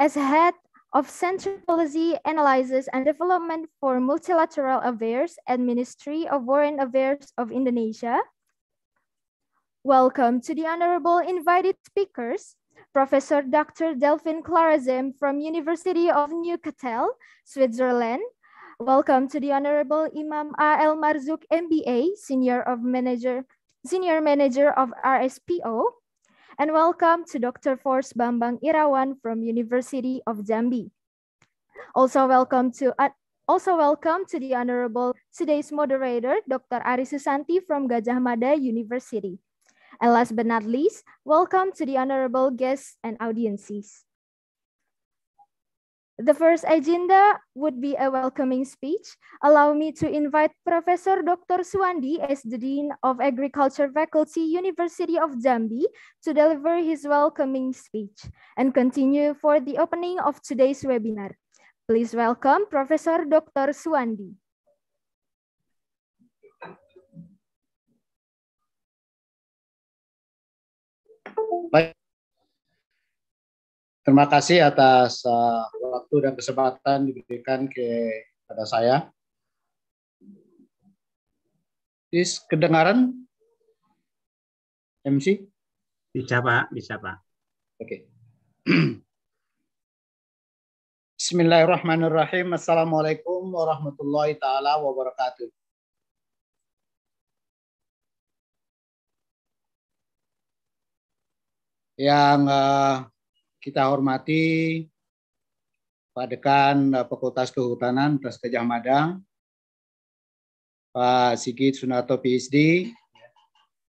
as head of Central Policy Analysis and Development for Multilateral Affairs at Ministry of Foreign Affairs of Indonesia. Welcome to the honorable invited speakers, Professor Dr. Delphin Clarazem from University of Neuchâtel, Switzerland. Welcome to the honorable Imam A. El Marzuk, MBA, Senior of Manager, Senior Manager of RSPO and welcome to Dr. Force Bambang Irawan from University of Zambia. Also welcome to uh, also welcome to the honorable today's moderator, Dr. Ari Susanti from Gajah Mada University. And last but not least, welcome to the honorable guests and audiences. The first agenda would be a welcoming speech. Allow me to invite Professor Dr. Suwandi as the Dean of Agriculture Faculty, University of Jambi to deliver his welcoming speech and continue for the opening of today's webinar. Please welcome Professor Dr. Suwandi. Terima kasih atas uh, waktu dan kesempatan diberikan kepada saya. Is kedengaran MC? Bisa Pak, bisa Pak. Oke. Okay. Bismillahirrahmanirrahim. Assalamualaikum warahmatullahi taala wabarakatuh. Yang uh, kita hormati Pak Dekan eh, Fakultas Kehutanan Universitas Gajah Madang, Pak Sigit Sunarto PhD.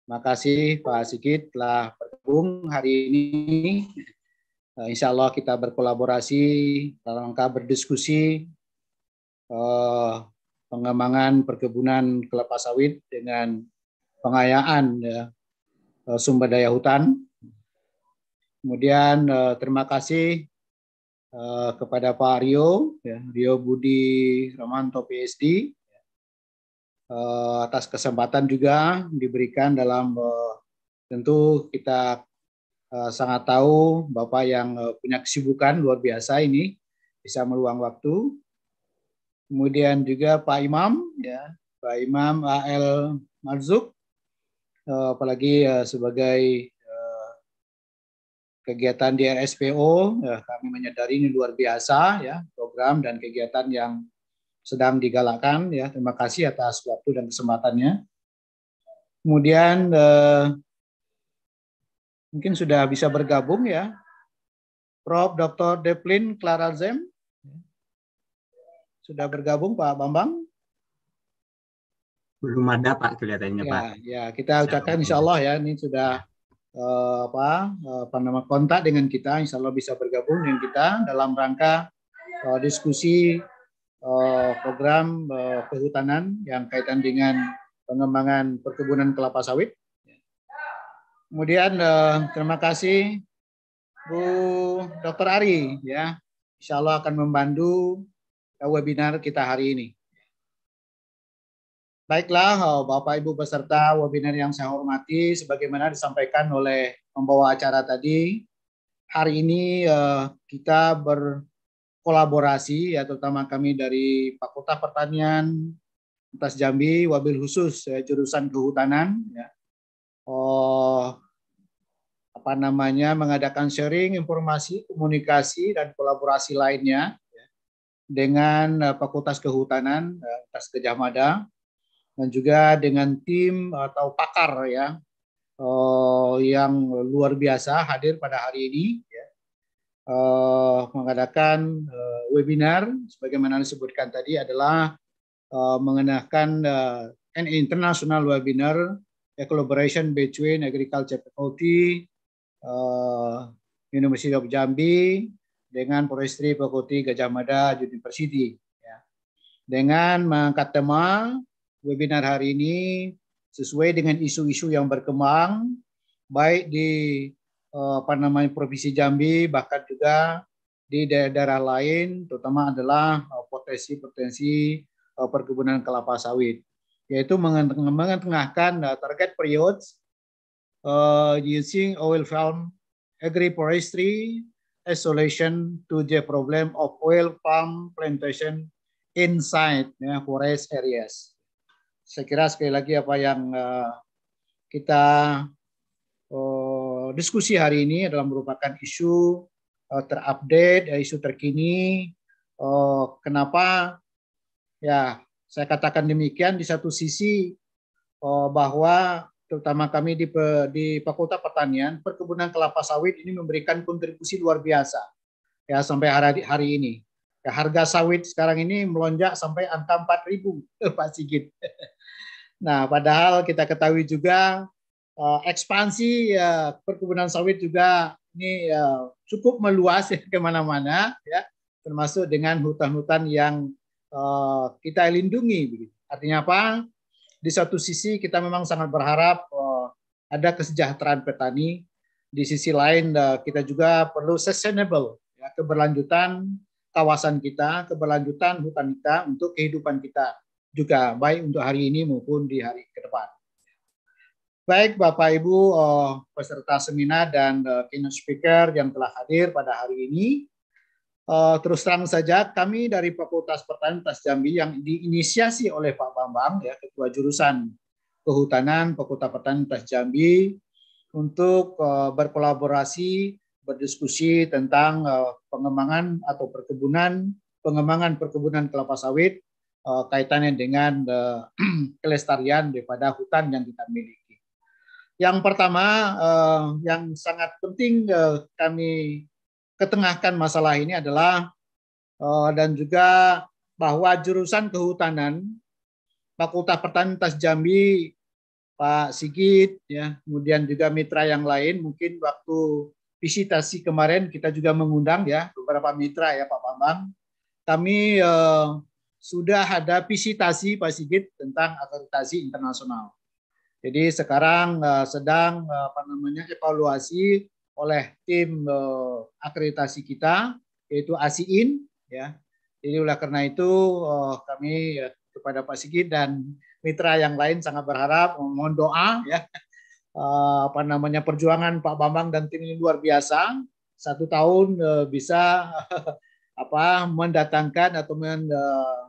Terima kasih Pak Sigit telah bergabung hari ini. Eh, Insya Allah kita berkolaborasi, rangka berdiskusi eh, pengembangan perkebunan kelapa sawit dengan pengayaan ya, eh, sumber daya hutan Kemudian uh, terima kasih uh, kepada Pak Rio, ya, Rio Budi Romanto PSD uh, eh, atas kesempatan juga diberikan dalam uh, tentu kita uh, sangat tahu Bapak yang uh, punya kesibukan luar biasa ini bisa meluang waktu. Kemudian juga Pak Imam, ya Pak Imam AL Marzuk, uh, apalagi uh, sebagai kegiatan di RSPO ya, kami menyadari ini luar biasa ya program dan kegiatan yang sedang digalakkan ya terima kasih atas waktu dan kesempatannya kemudian eh, mungkin sudah bisa bergabung ya Prof Dr. Deplin Clara Zem sudah bergabung Pak Bambang belum ada Pak kelihatannya ya, Pak ya kita ucapkan Insya Allah ya ini sudah uh, apa, uh, apa nama kontak dengan kita, insya Allah bisa bergabung dengan kita dalam rangka uh, diskusi uh, program uh, kehutanan yang kaitan dengan pengembangan perkebunan kelapa sawit. Kemudian uh, terima kasih Bu Dr. Ari ya, insya Allah akan membantu webinar kita hari ini. Baiklah, oh, Bapak Ibu peserta webinar yang saya hormati, sebagaimana disampaikan oleh pembawa acara tadi, hari ini eh, kita berkolaborasi, ya terutama kami dari Fakultas Pertanian Universitas Jambi, wabil khusus ya, jurusan kehutanan, ya. Oh, apa namanya mengadakan sharing informasi, komunikasi dan kolaborasi lainnya ya, dengan eh, Fakultas Kehutanan eh, Universitas Gejah Mada dan juga dengan tim atau pakar ya uh, yang luar biasa hadir pada hari ini ya. uh, mengadakan uh, webinar sebagaimana disebutkan tadi adalah uh, mengenakan uh, an international webinar a collaboration between agriculture faculty uh, University of Jambi dengan Forestry Faculty Gajah Mada University ya. dengan mengangkat tema webinar hari ini sesuai dengan isu-isu yang berkembang baik di eh, apa namanya provinsi Jambi bahkan juga di daerah-daerah lain terutama adalah eh, potensi-potensi eh, perkebunan kelapa sawit yaitu mengetengahkan target periods uh, using oil palm agroforestry as solution to the problem of oil palm plantation inside yeah, forest areas saya kira sekali lagi apa yang eh, kita eh, diskusi hari ini adalah merupakan isu eh, terupdate, isu terkini. kenapa ya saya katakan demikian di satu sisi bahwa terutama kami di di Fakultas Pertanian, perkebunan kelapa sawit ini memberikan kontribusi luar biasa ya sampai hari hari ini. Ya, harga sawit sekarang ini melonjak sampai angka 4.000 Pak Sigit. Nah, padahal kita ketahui juga uh, ekspansi ya, perkebunan sawit juga ini ya, cukup meluas ya, kemana-mana, ya, termasuk dengan hutan-hutan yang eh, kita lindungi. Artinya apa? Di satu sisi kita memang sangat berharap eh, ada kesejahteraan petani. Di sisi lain kita juga perlu sustainable, ya, keberlanjutan kawasan kita, keberlanjutan hutan kita untuk kehidupan kita juga baik untuk hari ini maupun di hari ke depan. Baik Bapak Ibu eh, peserta seminar dan eh, keynote speaker yang telah hadir pada hari ini. Eh, terus terang saja kami dari Fakultas Pertanian Tas Jambi yang diinisiasi oleh Pak Bambang ya ketua jurusan Kehutanan Fakultas Pertanian Tas Jambi untuk berkolaborasi berdiskusi tentang pengembangan atau perkebunan pengembangan perkebunan kelapa sawit Eh, kaitannya dengan eh, kelestarian daripada hutan yang kita miliki. Yang pertama eh, yang sangat penting kami ketengahkan masalah ini adalah dan juga bahwa jurusan kehutanan Fakultas Tas Jambi Pak Sigit ya kemudian juga mitra yang lain mungkin waktu visitasi kemarin kita juga mengundang ya beberapa mitra ya Pak Bambang kami eh, sudah ada visitasi Pak Sigit tentang akreditasi internasional. Jadi sekarang uh, sedang uh, apa namanya evaluasi oleh tim uh, akreditasi kita yaitu ASIIN ya. Jadi oleh karena itu uh, kami ya, kepada Pak Sigit dan mitra yang lain sangat berharap mohon doa ya uh, apa namanya perjuangan Pak Bambang dan tim ini luar biasa satu tahun uh, bisa uh, apa mendatangkan atau men, uh,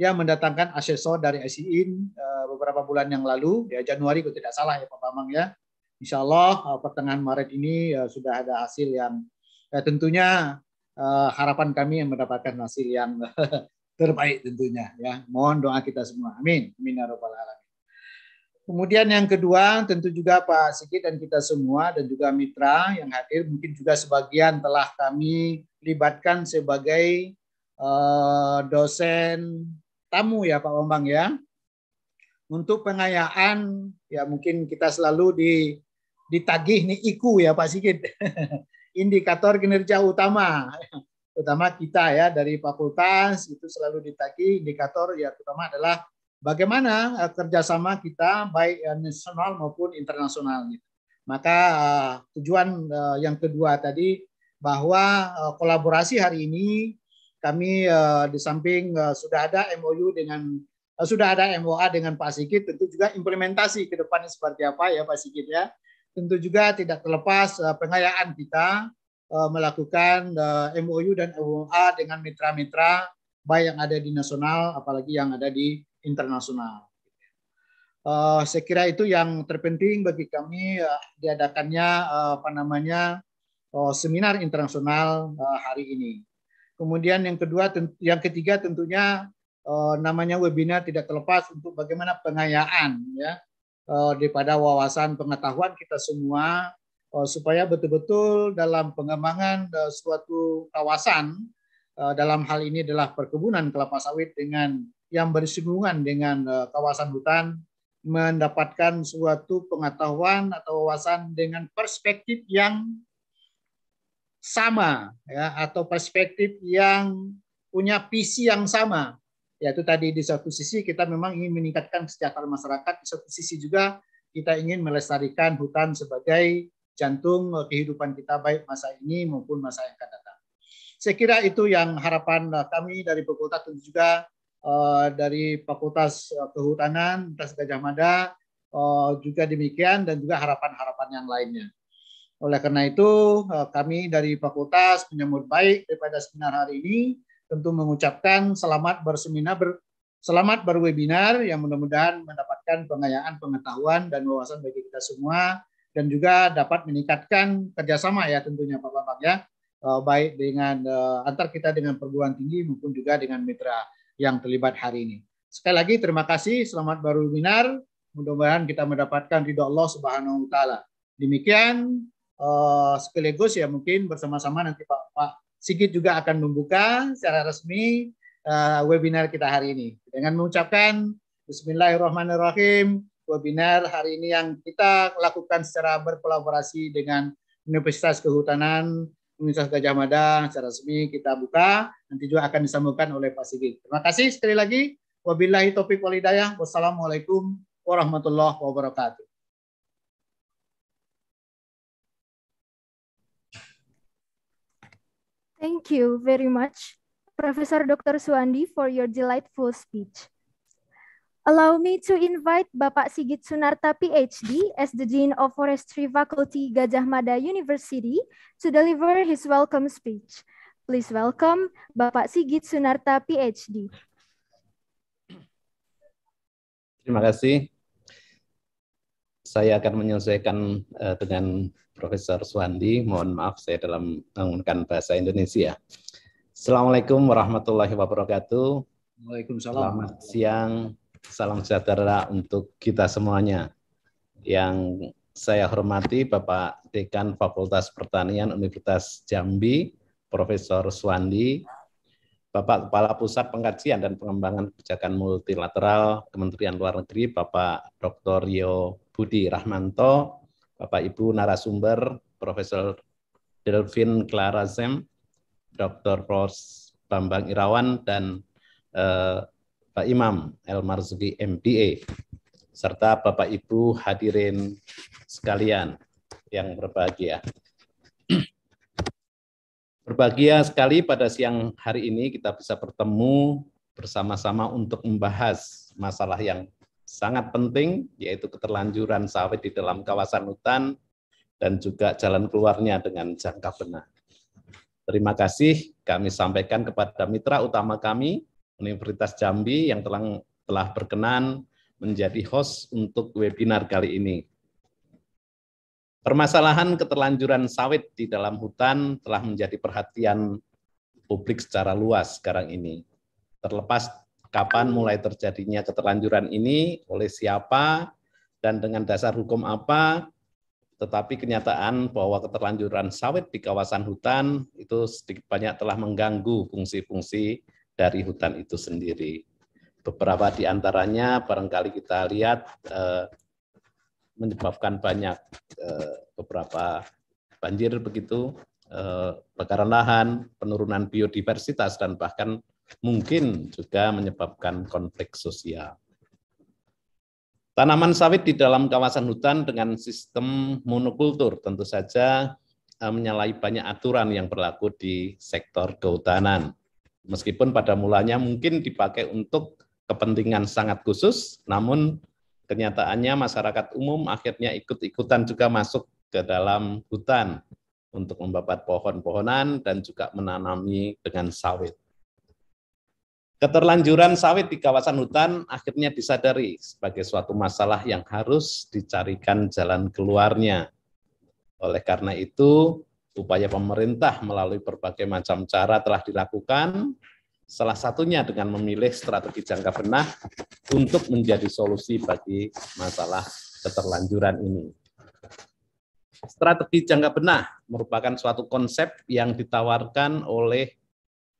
yang mendatangkan asesor dari ICIN eh, beberapa bulan yang lalu, ya Januari kalau tidak salah ya Pak Bambang ya. Insya Allah eh, pertengahan Maret ini eh, sudah ada hasil yang ya, tentunya harapan kami yang mendapatkan hasil yang terbaik tentunya ya. Mohon doa kita semua. Amin. Amin ya robbal alamin. Kemudian yang kedua tentu juga Pak Sigit dan kita semua dan juga mitra yang hadir mungkin juga sebagian telah kami libatkan sebagai dosen tamu ya Pak Bambang ya. Untuk pengayaan ya mungkin kita selalu di ditagih nih IKU ya Pak Sigit. Indikator kinerja utama. utama kita ya dari fakultas itu selalu ditagih indikator ya utama adalah bagaimana eh, kerjasama kita baik eh, nasional maupun internasional. Maka eh, tujuan yang kedua tadi bahwa kolaborasi hari ini kami uh, di samping uh, sudah ada MOU dengan uh, sudah ada MOA dengan Pak Sigit, tentu juga implementasi ke depannya seperti apa ya Pak Sigit ya. Tentu juga tidak terlepas uh, pengayaan kita uh, melakukan uh, MOU dan MOA dengan mitra-mitra baik yang ada di nasional apalagi yang ada di internasional. Uh, saya kira itu yang terpenting bagi kami uh, diadakannya uh, apa namanya uh, seminar internasional uh, hari ini. Kemudian yang kedua, yang ketiga tentunya uh, namanya webinar tidak terlepas untuk bagaimana pengayaan ya eh, daripada wawasan pengetahuan kita semua eh, supaya betul-betul dalam pengembangan eh, suatu kawasan eh, dalam hal ini adalah perkebunan kelapa sawit dengan yang bersinggungan dengan uh, kawasan hutan mendapatkan suatu pengetahuan atau wawasan dengan perspektif yang sama ya atau perspektif yang punya visi yang sama yaitu tadi di satu sisi kita memang ingin meningkatkan kesejahteraan masyarakat di satu sisi juga kita ingin melestarikan hutan sebagai jantung kehidupan kita baik masa ini maupun masa yang akan datang. Saya kira itu yang harapan eh, kami dari fakultas dan juga eh, dari Fakultas eh, Kehutanan, Universitas Gajah Mada juga demikian dan juga harapan-harapan yang lainnya. Oleh karena itu, eh, kami dari fakultas menyambut baik daripada seminar hari ini, tentu mengucapkan selamat berseminar, ber, selamat berwebinar yang mudah-mudahan mendapatkan pengayaan pengetahuan dan wawasan bagi kita semua dan juga dapat meningkatkan kerjasama ya tentunya Pak Bapak ya, eh, baik dengan eh, antar kita dengan perguruan tinggi maupun juga dengan mitra yang terlibat hari ini. Sekali lagi terima kasih, selamat berwebinar. Mudah-mudahan kita mendapatkan ridho Allah Subhanahu wa taala. Demikian Eh, sekaligus ya mungkin bersama-sama nanti Pak, Pak Sigit juga akan membuka secara resmi uh, webinar kita hari ini dengan mengucapkan Bismillahirrahmanirrahim webinar hari ini yang kita lakukan secara berkolaborasi dengan Universitas Kehutanan Universitas Gajah Mada secara resmi kita buka nanti juga akan disambungkan oleh Pak Sigit. Terima kasih sekali lagi. Wabillahi topik walidayah Wassalamualaikum warahmatullahi wabarakatuh. Thank you very much, Professor Dr. Suandi, for your delightful speech. Allow me to invite Bapak Sigit Sunarta, PhD, as the Dean of Forestry Faculty Gajah Mada University, to deliver his welcome speech. Please welcome Bapak Sigit Sunarta, PhD. Terima kasih saya akan menyelesaikan uh, dengan Profesor Swandi. Mohon maaf saya dalam menggunakan bahasa Indonesia. Assalamualaikum warahmatullahi wabarakatuh. Waalaikumsalam. Selamat siang. Salam sejahtera untuk kita semuanya. Yang saya hormati Bapak Dekan Fakultas Pertanian Universitas Jambi, Profesor Suwandi, Bapak Kepala Pusat Pengkajian dan Pengembangan Kebijakan Multilateral Kementerian Luar Negeri, Bapak Dr. Rio Budi Rahmanto, Bapak Ibu narasumber Profesor Delvin Clara Zem, Dr. Pros Bambang Irawan dan eh, Pak Imam El Marzuki MBA serta Bapak Ibu hadirin sekalian yang berbahagia. Berbahagia sekali pada siang hari ini kita bisa bertemu bersama-sama untuk membahas masalah yang sangat penting, yaitu keterlanjuran sawit di dalam kawasan hutan dan juga jalan keluarnya dengan jangka benar. Terima kasih kami sampaikan kepada mitra utama kami, Universitas Jambi yang telah, telah berkenan menjadi host untuk webinar kali ini. Permasalahan keterlanjuran sawit di dalam hutan telah menjadi perhatian publik secara luas sekarang ini. Terlepas kapan mulai terjadinya keterlanjuran ini, oleh siapa, dan dengan dasar hukum apa, tetapi kenyataan bahwa keterlanjuran sawit di kawasan hutan itu sedikit banyak telah mengganggu fungsi-fungsi dari hutan itu sendiri. Beberapa di antaranya barangkali kita lihat eh, menyebabkan banyak eh, beberapa banjir begitu, eh, bakaran lahan, penurunan biodiversitas dan bahkan mungkin juga menyebabkan konflik sosial. Tanaman sawit di dalam kawasan hutan dengan sistem monokultur tentu saja e, menyalahi banyak aturan yang berlaku di sektor kehutanan. Meskipun pada mulanya mungkin dipakai untuk kepentingan sangat khusus, namun kenyataannya masyarakat umum akhirnya ikut-ikutan juga masuk ke dalam hutan untuk membabat pohon-pohonan dan juga menanami dengan sawit. Keterlanjuran sawit di kawasan hutan akhirnya disadari sebagai suatu masalah yang harus dicarikan jalan keluarnya. Oleh karena itu, upaya pemerintah melalui berbagai macam cara telah dilakukan, salah satunya dengan memilih strategi jangka benah untuk menjadi solusi bagi masalah keterlanjuran ini. Strategi jangka benah merupakan suatu konsep yang ditawarkan oleh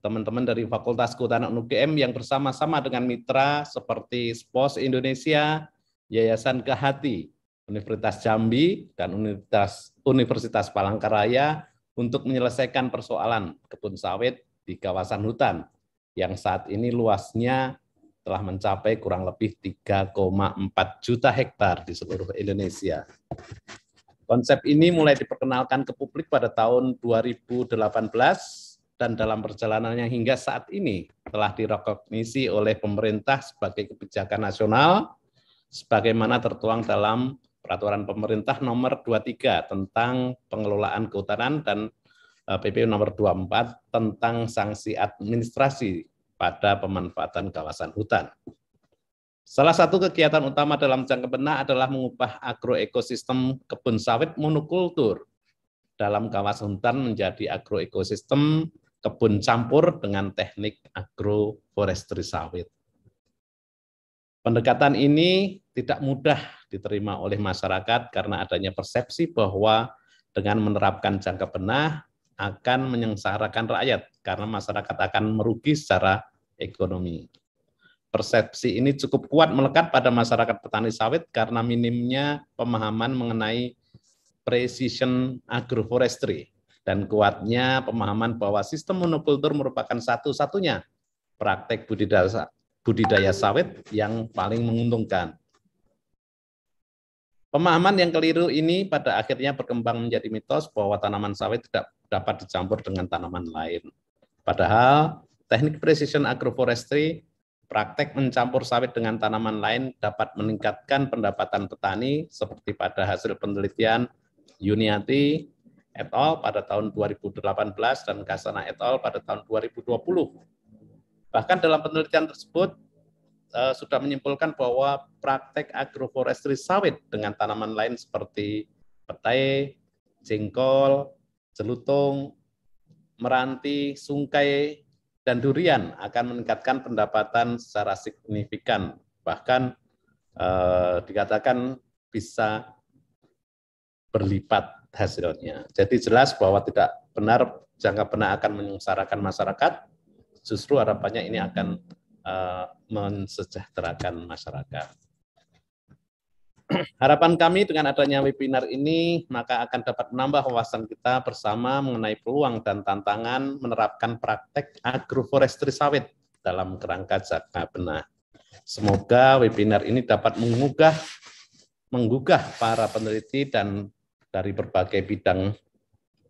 teman-teman dari Fakultas Kehutanan UGM yang bersama-sama dengan mitra seperti SPOS Indonesia, Yayasan Kehati, Universitas Jambi, dan Universitas, Universitas Palangkaraya untuk menyelesaikan persoalan kebun sawit di kawasan hutan yang saat ini luasnya telah mencapai kurang lebih 3,4 juta hektar di seluruh Indonesia. Konsep ini mulai diperkenalkan ke publik pada tahun 2018 dan dalam perjalanannya hingga saat ini telah direkognisi oleh pemerintah sebagai kebijakan nasional sebagaimana tertuang dalam peraturan pemerintah nomor 23 tentang pengelolaan kehutanan dan PP eh, nomor 24 tentang sanksi administrasi pada pemanfaatan kawasan hutan. Salah satu kegiatan utama dalam jangka benak adalah mengubah agroekosistem kebun sawit monokultur dalam kawasan hutan menjadi agroekosistem kebun campur dengan teknik agroforestry sawit. Pendekatan ini tidak mudah diterima oleh masyarakat karena adanya persepsi bahwa dengan menerapkan jangka benah akan menyengsarakan rakyat karena masyarakat akan merugi secara ekonomi. Persepsi ini cukup kuat melekat pada masyarakat petani sawit karena minimnya pemahaman mengenai precision agroforestry dan kuatnya pemahaman bahwa sistem monokultur merupakan satu-satunya praktek budidaya, budidaya sawit yang paling menguntungkan. Pemahaman yang keliru ini pada akhirnya berkembang menjadi mitos bahwa tanaman sawit tidak dapat dicampur dengan tanaman lain. Padahal teknik precision agroforestry praktek mencampur sawit dengan tanaman lain dapat meningkatkan pendapatan petani seperti pada hasil penelitian Uniati et al. pada tahun 2018 dan Kasana et al. pada tahun 2020. Bahkan dalam penelitian tersebut eh, sudah menyimpulkan bahwa praktek agroforestry sawit dengan tanaman lain seperti petai, jengkol, celutung, meranti, sungkai, dan durian akan meningkatkan pendapatan secara signifikan. Bahkan eh, dikatakan bisa berlipat hasilnya. Jadi jelas bahwa tidak benar jangka pernah akan menyengsarakan masyarakat, justru harapannya ini akan uh, mensejahterakan masyarakat. Harapan kami dengan adanya webinar ini maka akan dapat menambah wawasan kita bersama mengenai peluang dan tantangan menerapkan praktek agroforestry sawit dalam kerangka jangka benah. Semoga webinar ini dapat mengugah menggugah para peneliti dan dari berbagai bidang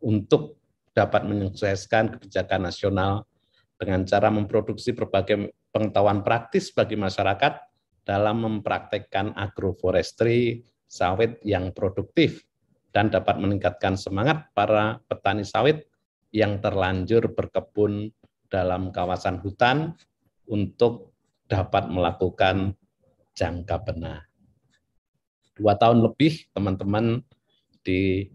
untuk dapat menyukseskan kebijakan nasional dengan cara memproduksi berbagai pengetahuan praktis bagi masyarakat dalam mempraktekkan agroforestry sawit yang produktif dan dapat meningkatkan semangat para petani sawit yang terlanjur berkebun dalam kawasan hutan untuk dapat melakukan jangka benar. Dua tahun lebih teman-teman di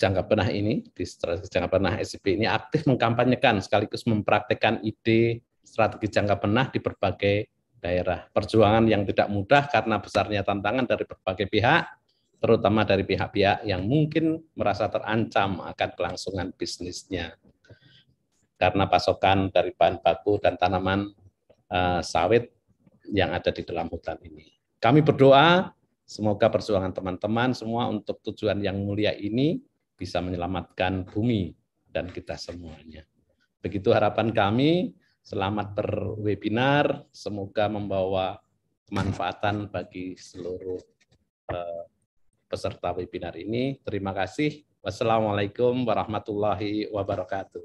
jangka pernah ini, di strategi jangka pernah SCP ini aktif mengkampanyekan sekaligus mempraktekkan ide strategi jangka pernah di berbagai daerah. Perjuangan yang tidak mudah karena besarnya tantangan dari berbagai pihak, terutama dari pihak-pihak yang mungkin merasa terancam akan kelangsungan bisnisnya. Karena pasokan dari bahan baku dan tanaman uh, sawit yang ada di dalam hutan ini. Kami berdoa Semoga perjuangan teman-teman semua untuk tujuan yang mulia ini bisa menyelamatkan bumi dan kita semuanya. Begitu harapan kami. Selamat berwebinar. Semoga membawa kemanfaatan bagi seluruh eh, peserta webinar ini. Terima kasih. Wassalamualaikum warahmatullahi wabarakatuh.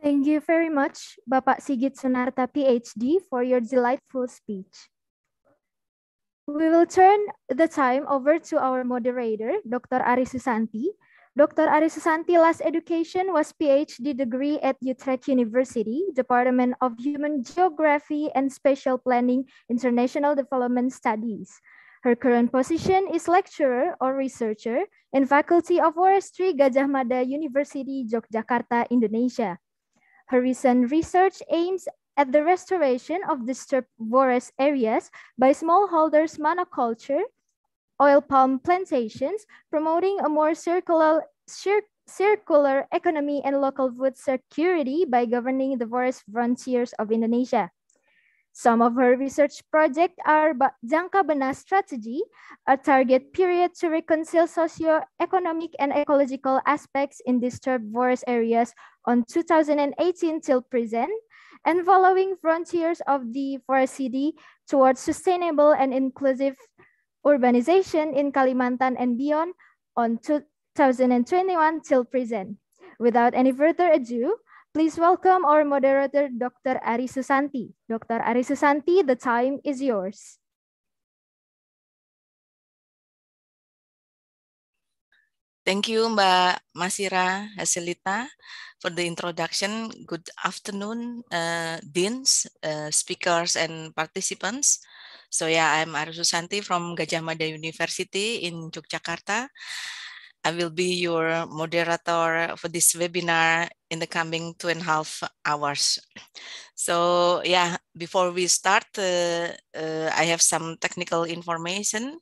Thank you very much, Bapak Sigit Sunarta, PhD, for your delightful speech. We will turn the time over to our moderator, Dr. Ari Susanti. Dr. Ari Susanti last education was PhD degree at Utrecht University, Department of Human Geography and Spatial Planning, International Development Studies. Her current position is lecturer or researcher in Faculty of Forestry Gajah Mada University, Yogyakarta, Indonesia. Her recent research aims at the restoration of disturbed forest areas by smallholders monoculture, oil palm plantations, promoting a more circular, cir circular economy and local food security by governing the forest frontiers of Indonesia. Some of her research projects are Jankabana strategy, a target period to reconcile socio-economic and ecological aspects in disturbed forest areas on 2018 till present, and following frontiers of the forest city towards sustainable and inclusive urbanization in Kalimantan and beyond on 2021 till present. Without any further ado, Please welcome our moderator, Dr. Ari Susanti. Dr. Ari Susanti, the time is yours. Thank you, Mbak Masira Hasilita, for the introduction. Good afternoon, uh, deans, uh, speakers, and participants. So yeah, I'm Arususanti from Gajah Mada University in Yogyakarta. I will be your moderator for this webinar in the coming two and a half hours. So yeah, before we start, uh, uh, I have some technical information.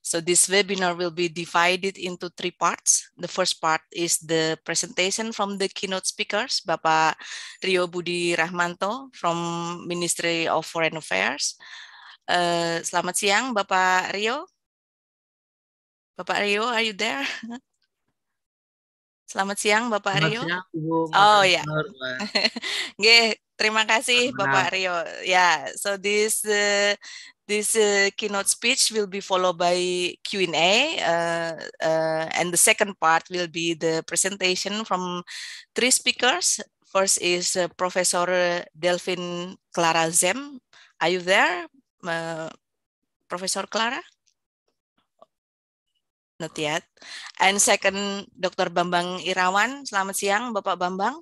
So this webinar will be divided into three parts. The first part is the presentation from the keynote speakers, Bapak Rio Budi Rahmanto from Ministry of Foreign Affairs. Uh, selamat siang, Bapak Rio. Bapak Rio, are you there? Selamat siang Bapak Rio. Oh ya. Yeah. terima kasih Bapak Aryo. Yeah, so this uh, this uh, keynote speech will be followed by Q&A uh, uh, and the second part will be the presentation from three speakers. First is uh, Professor Delphine Clara Zem. Are you there, uh, Professor Clara? Not yet. And second, Dr. Bambang Irawan. Selamat siang, Bapak Bambang.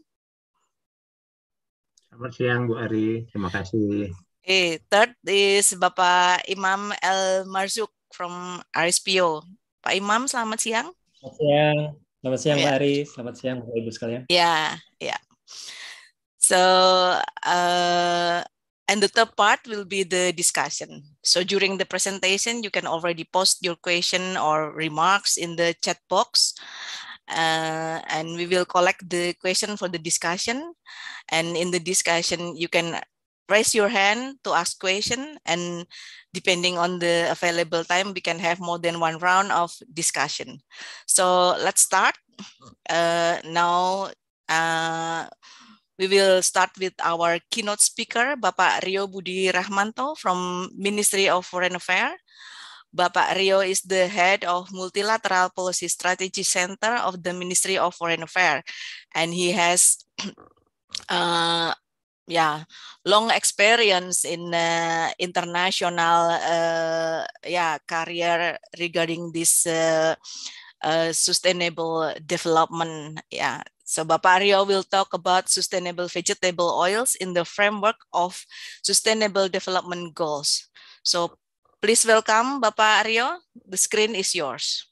Selamat siang, Bu Ari. Terima kasih. Okay. Eh, third is Bapak Imam El Marzuk from RSPO. Pak Imam, selamat siang. Selamat siang. Selamat siang, yeah. Ari. Selamat siang, Bapak Ibu sekalian. Ya, yeah, ya. Yeah. So, uh, And the third part will be the discussion. So during the presentation, you can already post your question or remarks in the chat box. Uh, and we will collect the question for the discussion. And in the discussion, you can raise your hand to ask question. And depending on the available time, we can have more than one round of discussion. So let's start. Uh, now, uh, we will start with our keynote speaker, Bapak Rio Budi Rahmanto from Ministry of Foreign Affairs. Bapak Rio is the head of Multilateral Policy Strategy Center of the Ministry of Foreign Affairs, and he has, uh, yeah, long experience in uh, international, uh, yeah, career regarding this. Uh, uh, sustainable development yeah so Rio will talk about sustainable vegetable oils in the framework of sustainable development goals. So please welcome Bapak Aryo. The screen is yours.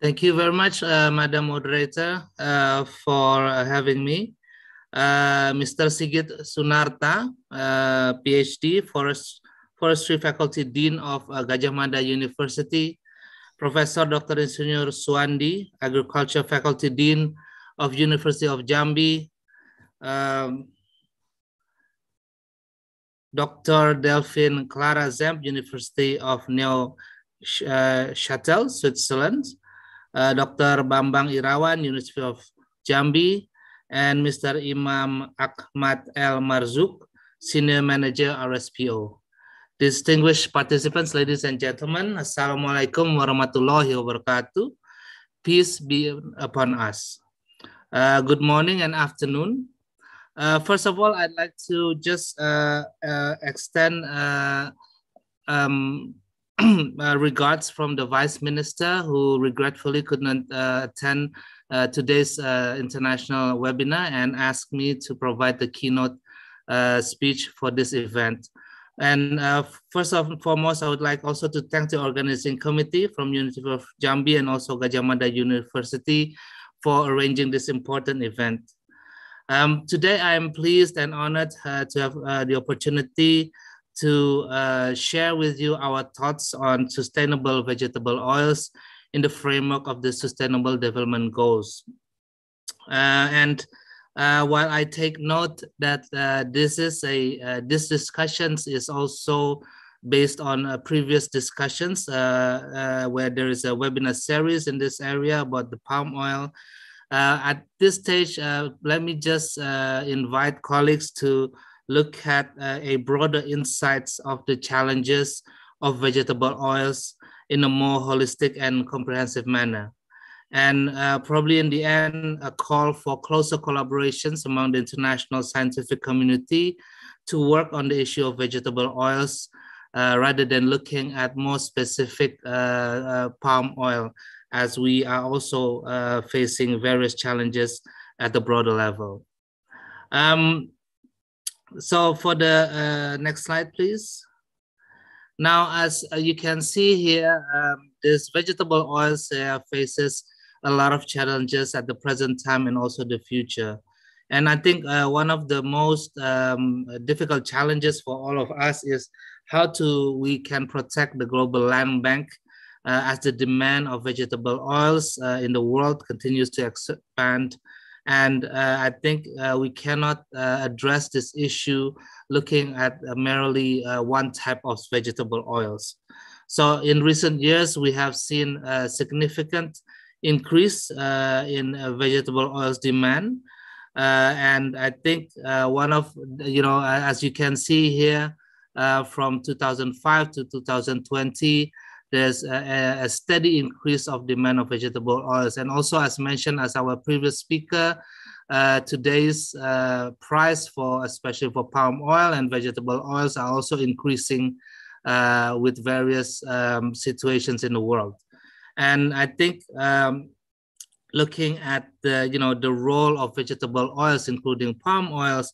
Thank you very much, uh, Madam Moderator, uh, for having me. Uh, Mr. Sigit Sunarta, uh, PhD, Forest, Forestry Faculty Dean of uh, Gajah Mada University, Professor Dr. Insinyur Suandi, Agriculture Faculty Dean of University of Jambi, um, Dr. Delphine Clara Zemp, University of Neo uh, Châtel, Switzerland, uh, Dr. Bambang Irawan, University of Jambi, and Mr. Imam Ahmad El Marzuk, Senior Manager RSPO. Distinguished participants, ladies and gentlemen, Assalamualaikum warahmatullahi wabarakatuh. Peace be upon us. Uh, good morning and afternoon. Uh, first of all, I'd like to just uh, uh extend uh, um, uh, regards from the Vice Minister who regretfully could not attend today's international webinar and asked me to provide the keynote uh, speech for this event. And uh, first and foremost, I would like also to thank the organizing committee from University of Jambi and also Gajah Mada University for arranging this important event. Um, today, I am pleased and honored uh, to have uh, the opportunity to uh, share with you our thoughts on sustainable vegetable oils in the framework of the Sustainable Development Goals. Uh, and uh, while I take note that uh, this is a uh, this discussions is also based on uh, previous discussions uh, where there is a webinar series in this area about the palm oil. at this stage, let me just invite colleagues to look at a broader insights of the challenges of vegetable oils in a more holistic and comprehensive manner and uh, probably in the end, a call for closer collaborations among the international scientific community to work on the issue of vegetable oils uh, rather than looking at more specific uh, uh palm oil, as we are also uh, facing various challenges at the broader level. Um, so for the uh, next slide, please. Now, as you can see here, um, this vegetable oils faces a lot of challenges at the present time and also the future. And I think uh, one of the most um, difficult challenges for all of us is how to we can protect the global land bank uh, as the demand of vegetable oils uh, in the world continues to expand. And uh, I think uh, we cannot uh, address this issue looking at merely one type of vegetable oils. So in recent years, we have seen significant increase uh, in uh, vegetable oils demand. Uh, and I think one of, you know, as you can see here, from 2005 to 2020, there's a, a, steady increase of demand of vegetable oils. And also, as mentioned as our previous speaker, uh, today's uh, price for, especially for palm oil and vegetable oils, are also increasing uh, with various um, situations in the world. And I think um, looking at the you know the role of vegetable oils, including palm oils,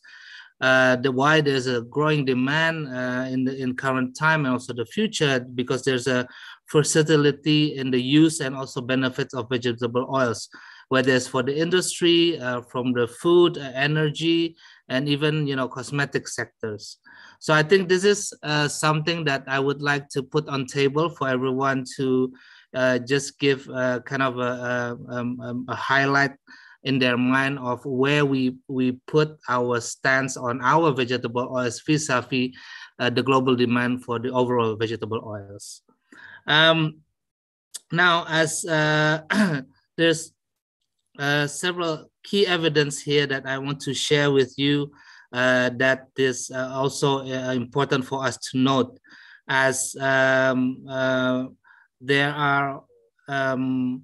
uh, the why there's a growing demand uh, in the in current time and also the future because there's a versatility in the use and also benefits of vegetable oils whether it's for the industry, uh, from the food, uh, energy, and even you know cosmetic sectors. So I think this is uh, something that I would like to put on table for everyone to uh, just give uh, kind of a, a, um, um, a highlight in their mind of where we we put our stance on our vegetable oils vis-a-vis uh, the global demand for the overall vegetable oils. Um, now, as uh, there's uh, several key evidence here that I want to share with you uh, that is also important for us to note as um, there are um,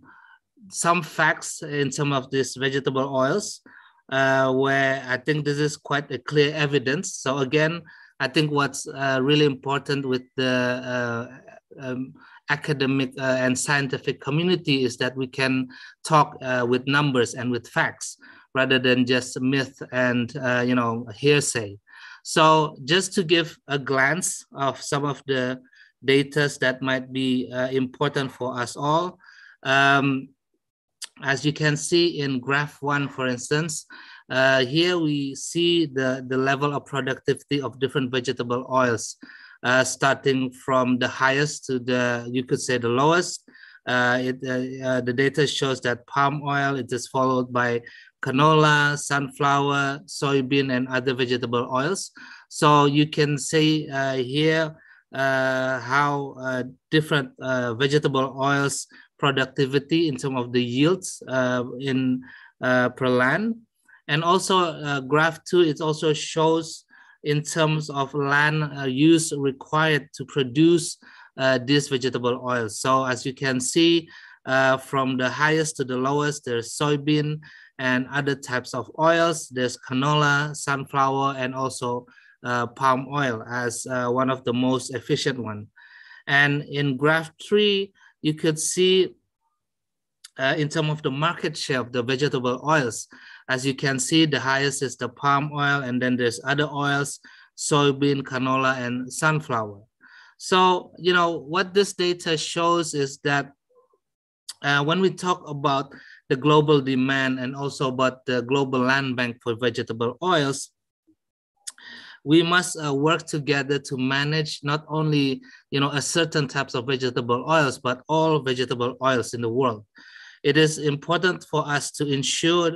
some facts in some of these vegetable oils uh, where I think this is quite a clear evidence. So again, I think what's uh, really important with the uh, um, academic uh, and scientific community is that we can talk uh, with numbers and with facts rather than just myth and uh, you know hearsay. So just to give a glance of some of the data that might be uh, important for us all. Um, as you can see in graph one, for instance, uh, here we see the, the level of productivity of different vegetable oils, uh, starting from the highest to the, you could say the lowest. Uh, it, uh, uh, the data shows that palm oil, it is followed by canola, sunflower, soybean, and other vegetable oils. So you can see here, uh, how uh, different uh, vegetable oils productivity in terms of the yields uh, in uh, per land and also uh, graph 2 it also shows in terms of land use required to produce these vegetable oils so as you can see from the highest to the lowest there's soybean and other types of oils there's canola sunflower and also uh, palm oil as uh, one of the most efficient one. And in graph three, you could see uh, in terms of the market share of the vegetable oils. As you can see, the highest is the palm oil, and then there's other oils, soybean, canola, and sunflower. So, you know, what this data shows is that uh, when we talk about the global demand and also about the global land bank for vegetable oils, we must uh, work together to manage not only you know a certain types of vegetable oils but all vegetable oils in the world it is important for us to ensure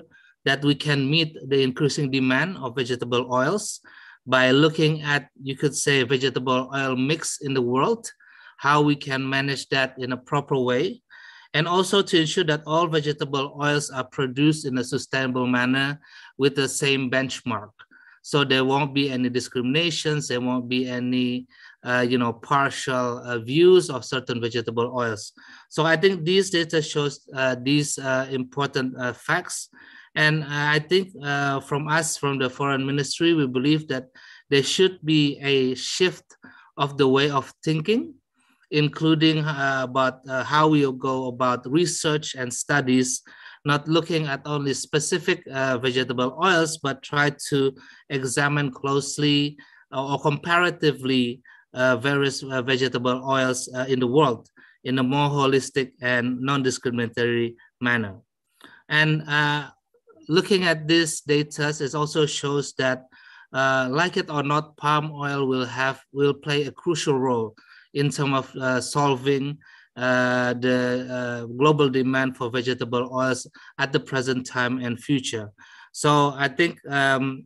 that we can meet the increasing demand of vegetable oils by looking at you could say vegetable oil mix in the world how we can manage that in a proper way and also to ensure that all vegetable oils are produced in a sustainable manner with the same benchmark so there won't be any discriminations there won't be any uh, you know partial uh, views of certain vegetable oils so i think these data shows uh, these uh, important uh, facts and uh, i think from us from the foreign ministry we believe that there should be a shift of the way of thinking including about how we go about research and studies not looking at only specific uh, vegetable oils, but try to examine closely uh, or comparatively uh, various uh, vegetable oils uh, in the world in a more holistic and non-discriminatory manner. And uh, looking at this data, it also shows that like it or not, palm oil will have will play a crucial role in terms of solving uh, the uh, global demand for vegetable oils at the present time and future. So I think um,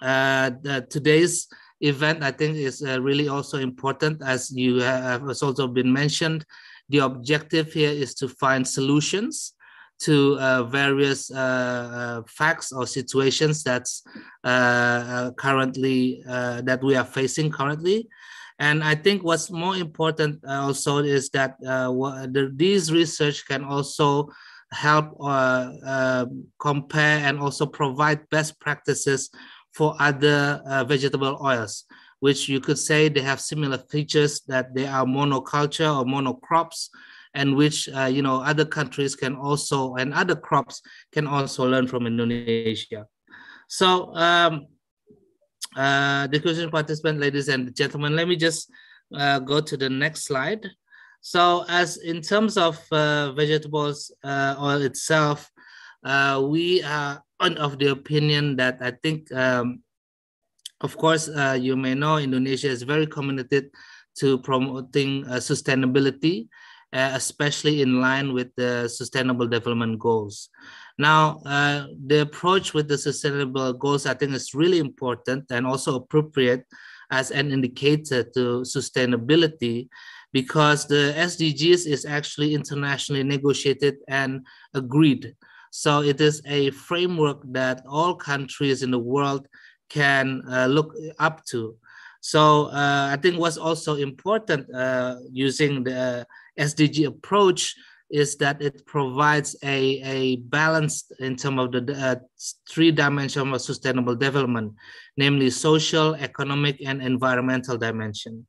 uh, the, today's event, I think, is uh, really also important, as you have has also been mentioned. The objective here is to find solutions to uh, various uh, facts or situations that's currently that we are facing currently and I think what's more important uh, also is that uh, the, these research can also help uh, um, compare and also provide best practices for other vegetable oils which you could say they have similar features that they are monoculture or monocrops and which uh, you know other countries can also and other crops can also learn from indonesia so um, uh, discussion participant, ladies and gentlemen, let me just uh, go to the next slide. So as in terms of uh, vegetables uh, oil itself, uh, we are of the opinion that I think, um, of course, uh, you may know Indonesia is very committed to promoting sustainability uh, especially in line with the sustainable development goals. Now, uh, the approach with the sustainable goals, I think, is really important and also appropriate as an indicator to sustainability because the SDGs is actually internationally negotiated and agreed. So it is a framework that all countries in the world can uh, look up to. So uh, I think what's also important uh, using the SDG approach is that it provides a, a balance in terms of the uh, three dimensions of sustainable development, namely social, economic, and environmental dimension.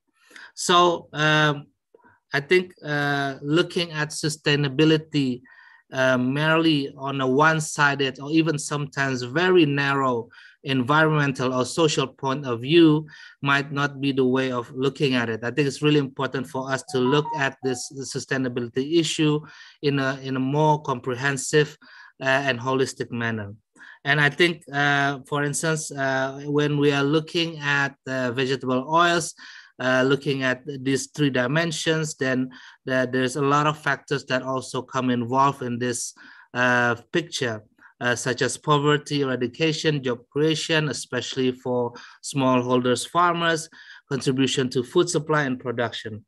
So um, I think uh, looking at sustainability uh, merely on a one-sided or even sometimes very narrow environmental or social point of view might not be the way of looking at it. I think it's really important for us to look at this sustainability issue in a, in a more comprehensive uh, and holistic manner. And I think, uh, for instance, uh, when we are looking at uh, vegetable oils, uh, looking at these three dimensions, then the, uh, there's a lot of factors that also come involved in this picture. Uh, such as poverty eradication, job creation, especially for smallholders, farmers, contribution to food supply and production.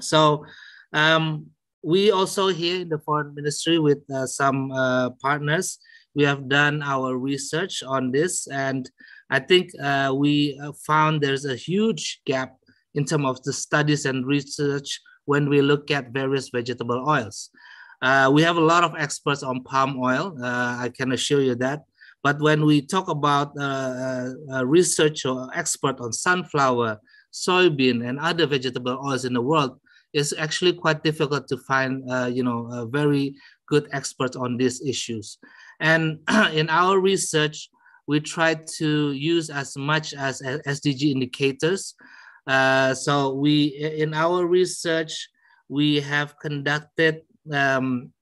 So um, we also here in the foreign ministry with uh, some uh, partners, we have done our research on this. And I think uh, we uh, found there's a huge gap in terms of the studies and research when we look at various vegetable oils. Uh, we have a lot of experts on palm oil. Uh, I can assure you that. But when we talk about uh, uh research or expert on sunflower, soybean, and other vegetable oils in the world, it's actually quite difficult to find, uh, you know, very good experts on these issues. And in our research, we try to use as much as SDG indicators. so we, in our research, we have conducted um,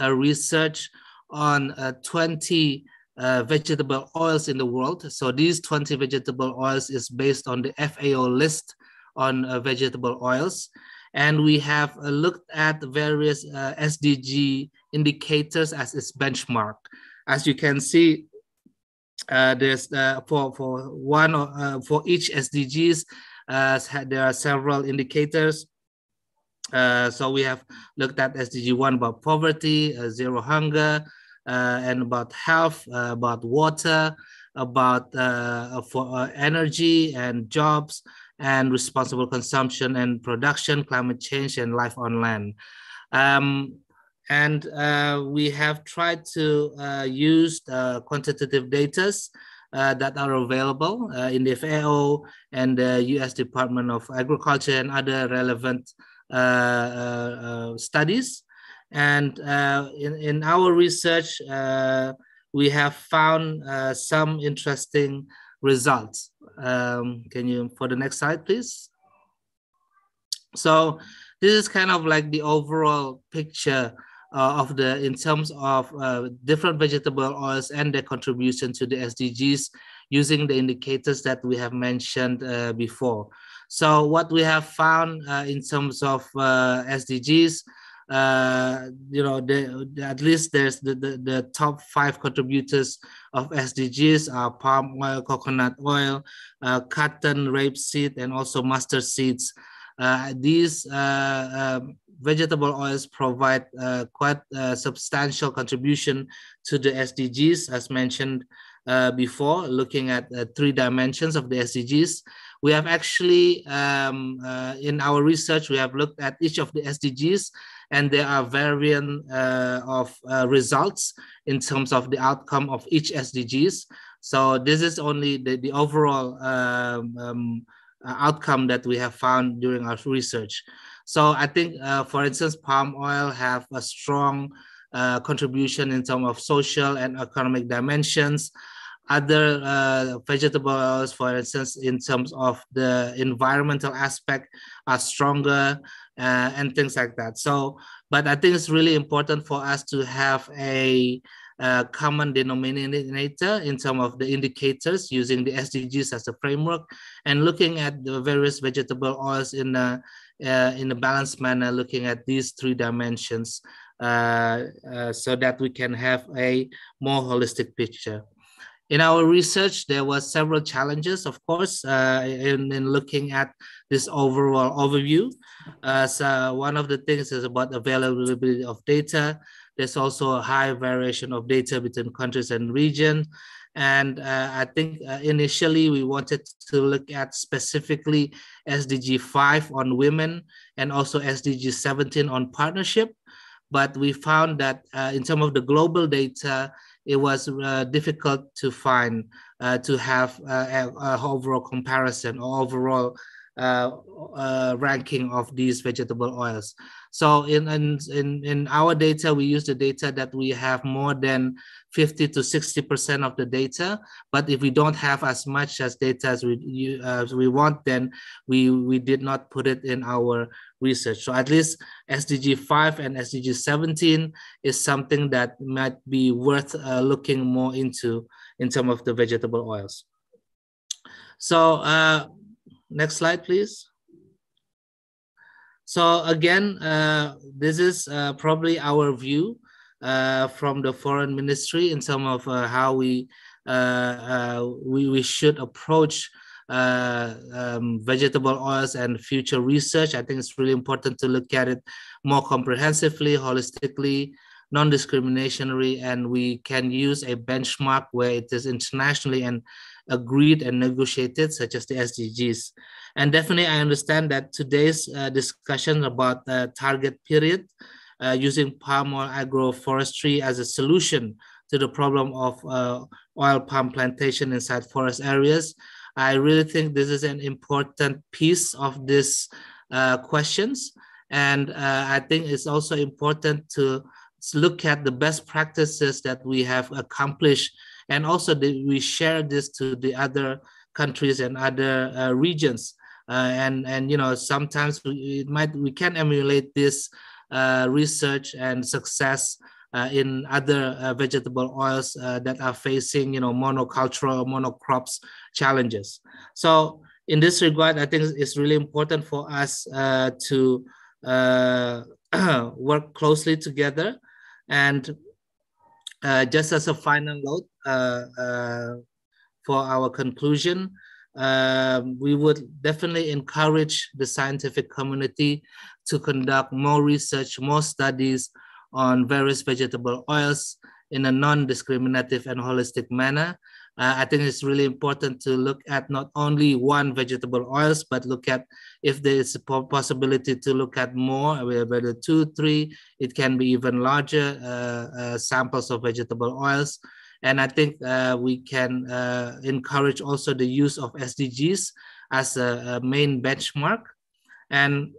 research on uh, 20 uh, vegetable oils in the world. So these 20 vegetable oils is based on the FAO list on uh, vegetable oils. And we have looked at various SDG indicators as its benchmark. As you can see, uh, there's uh, for for one uh, for each SDGs, there are several indicators. Uh, so we have looked at SDG 1 about poverty, uh, zero hunger, uh, and about health, uh, about water, about uh, for, energy and jobs, and responsible consumption and production, climate change, and life on land. Um, and we have tried to use quantitative data uh, that are available in the FAO and the US Department of Agriculture and other relevant uh, uh, uh, studies. And in, in our research, we have found some interesting results. Um, can you, for the next slide, please? So this is kind of like the overall picture uh, of the in terms of uh, different vegetable oils and their contribution to the SDGs using the indicators that we have mentioned uh, before. So what we have found uh, in terms of uh, SDGs, uh, you know, the, at least there's the, the, the, top five contributors of SDGs are palm oil, coconut oil, cotton, rapeseed, and also mustard seeds. these um, vegetable oils provide uh, quite a substantial contribution to the SDGs, as mentioned uh, before, looking at uh, three dimensions of the SDGs. We have actually, um, uh, in our research, we have looked at each of the SDGs, and there are variant uh, of uh, results in terms of the outcome of each SDGs. So this is only the, the overall um, um, outcome that we have found during our research. So I think, uh, for instance, palm oil have a strong uh, contribution in terms of social and economic dimensions. Other uh, vegetable oils, for instance, in terms of the environmental aspect, are stronger uh, and things like that. So, but I think it's really important for us to have a uh, common denominator in terms of the indicators using the SDGs as a framework and looking at the various vegetable oils in a uh, in a balanced manner, looking at these three dimensions uh, uh, so that we can have a more holistic picture. In our research, there were several challenges, of course, uh, in, in, looking at this overall overview. so one of the things is about availability of data. There's also a high variation of data between countries and regions. And uh, I think uh, initially we wanted to look at specifically SDG 5 on women and also SDG 17 on partnership. But we found that uh, in some of the global data, it was uh, difficult to find, uh, to have uh, an overall comparison or overall ranking of these vegetable oils. So in, in, in, in our data, we use the data that we have more than 50 to 60% of the data. But if we don't have as much as data as we, uh, as we want, then we, we did not put it in our research. So at least SDG 5 and SDG 17 is something that might be worth uh, looking more into in terms of the vegetable oils. So uh, next slide, please. So again, uh, this is uh, probably our view uh, from the foreign ministry in some of uh, how we, uh, uh, we, we should approach um, vegetable oils and future research. I think it's really important to look at it more comprehensively, holistically, non discriminatory and we can use a benchmark where it is internationally and agreed and negotiated, such as the SDGs. And definitely, I understand that today's uh, discussion about the target period uh, using palm oil agroforestry as a solution to the problem of uh, oil palm plantation inside forest areas, I really think this is an important piece of these uh, questions. And uh, I think it's also important to look at the best practices that we have accomplished and also that we share this to the other countries and other uh, regions uh, and and you know sometimes we might we can emulate this uh, research and success uh, in other uh, vegetable oils uh, that are facing you know monocultural monocrops challenges so in this regard i think it's really important for us uh, to uh, work closely together and just as a final note for our conclusion um, we would definitely encourage the scientific community to conduct more research, more studies on various vegetable oils in a non-discriminative and holistic manner. Uh, I think it's really important to look at not only one vegetable oils, but look at if there is a possibility to look at more, whether two, three, it can be even larger uh, uh, samples of vegetable oils and I think uh, we can uh, encourage also the use of SDGs as a, a, main benchmark. And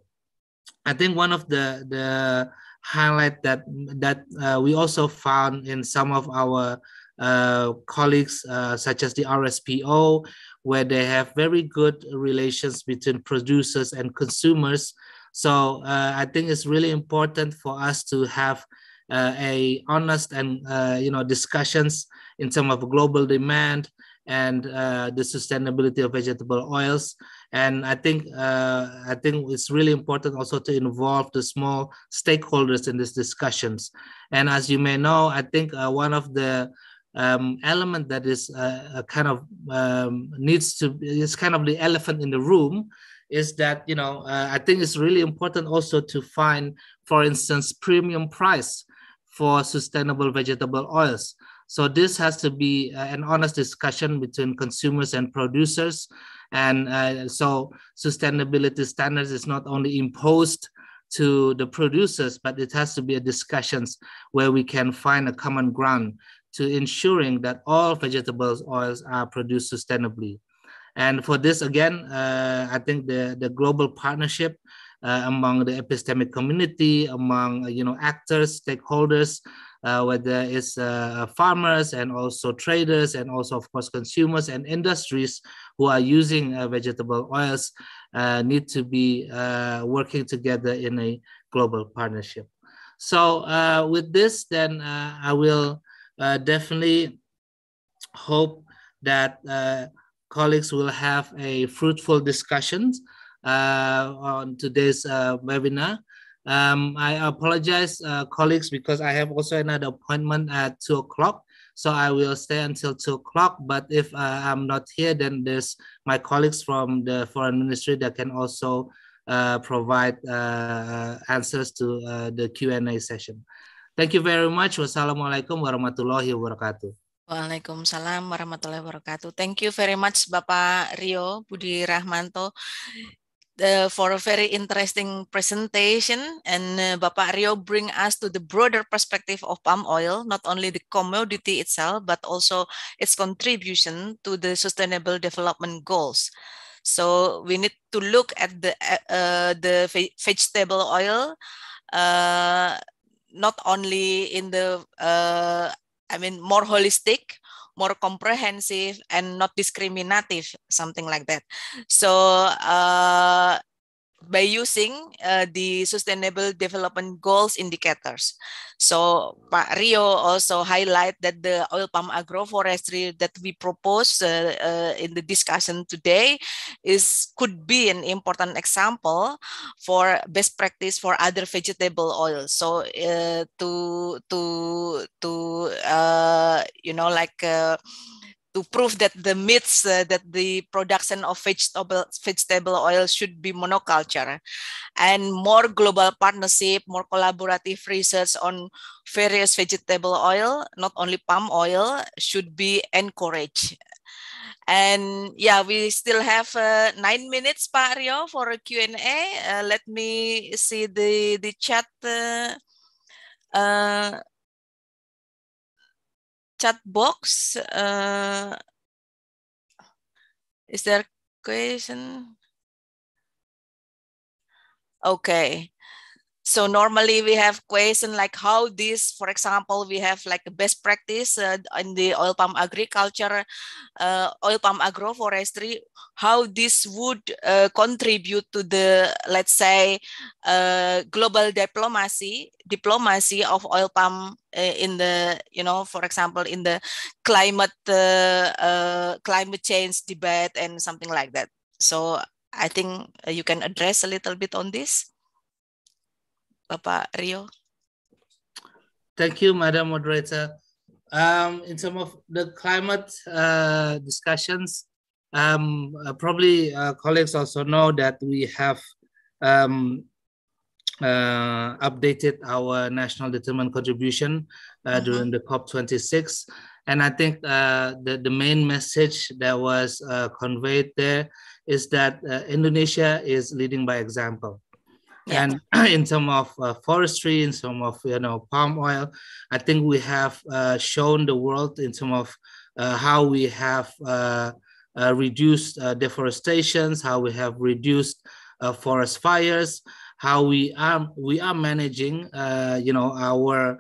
I think one of the, the highlight that, that uh, we also found in some of our uh, colleagues, uh, such as the RSPO, where they have very good relations between producers and consumers. So uh, I think it's really important for us to have uh, a honest and uh, you know discussions in terms of global demand and uh, the sustainability of vegetable oils. And I think uh, I think it's really important also to involve the small stakeholders in these discussions. And as you may know, I think uh, one of the um, element that is uh, kind of um, needs to is kind of the elephant in the room is that you know uh, i think it's really important also to find for instance premium price for sustainable vegetable oils. So this has to be uh, an honest discussion between consumers and producers. And uh, so sustainability standards is not only imposed to the producers, but it has to be a discussions where we can find a common ground to ensuring that all vegetable oils are produced sustainably. And for this, again, uh, I think the, the global partnership uh, among the epistemic community, among uh, you know actors, stakeholders, uh, whether it's farmers and also traders and also of course consumers and industries who are using vegetable oils need to be working together in a global partnership. So uh, with this, then uh, I will uh, definitely hope that colleagues will have a fruitful discussions uh, on today's uh, webinar. Um, I apologize, uh, colleagues, because I have also another appointment at two o'clock. So I will stay until two o'clock. But if I'm not here, then there's my colleagues from the foreign ministry that can also uh, provide uh, answers to uh, the Q&A session. Thank you very much. Wassalamualaikum warahmatullahi wabarakatuh. Waalaikumsalam warahmatullahi wabarakatuh. Thank you very much Bapak Rio Budi Rahmanto for a very interesting presentation. And uh, Bapak Rio bring us to the broader perspective of palm oil, not only the commodity itself, but also its contribution to the sustainable development goals. So we need to look at the, uh, uh the vegetable oil, uh, not only in the, uh, I mean, more holistic, more comprehensive and not discriminative, something like that. So uh, by using uh, the sustainable development goals indicators. So Rio also highlight that the oil palm agroforestry that we propose uh, uh, in the discussion today is could be an important example for best practice for other vegetable oils. So uh, to to to uh, you know like uh, to prove that the myths uh, that the production of vegetable, vegetable oil should be monoculture and more global partnership more collaborative research on various vegetable oil not only palm oil should be encouraged and yeah we still have uh, nine minutes pario rio for a q&a uh, let me see the the chat uh, uh, chat box. Uh, is there question? Okay. So normally we have question like how this, for example, we have like best practice uh, in the oil palm agriculture, uh, oil palm agroforestry, how this would uh, contribute to the, let's say, uh, global diplomacy, diplomacy of oil palm uh, in the, you know, for example, in the climate, uh, climate change debate and something like that. So I think you can address a little bit on this. Bapak Rio. Thank you, Madam Moderator. Um, in some of the climate uh, discussions, um, uh, probably uh, colleagues also know that we have um, uh, updated our national determined contribution uh, mm-hmm. during the COP26. And I think uh, the, the main message that was conveyed there is that Indonesia is leading by example yeah. and in some of uh, forestry in some of you know palm oil i think we have uh, shown the world in some of uh, how we have uh, uh, reduced uh, deforestations how we have reduced forest fires how we are we are managing you know our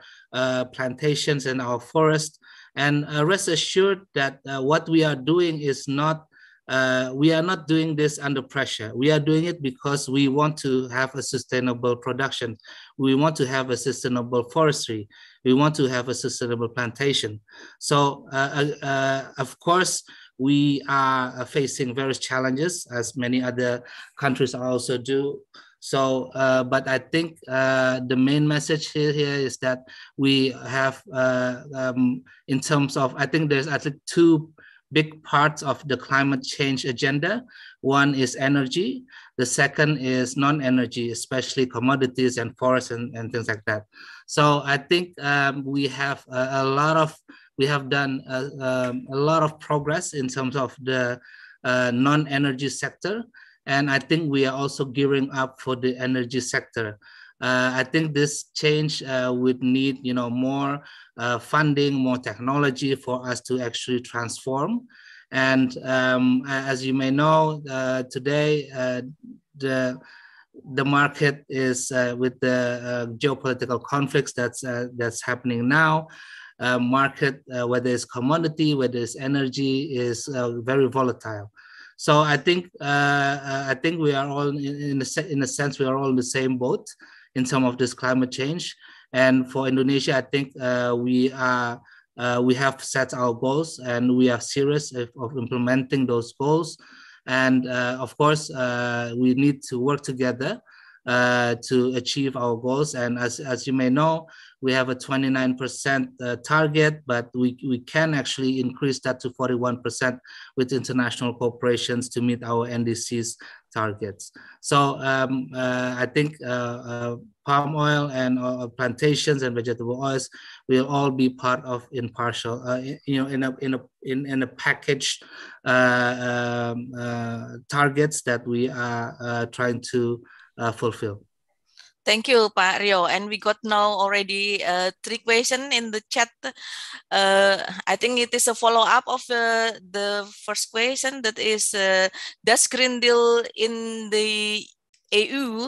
plantations and our forest and rest assured that what we are doing is not uh, we are not doing this under pressure. We are doing it because we want to have a sustainable production. We want to have a sustainable forestry. We want to have a sustainable plantation. So, uh, uh, uh of course, we are uh, facing various challenges, as many other countries also do. So, uh, but I think uh, the main message here, here is that we have, uh, um, in terms of, I think there's at least two big parts of the climate change agenda. One is energy. The second is non-energy, especially commodities and forests and, and things like that. So I think um, we have a, a, lot of, we have done a, um, a, lot of progress in terms of the uh, non-energy sector. And I think we are also gearing up for the energy sector. Uh, I think this change uh, would need, you know, more uh, funding, more technology for us to actually transform. And um, as you may know, uh, today uh, the the market is uh, with the uh, geopolitical conflicts that's uh, that's happening now. market, whether it's commodity, whether it's energy, is very volatile. So I think I think we are all in, a, in a sense we are all in the same boat in some of this climate change. And for Indonesia, I think uh, we are uh, we have set our goals and we are serious of, of implementing those goals. And uh, of course, we need to work together uh, to achieve our goals. And as, as you may know, we have a 29% uh, target, but we, we can actually increase that to 41% with international corporations to meet our NDCs targets. So um, uh, I think uh, uh, palm oil and uh, plantations and vegetable oils will all be part of impartial, you know, in a, in a, in, in a package um, targets that we are trying to uh, fulfill. Thank you, Pak Rio. And we got now already uh, three questions in the chat. Uh, I think it is a follow-up of uh, the first question that is, uh, does Green Deal in the EU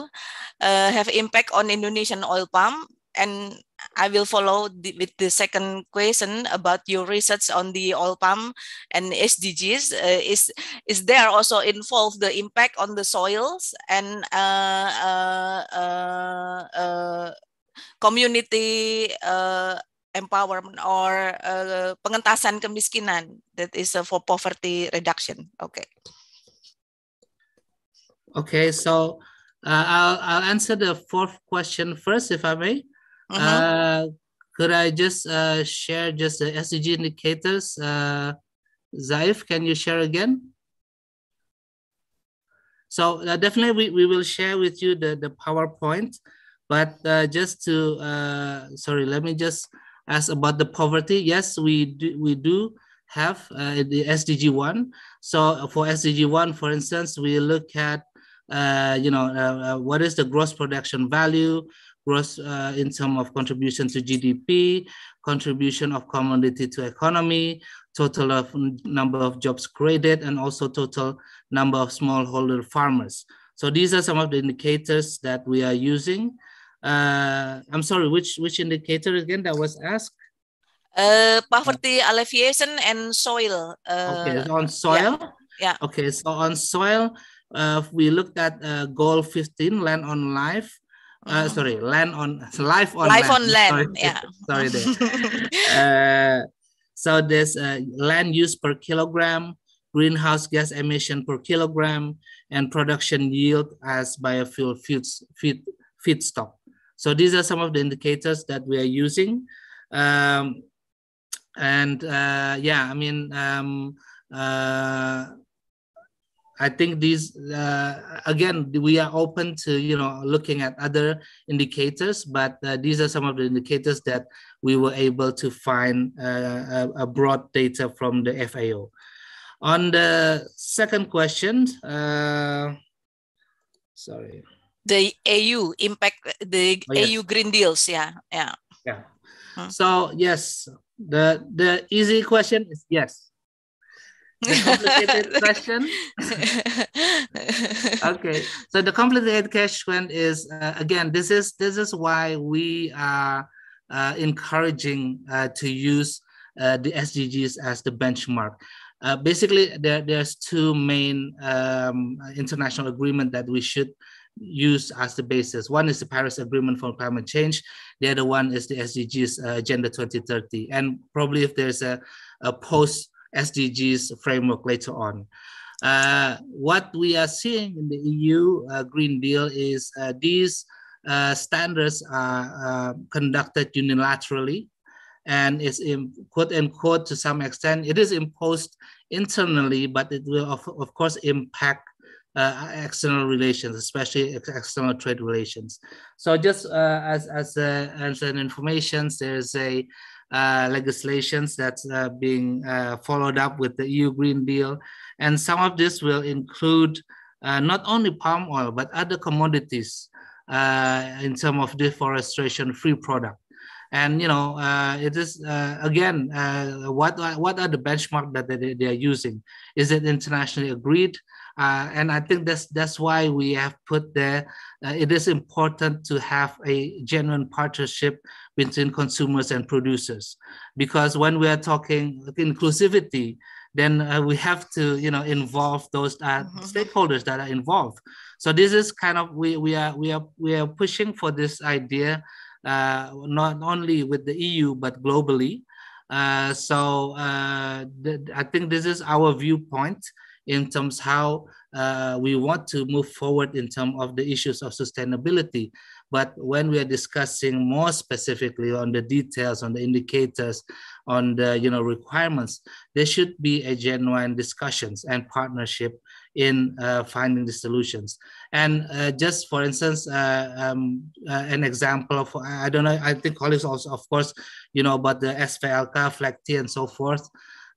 uh, have impact on Indonesian oil palm? and I will follow the, with the second question about your research on the oil palm and SDGs. Uh, is is there also involved the impact on the soils and uh, uh, uh, uh community empowerment or pengentasan kemiskinan? That is for poverty reduction. Okay. Okay, so I'll I'll answer the fourth question first, if I may. Uh-huh. Uh, could I just uh, share just the SDG indicators? Uh, Zaif, can you share again? So uh, definitely we, we will share with you the, the PowerPoint, but uh, just to, uh, sorry, let me just ask about the poverty. Yes, we do, we do have the SDG 1. So for SDG 1, for instance, we look at, you know, what is the gross production value? gross uh, in terms of contribution to GDP, contribution of commodity to economy, total of number of jobs created, and also total number of smallholder farmers. So these are some of the indicators that we are using. Uh, I'm sorry, which which indicator again that was asked? Uh, poverty alleviation and soil. Uh, okay, on soil. Yeah. yeah. Okay, so on soil, uh, we looked at uh, goal 15, land on life uh, uh-huh. sorry land on life on life land. on land sorry, yeah sorry there uh, so there's uh, land use per kilogram greenhouse gas emission per kilogram and production yield as biofuel feed, feed, feedstock so these are some of the indicators that we are using um, and uh, yeah i mean um, uh, I think these uh, again we are open to you know looking at other indicators, but uh, these are some of the indicators that we were able to find uh, a, broad data from the FAO. On the second question, uh, sorry, the AU impact, the oh, yes. AU Green Deals, yeah, yeah, yeah. Huh? Hmm. So yes, the the easy question is yes complicated question? okay. So the complicated question is uh, again, this is this is why we are uh, encouraging uh, to use uh, the SDGs as the benchmark. Uh, basically, there, there's two main um, international agreement that we should use as the basis. One is the Paris Agreement for Climate Change. The other one is the SDGs uh, Agenda 2030. And probably if there's a, a post SDGs framework later on. Uh, what we are seeing in the EU uh, Green Deal is uh, these uh, standards are uh, conducted unilaterally and it's in, quote unquote to some extent. It is imposed internally, but it will, of, of course, impact uh, external relations, especially external trade relations. So just uh, as, as, as an information, there's a uh, legislations that's uh, being uh, followed up with the EU Green Deal. And some of this will include not only palm oil, but other commodities in terms of deforestation-free product and you know uh, it is uh, again uh, what what are the benchmark that they, they are using is it internationally agreed uh, and I think that's that's why we have put there. Uh, it is important to have a genuine partnership between consumers and producers, because when we are talking inclusivity, then uh, we have to you know involve those uh, mm-hmm. stakeholders that are involved. So this is kind of we we are we are we are pushing for this idea, uh, not only with the EU but globally. Uh, so th- I think this is our viewpoint in terms how uh, we want to move forward in terms of the issues of sustainability. But when we are discussing more specifically on the details, on the indicators, on the you know requirements, there should be a genuine discussions and partnership in uh, finding the solutions. And uh, just for instance, uh, um, uh, an example of I don't know. I think colleagues also, of course, you know about the SPLK, FLECT, and so forth.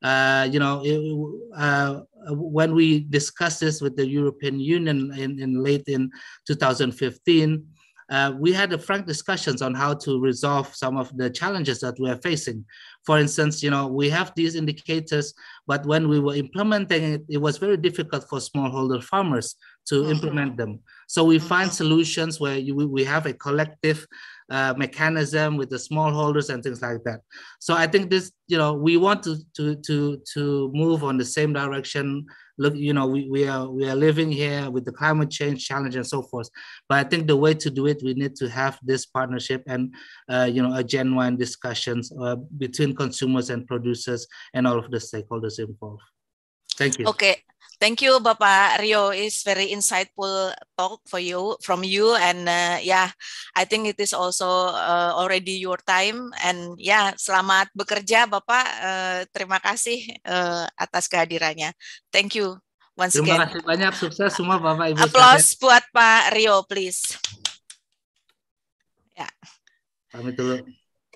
Uh, you know, it, uh, when we discussed this with the European Union in, in late in 2015, uh, we had frank discussions on how to resolve some of the challenges that we are facing. For instance, you know, we have these indicators, but when we were implementing it, it was very difficult for smallholder farmers to mm -hmm. implement them. So we find mm-hmm. solutions where you, we have a collective uh, mechanism with the smallholders and things like that. So I think this, you know, we want to to to to move on the same direction. Look, you know, we, we are we are living here with the climate change challenge and so forth. But I think the way to do it, we need to have this partnership and uh, you know a genuine discussions uh, between consumers and producers and all of the stakeholders involved. Thank you. Okay. Thank you, Bapak Rio. It's very insightful talk for you from you, and uh, yeah, I think it is also uh, already your time. And yeah, selamat bekerja, Bapak. Uh, terima kasih uh, atas kehadirannya. Thank you once terima again. Terima kasih banyak. Sukses semua, Bapak Ibu. Applause buat Pak Rio, please. Ya. Pamit dulu.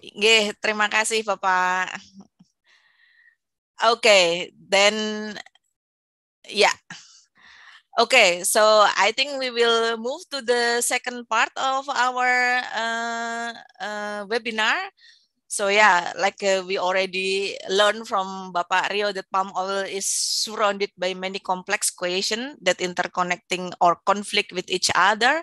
Gih, terima kasih, Bapak. Okay, then yeah okay so i think we will move to the second part of our uh, uh, webinar so yeah, like uh, we already learned from Bapak Rio that palm oil is surrounded by many complex cohesion that interconnecting or conflict with each other.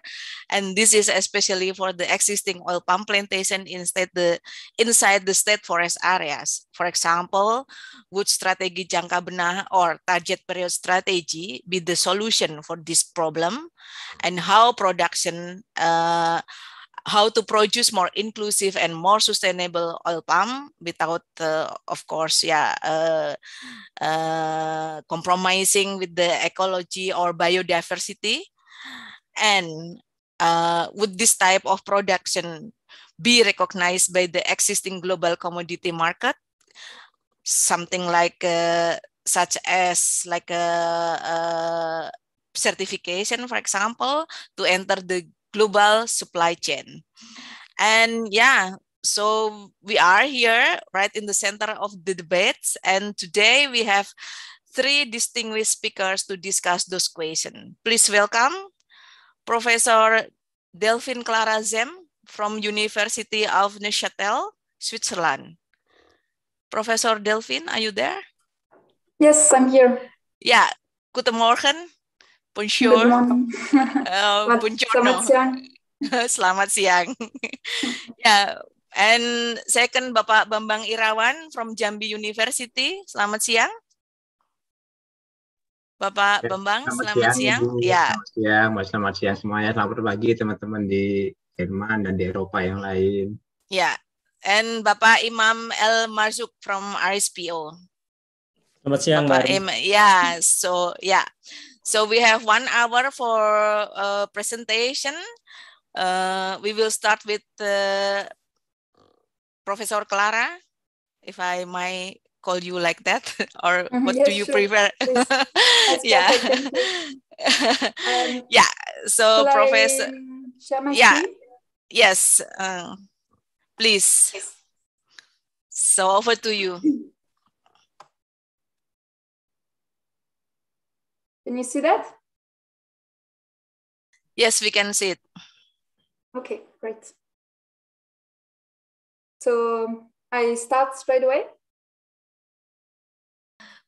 And this is especially for the existing oil palm plantation inside the, inside the state forest areas. For example, would strategy jangka benah or target period strategy be the solution for this problem? And how production uh, how to produce more inclusive and more sustainable oil palm without, uh, of course, yeah, uh, uh, compromising with the ecology or biodiversity. And uh, would this type of production be recognized by the existing global commodity market? Something like uh, such as like a, uh, a certification, for example, to enter the global supply chain. And yeah, so we are here right in the center of the debates. And today we have three distinguished speakers to discuss those questions. Please welcome Professor Delphine Clara Zem from University of Neuchâtel, Switzerland. Professor Delphine, are you there? Yes, I'm here. Yeah, guten Morgen. Bonjour. Uh, Selamat siang. Selamat siang. ya, and second kan Bapak Bambang Irawan from Jambi University. Selamat siang. Bapak ya, Bambang, selamat, selamat siang. siang. Ibu. Ya. Selamat siang, selamat siang semuanya. Selamat pagi teman-teman di Jerman dan di Eropa yang lain. Ya, and Bapak Imam El Marzuk from RSPO. Selamat siang, Bapak Im. Ya, yeah, so ya. Yeah. So we have one hour for a uh, presentation. Uh, we will start with uh, Professor Clara, if I might call you like that, or mm-hmm. what yes, do you sure. prefer? yeah, um, yeah. So Professor, yeah, yes. Uh, please. So over to you. Can you see that? Yes, we can see it. Okay, great. So I start straight away.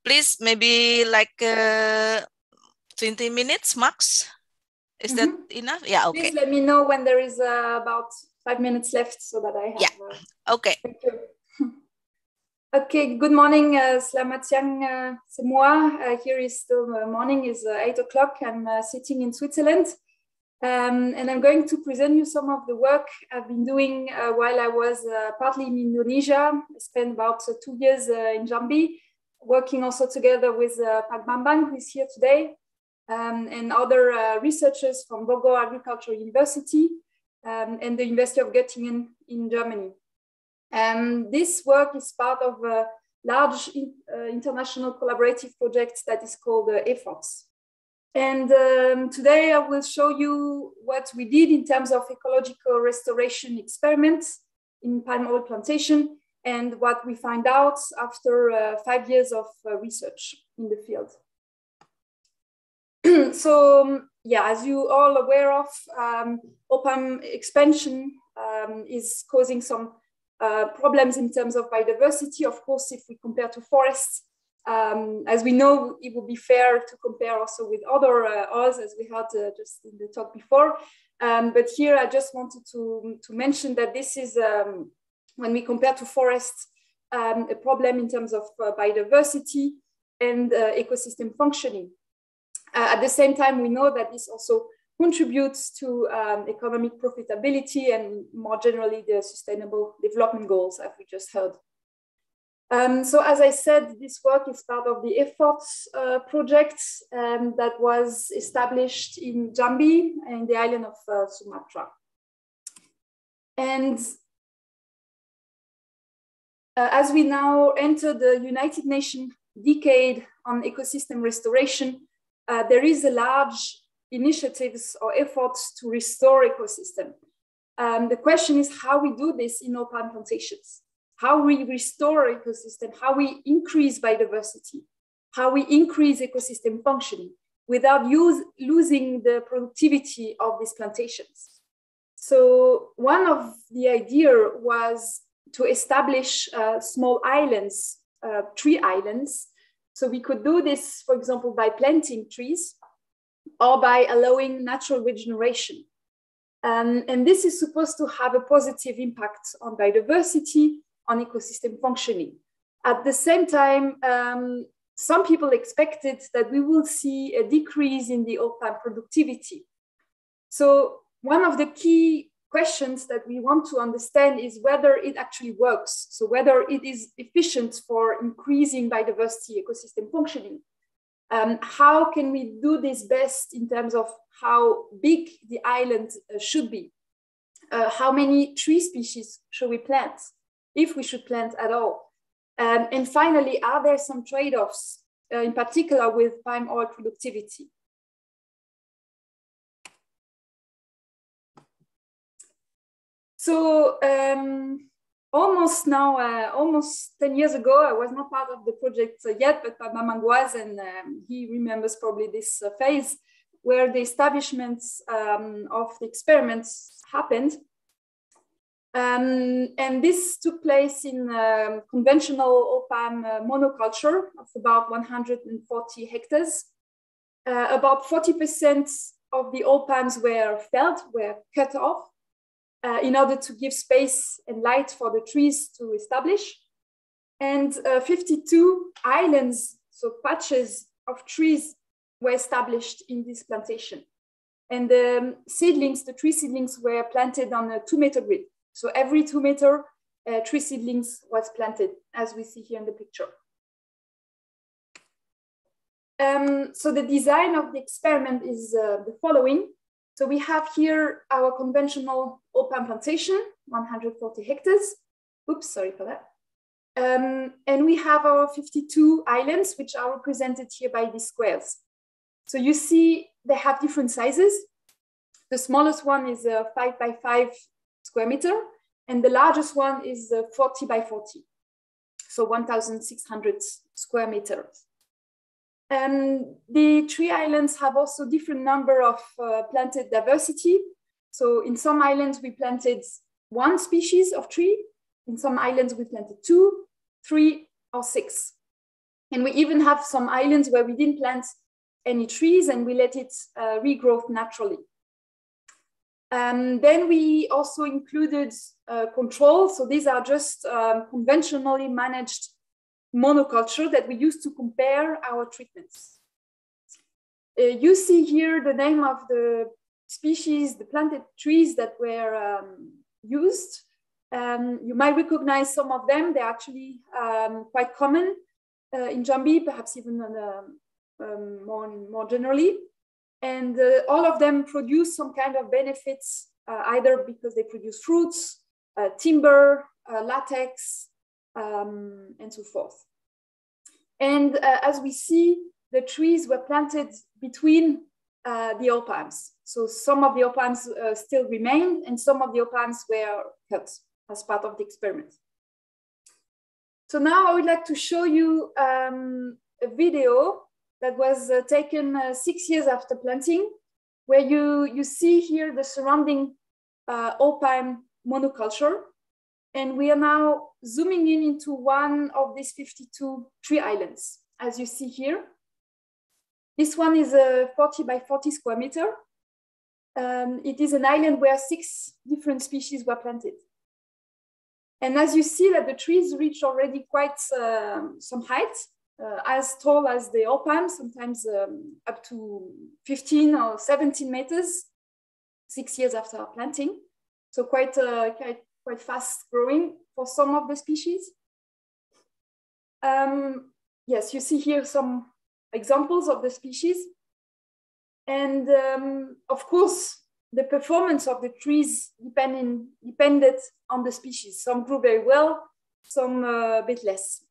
Please, maybe like uh, 20 minutes max. Is mm -hmm. that mm-hmm. enough? Yeah, okay. Please let me know when there is uh, about five minutes left so that I have. Yeah, uh, okay. Thank you. Okay, good morning, uh, Selamat siang uh, semua. Uh, here is the uh, morning, is uh, 8 o'clock. I'm sitting in Switzerland um, and I'm going to present you some of the work I've been doing while I was partly in Indonesia. I spent about two years in Jambi, working also together with Pak Bambang, who is here today, um, and other researchers from Bogor Agricultural University um, and the University of Göttingen in Germany. And um, this work is part of a large uh, international collaborative project that is called uh, EFOX. And um, today I will show you what we did in terms of ecological restoration experiments in palm oil plantation and what we find out after uh, five years of uh, research in the field. so um, yeah, as you all aware of, um, OPAM expansion um, is causing some uh, problems in terms of biodiversity. Of course, if we compare to forests, um, as we know, it would be fair to compare also with other uh, oils, as we had uh, just in the talk before. Um, but here, I just wanted to, to mention that this is, um, when we compare to forests, um, a problem in terms of uh, biodiversity and uh, ecosystem functioning. Uh, at the same time, we know that this also contributes to um, economic profitability and more generally the sustainable development goals as we just heard. Um, so as I said, this work is part of the efforts uh, project um, that was established in Jambi in the island of uh, Sumatra. And uh, as we now enter the United Nations decade on ecosystem restoration, uh, there is a large initiatives or efforts to restore ecosystem. Um, the question is how we do this in open plantations, how we restore ecosystem, how we increase biodiversity, how we increase ecosystem functioning without use, losing the productivity of these plantations. So one of the idea was to establish uh, small islands, uh, tree islands. So we could do this, for example, by planting trees or by allowing natural regeneration. Um, and this is supposed to have a positive impact on biodiversity, on ecosystem functioning. At the same time, um, some people expected that we will see a decrease in the open productivity. So one of the key questions that we want to understand is whether it actually works. So whether it is efficient for increasing biodiversity ecosystem functioning. Um, how can we do this best in terms of how big the island uh, should be? Uh, how many tree species should we plant, if we should plant at all? Um, and finally, are there some trade-offs, uh, in particular with palm oil productivity? So um, almost now, uh, almost 10 years ago, I was not part of the project yet, but Papa Mang was, and um, he remembers probably this uh, phase where the establishments um, of the experiments happened. Um, and this took place in um, conventional OPAM uh, monoculture of about 140 hectares. Uh, about 40% of the OPAMs were felled, were cut off uh, in order to give space and light for the trees to establish. And uh, 52 islands, so patches of trees, were established in this plantation. And the um, seedlings, the tree seedlings, were planted on a two meter grid. So every two meter, uh, tree seedlings was planted, as we see here in the picture. Um, so the design of the experiment is uh, the following. So we have here our conventional open plantation, 140 hectares. Oops, sorry for that. Um, and we have our 52 islands, which are represented here by these squares. So you see they have different sizes. The smallest one is a five by five square meter, and the largest one is 40 by 40. So 1,600 square meters. Um, the tree islands have also different number of uh, planted diversity. So in some islands, we planted one species of tree. In some islands, we planted two, three, or six. And we even have some islands where we didn't plant any trees and we let it uh, naturally. Um, then we also included uh, control. So these are just um, conventionally managed monoculture that we use to compare our treatments. Uh, you see here the name of the species, the planted trees that were um, used. Um, you might recognize some of them. They're actually um, quite common uh, in Jambi, perhaps even uh, um, more, more generally. And uh, all of them produce some kind of benefits, uh, either because they produce fruits, uh, timber, latex, um, and so forth. And uh, as we see, the trees were planted between uh, the old So some of the old uh, still remain, and some of the old were cut as part of the experiment. So now I would like to show you um, a video that was uh, taken uh, six years after planting, where you, you see here the surrounding uh, monoculture and we are now zooming in into one of these 52 tree islands, as you see here. This one is a 40 by 40 square meter. Um, it is an island where six different species were planted. And as you see that the trees reach already quite uh, some height, uh, as tall as the opam, sometimes um, up to 15 or 17 meters, six years after planting. So quite, uh, quite quite fast growing for some of the species. Um, yes, you see here some examples of the species. And um, of course, the performance of the trees depending, depended on the species. Some grew very well, some uh, a bit less.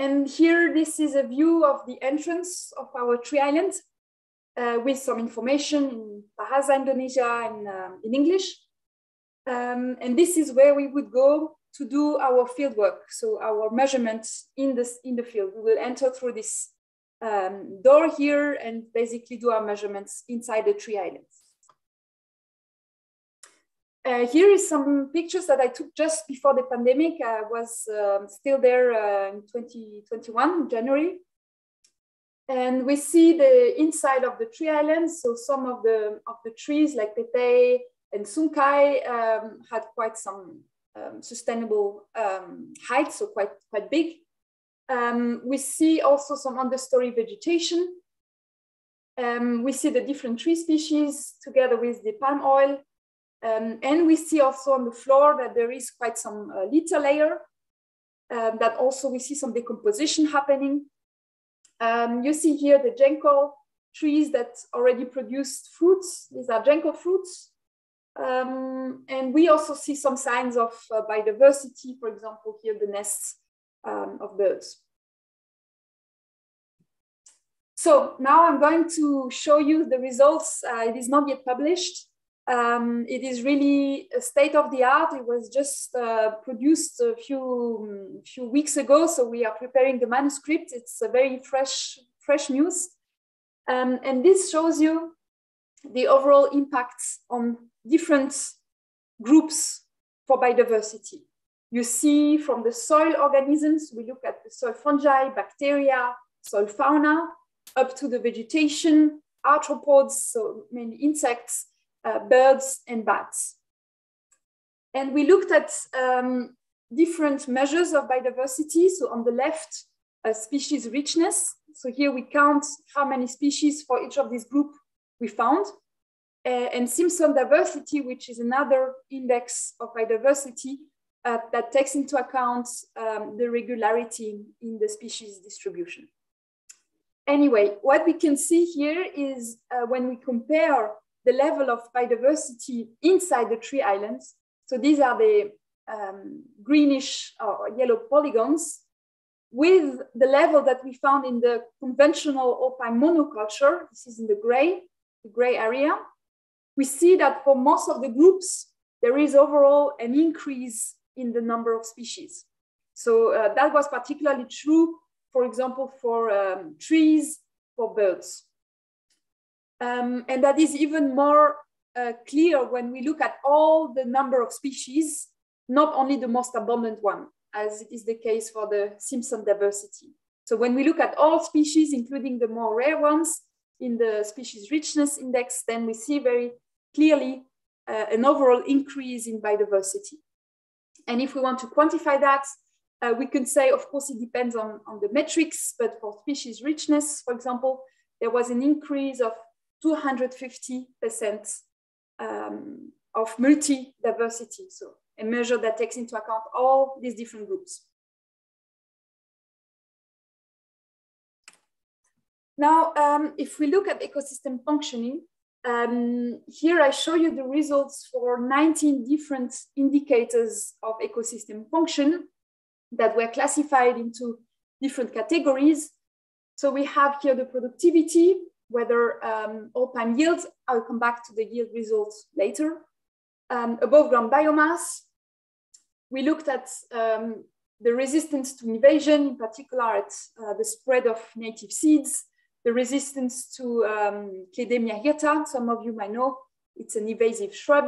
And here, this is a view of the entrance of our tree island uh, with some information in Bahasa Indonesia and um, in English. Um, and this is where we would go to do our field work. So our measurements in, this, in the field, we will enter through this um, door here and basically do our measurements inside the tree islands. Uh, here is some pictures that I took just before the pandemic. I was um, still there uh, in 2021, January. And we see the inside of the tree islands. So some of the, of the trees like Pepe, and Sunkai um, had quite some um, sustainable um, height, so quite, quite big. Um, we see also some understory vegetation. Um, we see the different tree species together with the palm oil. Um, and we see also on the floor that there is quite some uh, litter layer um, that also we see some decomposition happening. Um, you see here the Jenko trees that already produced fruits. These are Jenko fruits. Um, and we also see some signs of uh, biodiversity, for example, here the nests um, of birds. So now I'm going to show you the results. Uh, it is not yet published. Um, it is really state of the art. It was just uh, produced a few, few weeks ago. So we are preparing the manuscript. It's a very fresh, fresh news. Um, and this shows you the overall impacts on different groups for biodiversity. You see from the soil organisms, we look at the soil fungi, bacteria, soil fauna, up to the vegetation, arthropods, so mainly insects, uh, birds, and bats. And we looked at um, different measures of biodiversity. So on the left, uh, species richness. So here we count how many species for each of these group we found. Uh, and Simpson diversity, which is another index of biodiversity uh, that takes into account um, the regularity in the species distribution. Anyway, what we can see here is uh, when we compare the level of biodiversity inside the tree islands. So these are the um, greenish or yellow polygons with the level that we found in the conventional alpine monoculture. This is in the gray, the gray area we see that for most of the groups, there is overall an increase in the number of species. So uh, that was particularly true, for example, for um, trees, for birds. Um, and that is even more uh, clear when we look at all the number of species, not only the most abundant one, as it is the case for the Simpson diversity. So when we look at all species, including the more rare ones, in the species richness index, then we see very clearly uh, an overall increase in biodiversity. And if we want to quantify that, uh, we can say, of course, it depends on, on the metrics, but for species richness, for example, there was an increase of 250% um, of multi-diversity. So a measure that takes into account all these different groups. Now, um, if we look at ecosystem functioning, um, here I show you the results for 19 different indicators of ecosystem function that were classified into different categories. So we have here the productivity, whether um, all-time yields, I'll come back to the yield results later, um, above ground biomass. We looked at um, the resistance to invasion, in particular at uh, the spread of native seeds, the resistance to um, Cledemia some of you might know, it's an invasive shrub.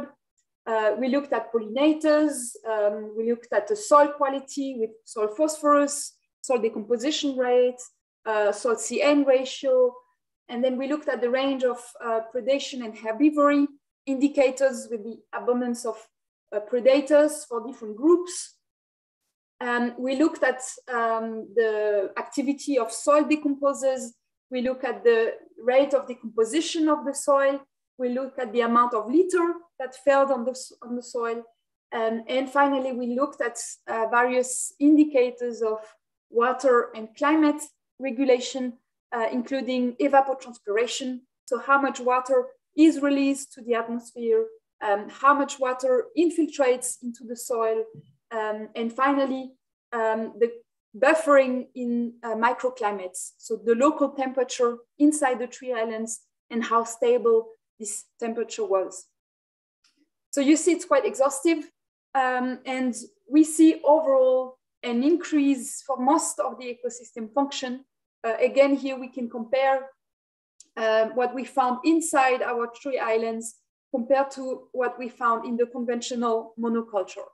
Uh, we looked at pollinators, um, we looked at the soil quality with soil phosphorus, soil decomposition rate, uh, soil CN ratio, and then we looked at the range of uh, predation and herbivory indicators with the abundance of uh, predators for different groups. And um, we looked at um, the activity of soil decomposers we look at the rate of decomposition of the soil, we look at the amount of litter that fell on the, on the soil, um, and finally, we looked at uh, various indicators of water and climate regulation, uh, including evapotranspiration, so how much water is released to the atmosphere, um, how much water infiltrates into the soil, um, and finally, um, the buffering in uh, microclimates. So the local temperature inside the tree islands and how stable this temperature was. So you see it's quite exhaustive. Um, and we see overall an increase for most of the ecosystem function. Uh, again, here we can compare um, what we found inside our tree islands compared to what we found in the conventional monoculture.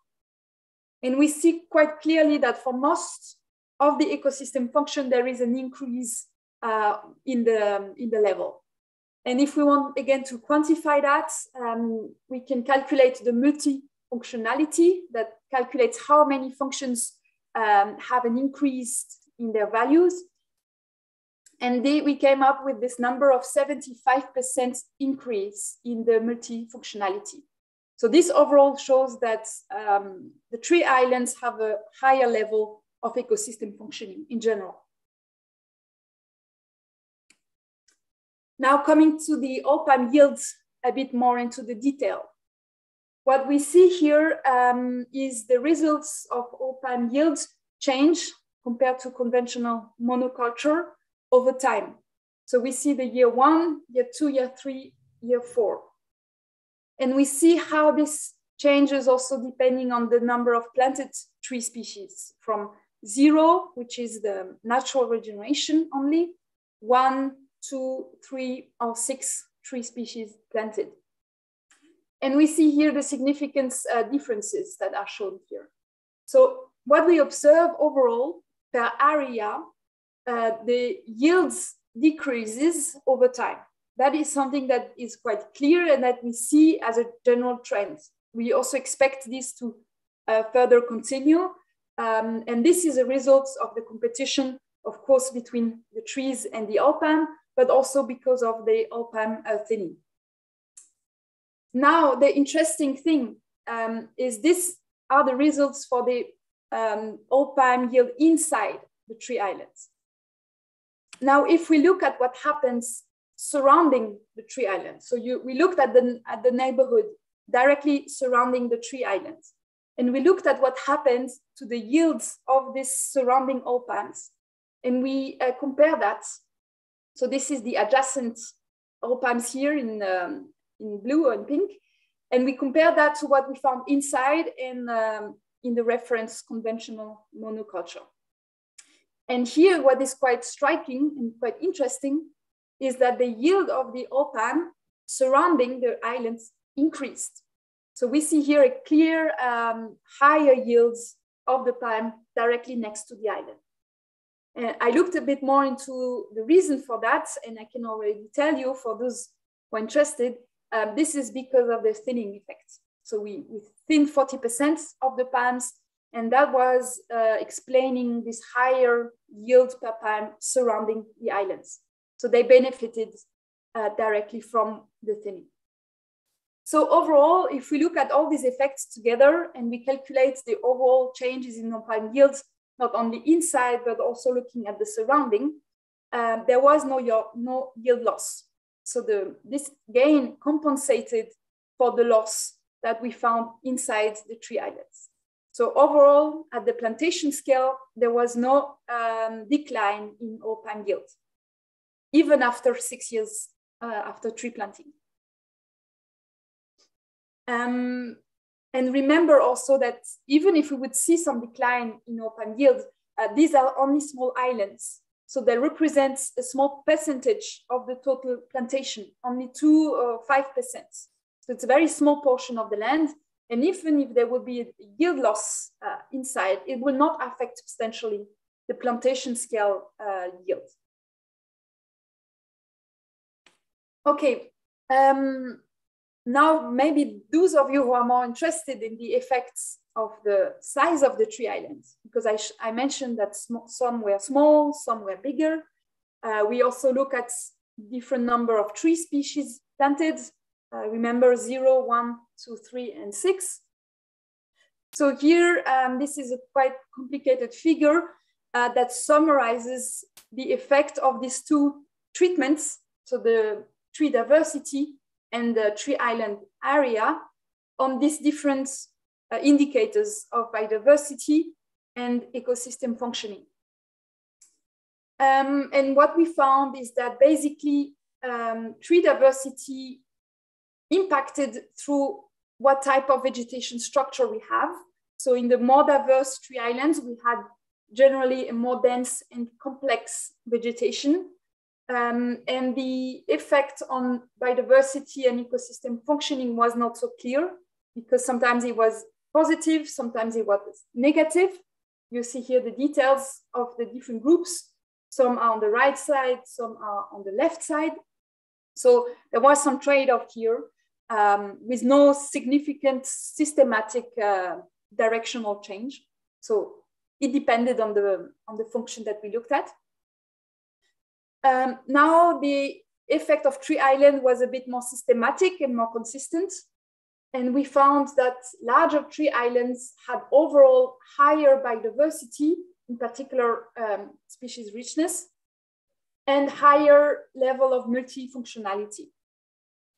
And we see quite clearly that for most of the ecosystem function, there is an increase uh, in, the, in the level. And if we want, again, to quantify that, um, we can calculate the multi-functionality that calculates how many functions um, have an increase in their values. And they, we came up with this number of 75% increase in the multi-functionality. So this overall shows that um, the tree islands have a higher level of ecosystem functioning in general. Now coming to the OPAM yields a bit more into the detail. What we see here um, is the results of OPAM yields change compared to conventional monoculture over time. So we see the year one, year two, year three, year four. And we see how this changes also depending on the number of planted tree species from zero, which is the natural regeneration only, one, two, three, or six tree species planted. And we see here the significance uh, differences that are shown here. So what we observe overall per area, uh, the yields decreases over time. That is something that is quite clear and that we see as a general trend. We also expect this to uh, further continue um, and this is a result of the competition, of course, between the trees and the alpine, but also because of the alpine uh, thinning. Now, the interesting thing um, is these are the results for the um, alpine yield inside the tree islands. Now, if we look at what happens surrounding the tree islands, so you, we looked at the, at the neighborhood directly surrounding the tree islands. And we looked at what happens to the yields of these surrounding opans. And we uh, compare that. So this is the adjacent opans here in, um, in blue and pink. And we compare that to what we found inside in um, in the reference conventional monoculture. And here, what is quite striking and quite interesting is that the yield of the opan surrounding the islands increased. So we see here a clear um, higher yields of the palm directly next to the island. And I looked a bit more into the reason for that, and I can already tell you for those who are interested, um, this is because of the thinning effect. So we, we thinned 40% of the palms, and that was uh, explaining this higher yield per palm surrounding the islands. So they benefited uh, directly from the thinning. So overall, if we look at all these effects together and we calculate the overall changes in non-prime yields, not only inside, but also looking at the surrounding, um, there was no, no yield loss. So the, this gain compensated for the loss that we found inside the tree islets. So overall, at the plantation scale, there was no um, decline in all yield, even after six years uh, after tree planting. Um, and remember also that even if we would see some decline in open yield, uh, these are only small islands. So they represent a small percentage of the total plantation, only two or uh, five percent. So it's a very small portion of the land. And even if there would be a yield loss uh, inside, it will not affect substantially the plantation scale uh, yield. Okay, um, now maybe those of you who are more interested in the effects of the size of the tree islands, because I, I mentioned that some were small, some were bigger. Uh, we also look at different number of tree species planted. Uh, remember zero, one, two, three, and six. So here, um, this is a quite complicated figure uh, that summarizes the effect of these two treatments. So the tree diversity and the Tree Island area on these different uh, indicators of biodiversity and ecosystem functioning. Um, and what we found is that basically um, tree diversity impacted through what type of vegetation structure we have. So in the more diverse tree islands, we had generally a more dense and complex vegetation um, and the effect on biodiversity and ecosystem functioning was not so clear because sometimes it was positive, sometimes it was negative. You see here the details of the different groups. Some are on the right side, some are on the left side. So there was some trade-off here um, with no significant systematic uh, directional change. So it depended on the, on the function that we looked at. Um, now the effect of tree island was a bit more systematic and more consistent. And we found that larger tree islands had overall higher biodiversity, in particular um, species richness, and higher level of multifunctionality.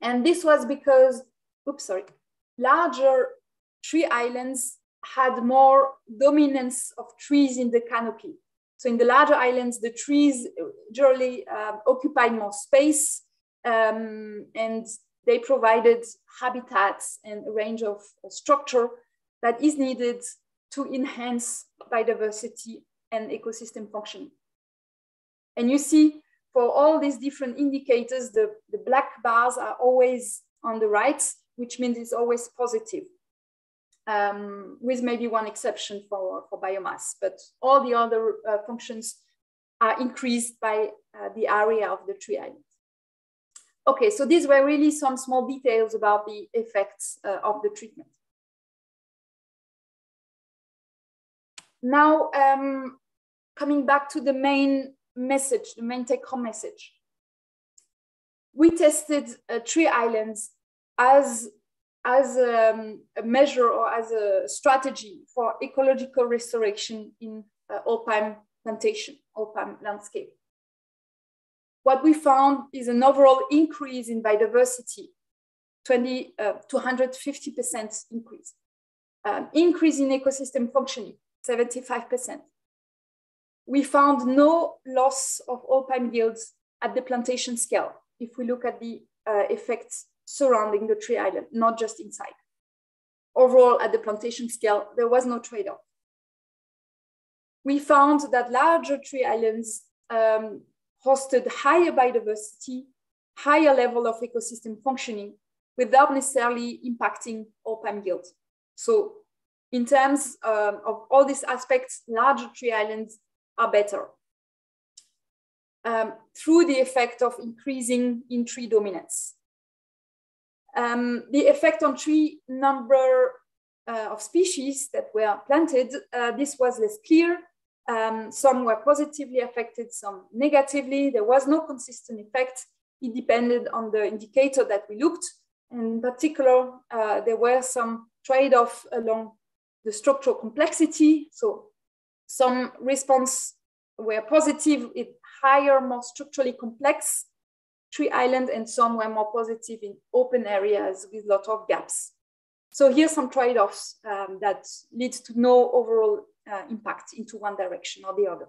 And this was because, oops, sorry, larger tree islands had more dominance of trees in the canopy. So in the larger islands, the trees generally uh, occupied more space um, and they provided habitats and a range of structure that is needed to enhance biodiversity and ecosystem function. And you see for all these different indicators, the, the black bars are always on the right, which means it's always positive um, with maybe one exception for, for biomass, but all the other uh, functions are increased by uh, the area of the tree island. Okay, so these were really some small details about the effects uh, of the treatment. Now, um, coming back to the main message, the main take home message. We tested uh, tree islands as as a measure or as a strategy for ecological restoration in uh, plantation, opalm landscape. What we found is an overall increase in biodiversity, 250% uh, increase. Um, increase in ecosystem functioning, 75%. We found no loss of opalm yields at the plantation scale if we look at the uh, effects surrounding the tree island, not just inside. Overall, at the plantation scale, there was no trade-off. We found that larger tree islands um, hosted higher biodiversity, higher level of ecosystem functioning without necessarily impacting open yield. So in terms um, of all these aspects, larger tree islands are better um, through the effect of increasing in tree dominance. Um, the effect on tree number uh, of species that were planted, uh, this was less clear. Um, some were positively affected, some negatively. There was no consistent effect. It depended on the indicator that we looked. In particular, uh, there were some trade-off along the structural complexity. So some response were positive, it higher, more structurally complex tree island, and some were more positive in open areas with lot of gaps. So here's some trade-offs um, that lead to no overall uh, impact into one direction or the other.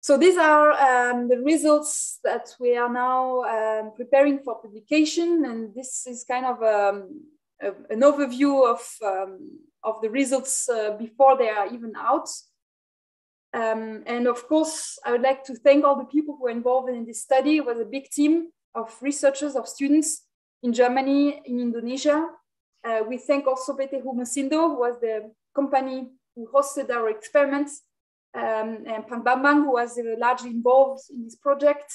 So these are um, the results that we are now um, preparing for publication. And this is kind of um, a, an overview of, um, of the results uh, before they are even out. Um, and of course, I would like to thank all the people who were involved in this study. It was a big team of researchers, of students in Germany, in Indonesia. Uh, we thank also Bete Humasindo, who was the company who hosted our experiments, um, and Pang Bambang, who was uh, largely involved in this project.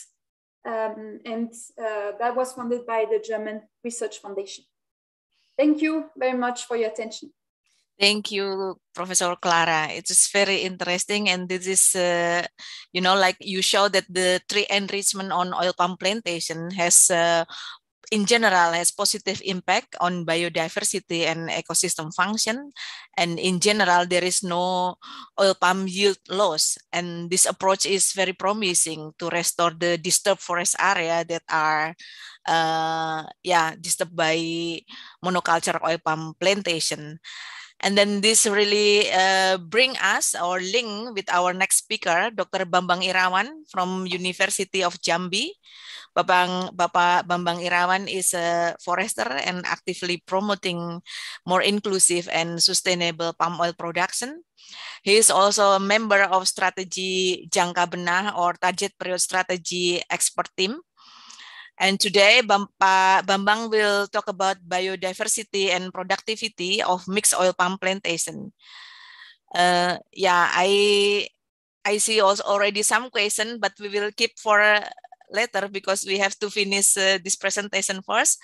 Um, and uh, that was funded by the German Research Foundation. Thank you very much for your attention. Thank you, Professor Clara. It is very interesting, and this is, uh, you know, like you show that the tree enrichment on oil palm plantation has, uh, in general, has positive impact on biodiversity and ecosystem function, and in general, there is no oil palm yield loss. And this approach is very promising to restore the disturbed forest area that are uh, yeah, disturbed by monoculture oil palm plantation. And then this really uh, bring us or link with our next speaker, Dr. Bambang Irawan from University of Jambi. Bapang, Bapak Bambang Irawan is a forester and actively promoting more inclusive and sustainable palm oil production. He is also a member of Strategy Jangka Benah or Target Period Strategy Expert Team and today, Bambang will talk about biodiversity and productivity of mixed oil palm plantation. Uh, yeah, I I see also already some question, but we will keep for later because we have to finish uh, this presentation first.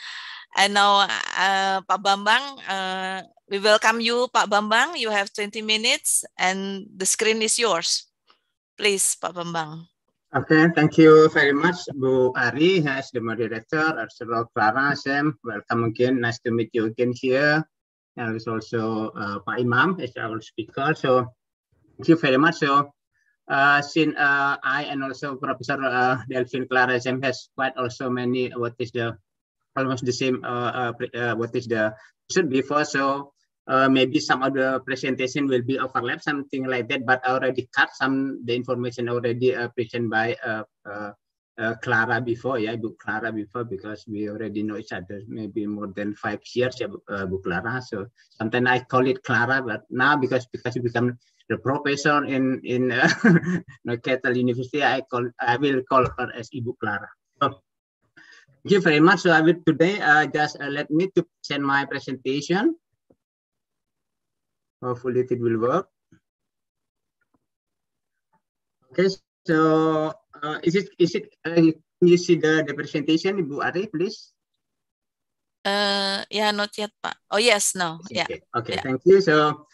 And now, uh, Pak Bambang, uh, we welcome you, Pak Bambang. You have 20 minutes and the screen is yours. Please, Pak Bambang. Okay, thank you very much, Bu Ari, as the moderator, Ursula Clara, Sam. Welcome again. Nice to meet you again here. And it's also uh, Pak Imam as our speaker. So thank you very much. So uh, since uh, I and also Professor uh, Delphine Clara Sam has quite also many what is the almost the same uh, uh, uh what is the should before. So uh, maybe some of the presentation will be overlap, something like that, but I already cut some the information already uh, presented by uh, uh, uh Clara before, yeah, Bu Clara before, because we already know each other maybe more than five years, uh, Bu Clara. So sometimes I call it Clara, but now because because you become the professor in in uh, Newcastle University, I call I will call her as Ibu Clara. So, thank you very much. So I will today just let me to present my presentation. Hopefully it will work. Okay, so uh, is it is it uh, you see the, the presentation, Ibu Ari, please? Uh, yeah, not yet, Pak. Oh yes, no. Okay. Yeah. Okay. Yeah. Thank you. So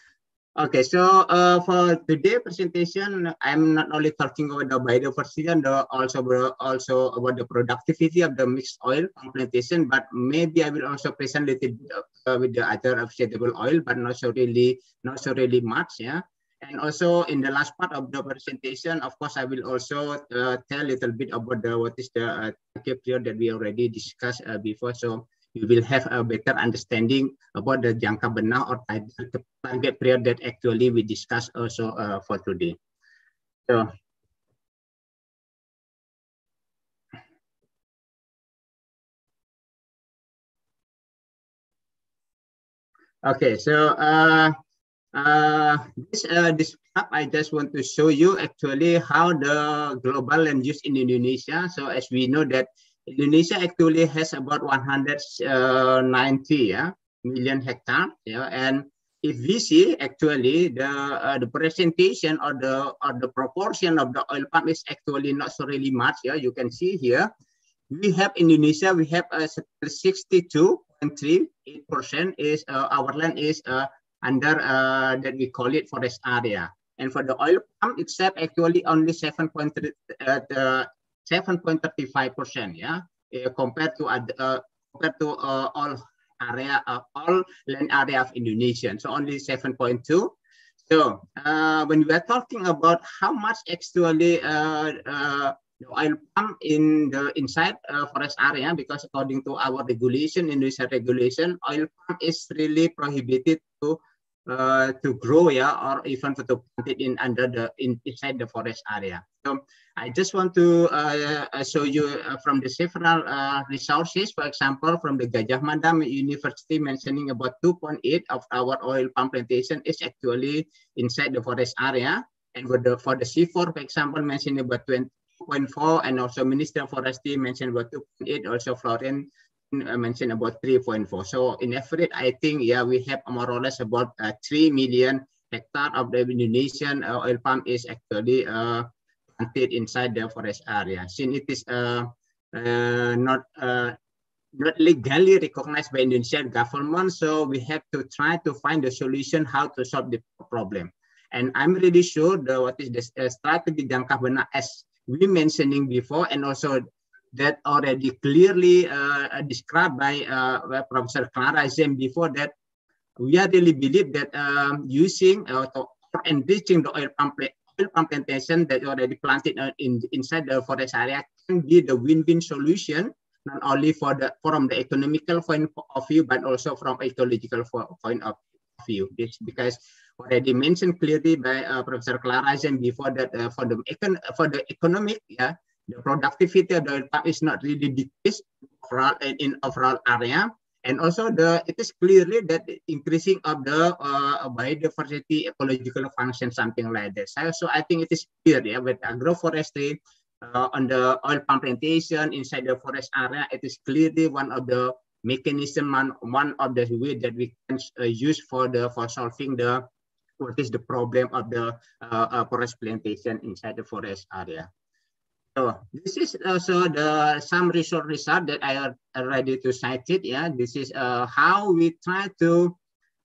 Okay, so uh, for today presentation, I'm not only talking about the biodiversity and the, also also about the productivity of the mixed oil plantation, but maybe I will also present a little bit of, uh, with the other vegetable oil, but not so really not so really much, yeah. And also in the last part of the presentation, of course, I will also uh, tell a little bit about the what is the uh, period that we already discussed uh, before. So we will have a better understanding about the jangka benah or target period that actually we discussed also uh, for today. So, okay, so uh, uh, this uh, this map I just want to show you actually how the global land use in Indonesia. So as we know that Indonesia actually has about 190 yeah, million hectare. Yeah, and if we see actually the uh, the presentation or the or the proportion of the oil palm is actually not so really much. Yeah, you can see here we have Indonesia. We have a uh, 62.38 percent is uh, our land is uh, under uh, that we call it forest area. And for the oil palm itself, actually only 7.3 uh, 7.35%, yeah, eh, compared to uh, compared to uh, all area uh, all land area of Indonesia. So only 7.2. So uh, when we are talking about how much actually uh, uh the oil pump in the inside uh, forest area, because according to our regulation, Indonesia regulation, oil pump is really prohibited to uh, to grow, yeah, or even to plant it in under the in inside the forest area. So I just want to uh, uh show you uh, from the several uh, resources, for example, from the Gajah Mada University mentioning about 2.8 of our oil palm plantation is actually inside the forest area. And for the, for the C4, for example, mentioning about 20.4 and also Minister of Forestry mentioned about 2.8, also Florian mentioned about 3.4. So in average, I think, yeah, we have more or less about uh, 3 million hectare of the Indonesian uh, oil palm is actually uh, planted inside the forest area. Since it is uh, uh not uh, not legally recognized by Indonesian government, so we have to try to find a solution how to solve the problem. And I'm really sure the, what is the uh, strategy jangka benak as we mentioning before, and also that already clearly uh, uh described by uh, Professor Clara Zem before that we really believe that um, using uh, enriching the oil, palm, oil palm plantation that already planted uh, in inside the forest area can be the win-win solution not only for the from the economical point of view but also from ecological point of view. This because already mentioned clearly by uh, Professor Clara Zem before that uh, for the econ for the economic yeah the productivity of the aircraft is not really decreased overall, in overall area. And also the it is clearly that increasing of the uh, biodiversity ecological function, something like this. Uh, so I think it is clear yeah, with agroforestry, uh, on the oil palm plantation inside the forest area, it is clearly one of the mechanism, one, one of the way that we can uh, use for the for solving the what is the problem of the uh, uh forest plantation inside the forest area. So oh, this is also the some research result that I already to cite it. Yeah, this is uh, how we try to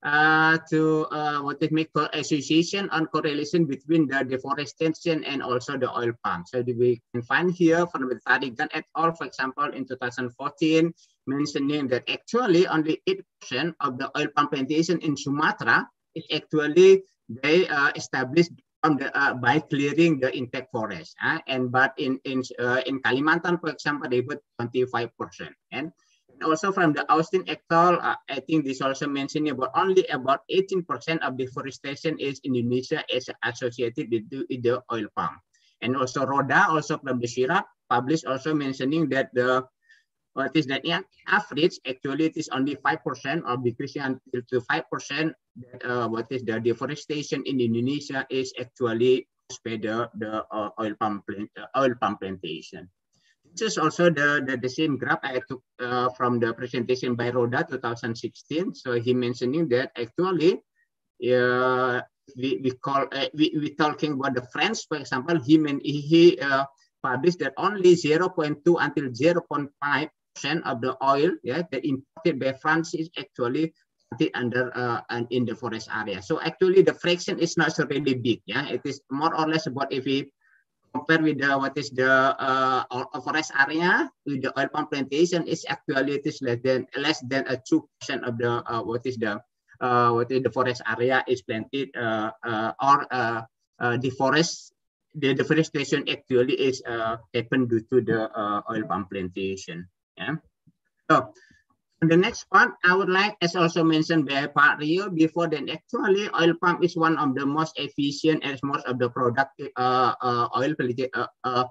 uh, to uh, what make association and correlation between the deforestation and also the oil palm. So we can find here from the study done at al. For example, in 2014, mentioning that actually only 8% of the oil palm plantation in Sumatra is actually they uh, established the, uh, by clearing the intact forest. Uh, and but in in uh, in Kalimantan, for example, they put 25 percent. And also from the Austin Ectol, uh, I think this also mentioned about only about 18 percent of deforestation is Indonesia is associated with the, with the oil palm. And also Roda, also from the Shirak, published also mentioning that the what is it is that yeah, average, actually it is only 5% or decreasing until to 5% uh, what is the deforestation in Indonesia is actually by the, the uh, oil, palm plant, uh, oil pump plantation. This is also the, the, the same graph I took uh, from the presentation by Roda 2016. So he mentioning that actually uh, we, we call uh, we, we talking about the French, for example, he, he uh, published that only 0.2 until 0.5 percent of the oil yeah, that imported by France is actually under uh, and in the forest area. So actually the fraction is not so really big. Yeah, it is more or less about if we compare with the what is the uh, forest area with the oil palm plantation is actually it is less than less than a two percent of the uh, what is the uh, what is the forest area is planted uh, uh, or uh, uh, the forest the deforestation actually is uh, happened due to the uh, oil palm plantation. Yeah. So the next part, I would like, as also mentioned by Pak Rio before, then actually oil palm is one of the most efficient and most of the product uh, uh, oil uh, uh,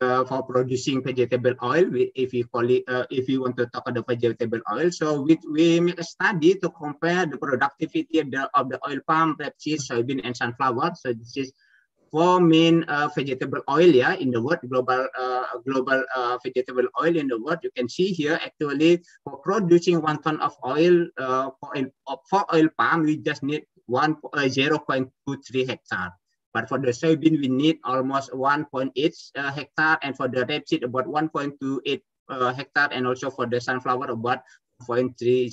uh, for producing vegetable oil, if you call it, uh, if you want to talk about vegetable oil. So we, we make a study to compare the productivity of the, of the oil palm, rapeseed, soybean, and sunflower. So this is four main uh, vegetable oil yeah, in the world, global uh, global uh, vegetable oil in the world. You can see here actually for producing one ton of oil uh, for, oil, for oil palm, we just need one, uh, 0.23 hectare. But for the soybean, we need almost 1.8 uh, hectare and for the rapeseed about 1.28 hectare and also for the sunflower about 0.30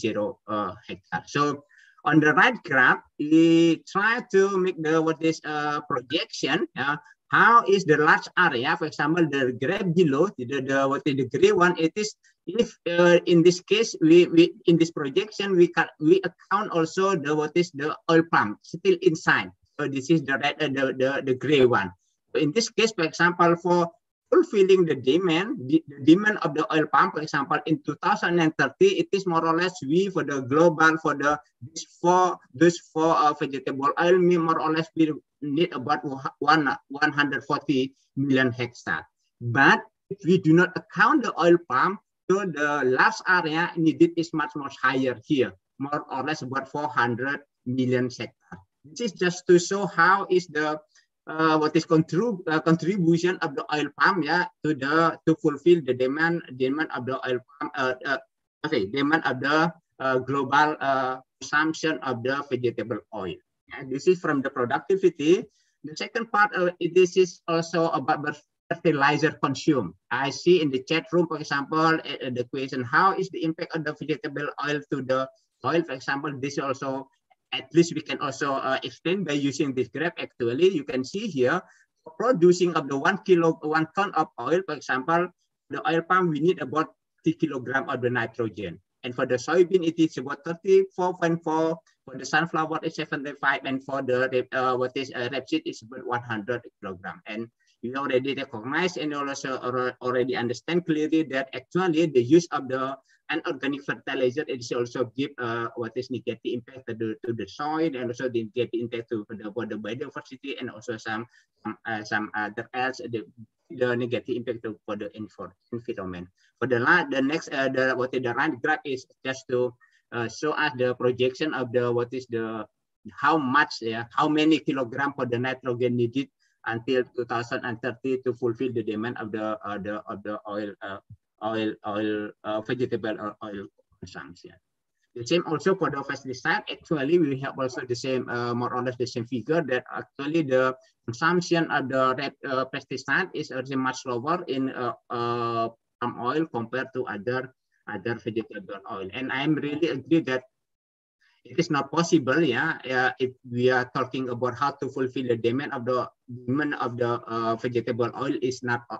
hectare. So on the right graph, we try to make the what is uh, projection. Uh, how is the large area, for example, the graph below, the, the, what is the gray one, it is if uh, in this case, we, we in this projection, we can, we account also the what is the oil pump still inside. So this is the red, uh, the, the, the gray one. So in this case, for example, for fulfilling the demand, the demand of the oil palm, for example, in 2030, it is more or less we for the global, for the this four, this four uh, vegetable oil, we more or less we need about one, 140 million hectares. But if we do not account the oil palm, so the last area needed is much, much higher here, more or less about 400 million hectares. This is just to show how is the uh, what is contrib uh, contribution of the oil palm yeah to the to fulfill the demand demand of the oil palm uh, uh, okay demand of the uh, global uh, consumption of the vegetable oil yeah, this is from the productivity the second part this is also about fertilizer consumed i see in the chat room for example uh, uh, the question how is the impact of the vegetable oil to the oil for example this also at least we can also uh, extend by using this graph. Actually, you can see here, producing of the one kilo, one ton of oil, for example, the oil palm, we need about three kilogram of the nitrogen. And for the soybean, it is about 34.4. For the sunflower, it's 75. And for the uh, what is uh, rapeseed, it's about 100 kilogram. And we already recognize and also already understand clearly that actually the use of the and organic fertilizer it also give uh, what is negative impact to the, to the soil and also the negative impact to the, for the biodiversity and also some uh, some other else the, the negative impact to, for the environment. For the land, the next uh, the what is the land graph is just to uh, show us the projection of the what is the how much yeah, how many kilogram for the nitrogen needed until 2030 to fulfill the demand of the uh, the of the oil uh, oil, oil uh, vegetable or oil consumption. The same also for the pesticide, actually we have also the same, uh, more or less the same figure that actually the consumption of the red uh, pesticide is actually much lower in uh, uh, palm oil compared to other other vegetable oil. And I'm really agree that it is not possible, yeah, uh, if we are talking about how to fulfill the demand of the demand of the uh, vegetable oil is not uh,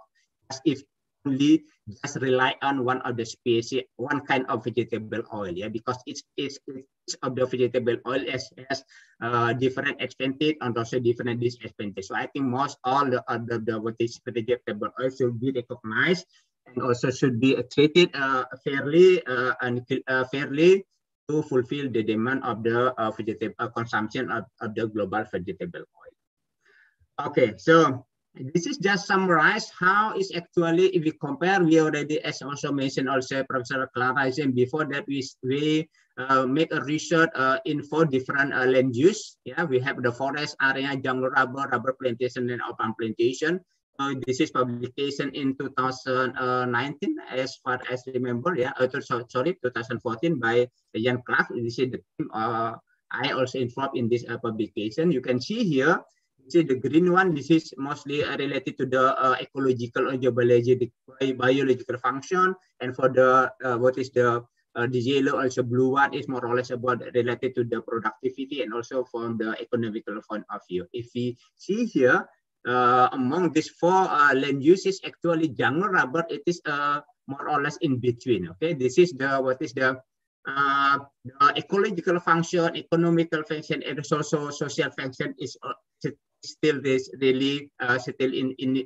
as if only just rely on one of the species, one kind of vegetable oil, yeah, because it's, it's, each of the vegetable oil has, has uh, different advantage and also different disadvantage. So I think most all the other vegetable oil should be recognized and also should be treated uh, fairly uh, and uh, fairly to fulfill the demand of the uh, vegetable uh, consumption of, of the global vegetable oil. Okay, so this is just summarize how is actually, if we compare, we already, as also mentioned also Professor Clara saying before that we, we uh, make a research uh, in four different uh, land use. Yeah, we have the forest area, jungle rubber, rubber plantation, and open plantation. this is publication in 2019, as far as remember, yeah, uh, sorry, 2014 by Jan Clark. This is the team uh, I also involved in this uh, publication. You can see here, see the green one, this is mostly uh, related to the uh, ecological or geobiological biological function. And for the, uh, what is the, uh, the yellow, also blue one is more or less about related to the productivity and also from the economical point of view. If we see here, uh, among these four uh, land uses, actually jungle rubber, it is more or less in between, okay? This is the, what is the, uh, the ecological function, economical function, and also social function is still this really uh, still in, in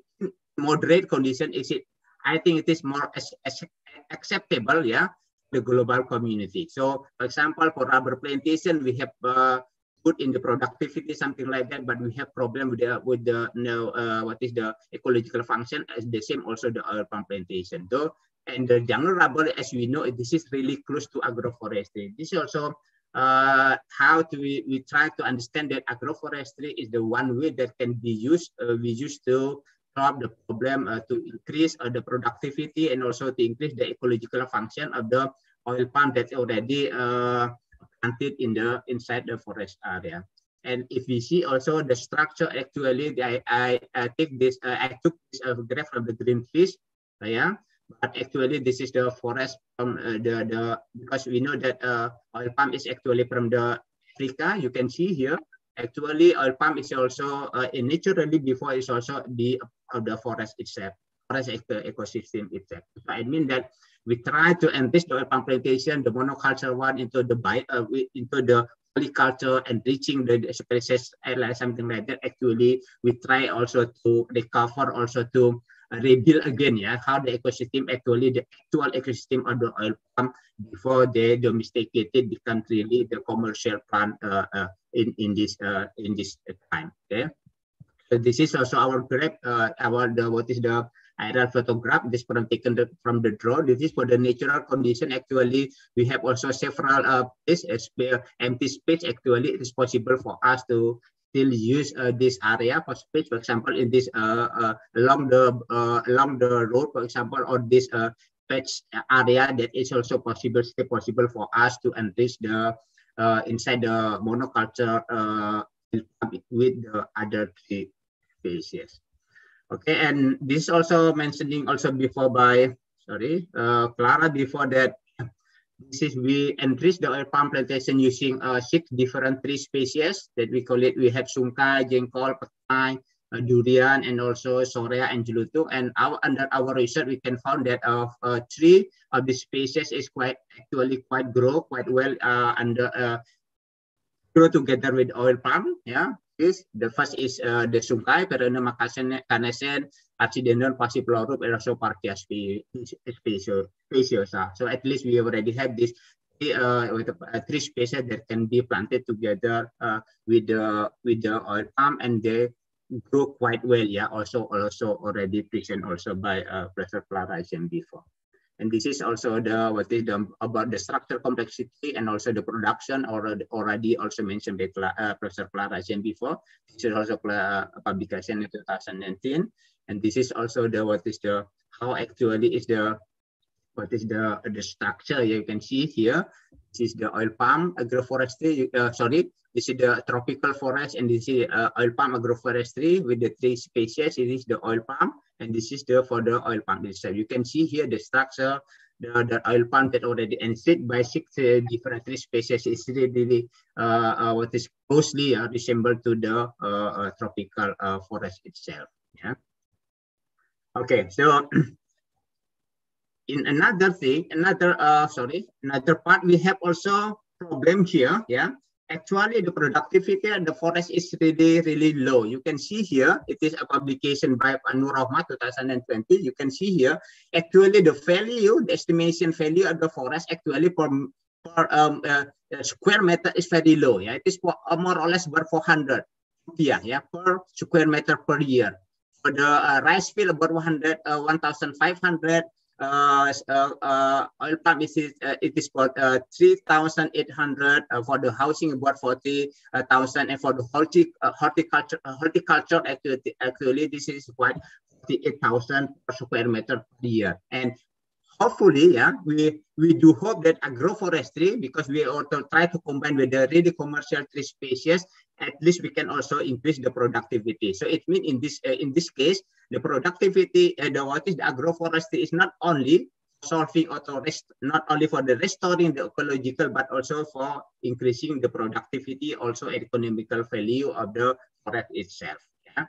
moderate condition is it i think it is more as, as acceptable yeah the global community so for example for rubber plantation we have uh, good in the productivity something like that but we have problem with the with the you know, uh, what is the ecological function as the same also the oil palm plantation though so, and the jungle rubber as we know this is really close to agroforestry this also uh, how do we, we try to understand that agroforestry is the one way that can be used, uh, we used to solve the problem uh, to increase uh, the productivity and also to increase the ecological function of the oil palm that's already uh, planted in the inside the forest area. And if we see also the structure, actually, I, I, I take this, uh, I took this uh, graph from the Greenpeace, yeah, but actually this is the forest from uh, the the because we know that uh, oil palm is actually from the Africa. You can see here actually oil palm is also uh, naturally before is also the of the forest itself, forest ecosystem itself. So I mean that we try to enrich the oil palm plantation, the monoculture one into the bio, uh, into the polyculture and reaching the species area, something like that. Actually, we try also to recover also to rebuild again yeah how the ecosystem actually the actual ecosystem of the oil palm before they domesticated become really the commercial plant uh, uh, in in this uh, in this time okay so this is also our grab uh, our the what is the aerial photograph this from taken the, from the drone this is for the natural condition actually we have also several uh, uh empty space actually it is possible for us to still use uh, this area for speech, for example, in this uh, uh along the uh, along the road, for example, or this uh, patch area that is also possible, still possible for us to enrich the inside the monoculture with the other three species. Okay, and this also mentioning also before by sorry Clara before that this is we enrich the oil palm plantation using uh, six different tree species that we call it. We have sungkai, jengkol, petai, uh, durian, and also soraya and jelutung. And our, under our research, we can found that of uh, three of the species is quite actually quite grow quite well uh, under uh, grow together with oil palm. Yeah, this the first is uh, the sungkai, Perenna macasene, accidental possible root and also partia speciosa. So at least we already have this uh, with eh, three species that can be planted together uh, with the with the oil palm and they grow quite well. Yeah, also also already present also by uh, pressure before. And this is also the what is the about the structure complexity and also the production already already also mentioned by uh, Professor Clara Chen before. This is also a publication in 2019 and this is also the what is the how actually is the what is the the structure you can see here this is the oil palm agroforestry uh, sorry this is the tropical forest and this is uh, oil palm agroforestry with the three species it is the oil palm and this is the for the oil palm itself you can see here the structure the, the oil palm that already enlisted by six uh, different three species is really uh, uh, what is closely uh, resemble to the uh, tropical forest itself yeah Okay, so in another thing, another uh, sorry, another part we have also problem here. Yeah, actually the productivity of the forest is really really low. You can see here it is a publication by Anur Rahmat 2020. You can see here actually the value, the estimation value of the forest actually per per um, uh, square meter is very low. Yeah, it is for, uh, more or less about 400 rupiah yeah, yeah per square meter per year for the uh, rice field about 100 uh, 1500 uh, uh, uh, oil palm is uh, it is for uh, 3,800 uh, for the housing about 40,000 and for the uh, horticulture uh, horticulture activity actually this is quite 48,000 per square meter per year and hopefully yeah we we do hope that agroforestry because we also try to combine with the really commercial tree species at least we can also increase the productivity. So it means in this uh, in this case, the productivity, uh, the what is the agroforestry is not only solving or not only for the restoring the ecological, but also for increasing the productivity, also economical value of the forest itself. Yeah?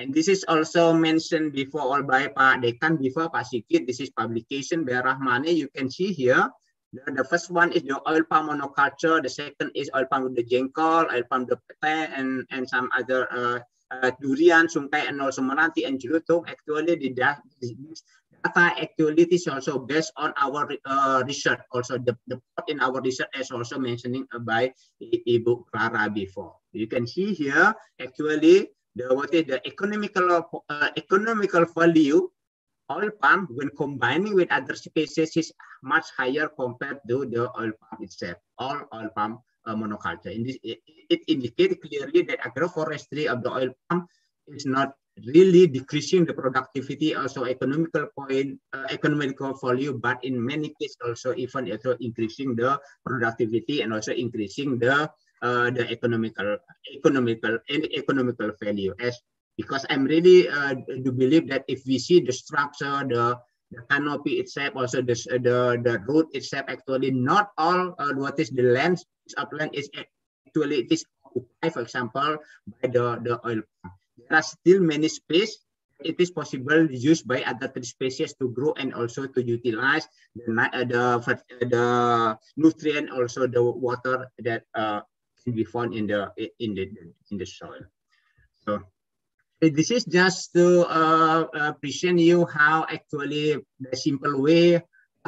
And this is also mentioned before all by Pak Dekan, before Pak Sikit. This is publication by Rahmane. You can see here, The, the first one is the oil palm monoculture. The second is oil palm with the jengkol, oil palm the pete, and and some other uh, uh, durian, sungkai, and also meranti and jelutung. Actually, the data actually is also based on our uh, research. Also, the, the part in our research is also mentioning by Ibu Clara before. You can see here actually the what is the economical uh, economical value oil palm, when combining with other species, is much higher compared to the oil palm itself, All oil palm uh, monoculture. In this, it, it indicates clearly that agroforestry of the oil palm is not really decreasing the productivity, also economical point, uh, economical value, but in many cases also even also uh, increasing the productivity and also increasing the uh, the economical economical and economical value as because I'm really uh, do believe that if we see the structure, the, the canopy itself, also the, the, the root itself, actually not all uh, what is the land of land is actually it is occupied, for example, by the, the oil There are still many space it is possible used by other species to grow and also to utilize the, uh, the, the nutrient, also the water that uh, can be found in the in the in the soil. So this is just to uh, uh, present you how actually the simple way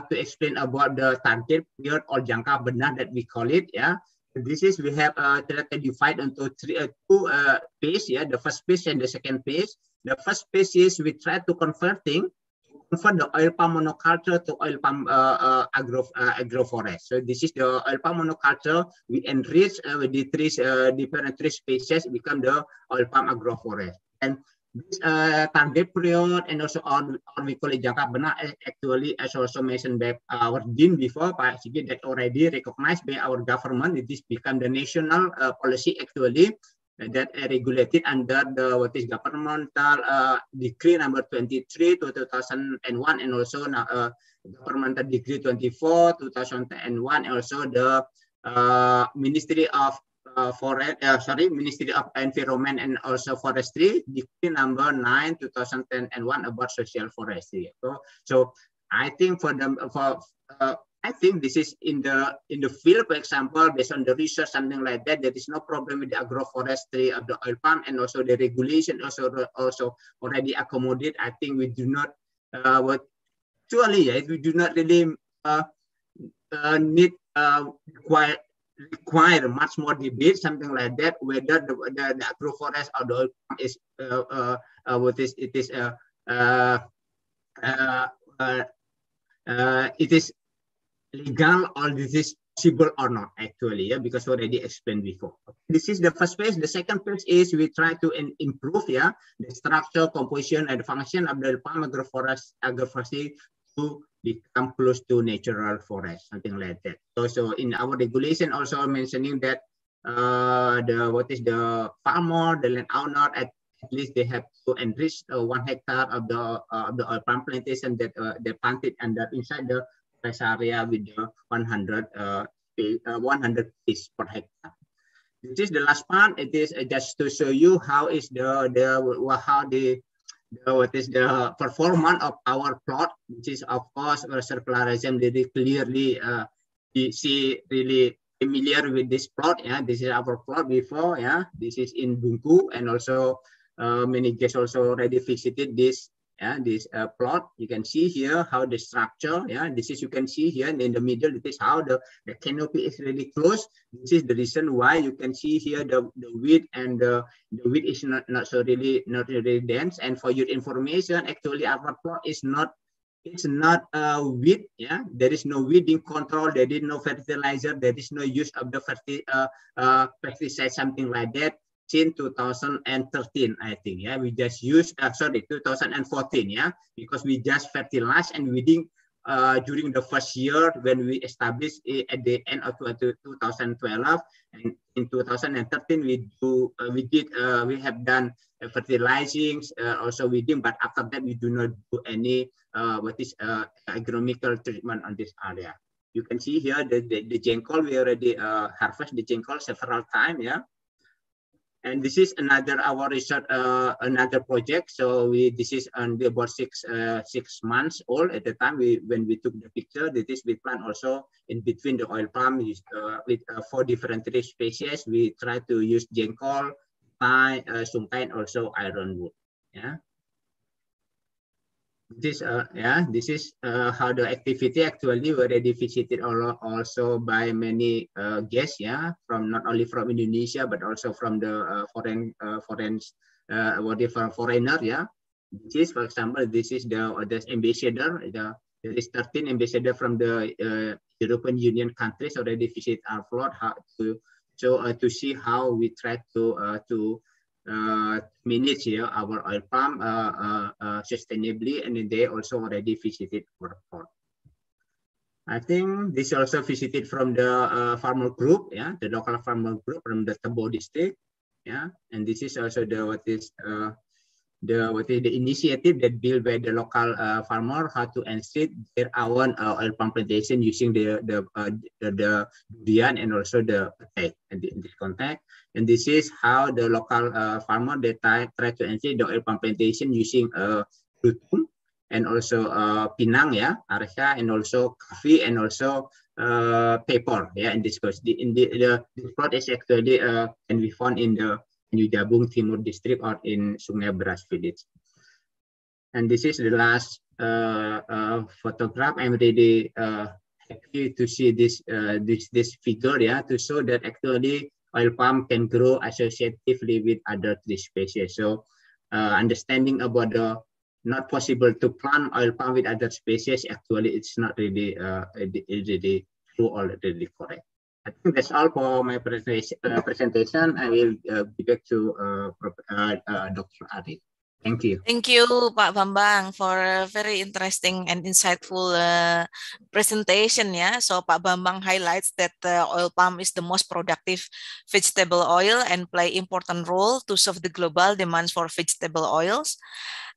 to explain about the target period or jangka benar that we call it. Yeah, this is we have uh, divided into three, uh, two uh, phase. Yeah, the first phase and the second phase. The first phase is we try to converting convert the oil palm monoculture to oil palm uh, uh agro uh, agroforest. So this is the oil palm monoculture. We enrich with the trees, different tree species become the oil palm agroforest. and this uh, target period and also on, our, our it jangka benar eh, actually as also mentioned by our dean before Pak Sigi that already recognized by our government it is become the national uh, policy actually that uh, regulated under the what is governmental uh, decree number 23 to 2001 and also now uh, governmental decree 24 2001 and also the uh, Ministry of Uh, for uh, sorry Ministry of Environment and also Forestry decree number 9 2010 and 1 about social forestry so, so I think for the for uh, I think this is in the in the field, for example, based on the research, something like that. There is no problem with the agroforestry of the oil palm, and also the regulation also also already accommodate. I think we do not uh, what actually we do not really uh, uh, need uh, require require much more debate, something like that, whether the, the, the approved forest or the is uh, uh, uh, what is it is uh, uh, uh, uh, uh it is legal or this is possible or not actually yeah because already explained before this is the first phase the second phase is we try to improve yeah the structure composition and function of the palm agroforest agroforestry to become close to natural forest, something like that. so in our regulation also mentioning that uh, the what is the farmer, the land owner, at, at least they have to enrich uh, one hectare of the uh, of the oil palm plantation that uh, they planted under inside the forest area with the 100 uh, uh 100 fish per hectare. This is the last part. It is uh, just to show you how is the the how the the, what is the performance of our plot, which is of course uh, circularism really clearly uh, see, really familiar with this plot. Yeah, this is our plot before. Yeah, this is in Bunku, and also uh, many guests also already visited this yeah, this uh, plot, you can see here how the structure, yeah, this is, you can see here in the middle, it is how the, the canopy is really close. This is the reason why you can see here the, the width and the, the width is not, not so really, not really dense. And for your information, actually our plot is not it's not a uh, weed. Yeah, there is no weeding control. There is no fertilizer. There is no use of the ferti uh, uh, pesticide, something like that since 2013, I think. Yeah, we just used, uh, sorry, 2014. Yeah, because we just fertilized and weeding uh, during the first year when we established at the end of 2012 and in 2013 we do uh, we did uh, we have done uh, also weeding but after that we do not do any uh, what is uh, agronomical treatment on this area you can see here the the, the we already uh, harvest the jengkol several times yeah and this is another our research uh, another project so we this is only about six uh, six months old at the time we when we took the picture this is we plant also in between the oil palm uh, with uh, four different tree species we try to use jengkol, pine, uh, sungkai and also ironwood yeah this uh, yeah this is uh, how the activity actually already visited also by many uh, guests yeah from not only from Indonesia but also from the uh, foreign uh, foreign uh, what different foreigner yeah this is for example this is the uh, the ambassador the there is 13 ambassador from the European Union countries already visit our floor how to so to see how we try to to uh, manage our oil palm uh, uh, sustainably, and they also already visited our port. I think this also visited from the uh, farmer group, yeah, the local farmer group from the Tebo district, yeah, and this is also the what is uh, the what is the initiative that built by the local uh, farmer how to enrich their own uh, oil palm plantation using the the uh, the, the durian and also the patek and the, the contact. And this is how the local uh, farmer they try, try to enrich the oil palm plantation using uh, and also uh, Pinang yeah, Arsha and also coffee and also uh, paper yeah in this course. The, in the, the, the plot is actually uh, can be found in the New Jabung Timur district or in Sungai Beras village. And this is the last uh, uh, photograph. I'm really uh, happy to see this, uh, this, this figure yeah, to show that actually oil palm can grow associatively with other tree species. So uh, understanding about the not possible to plant oil palm with other species, actually it's not really, uh, really true or really correct. I think that's all for my presentation. Uh, presentation. I will uh, be back to uh, uh, uh Dr. Arif. Thank you. Thank you, Pak Bambang, for a very interesting and insightful uh, presentation. Yeah, so Pak Bambang highlights that uh, oil palm is the most productive vegetable oil and play important role to solve the global demands for vegetable oils.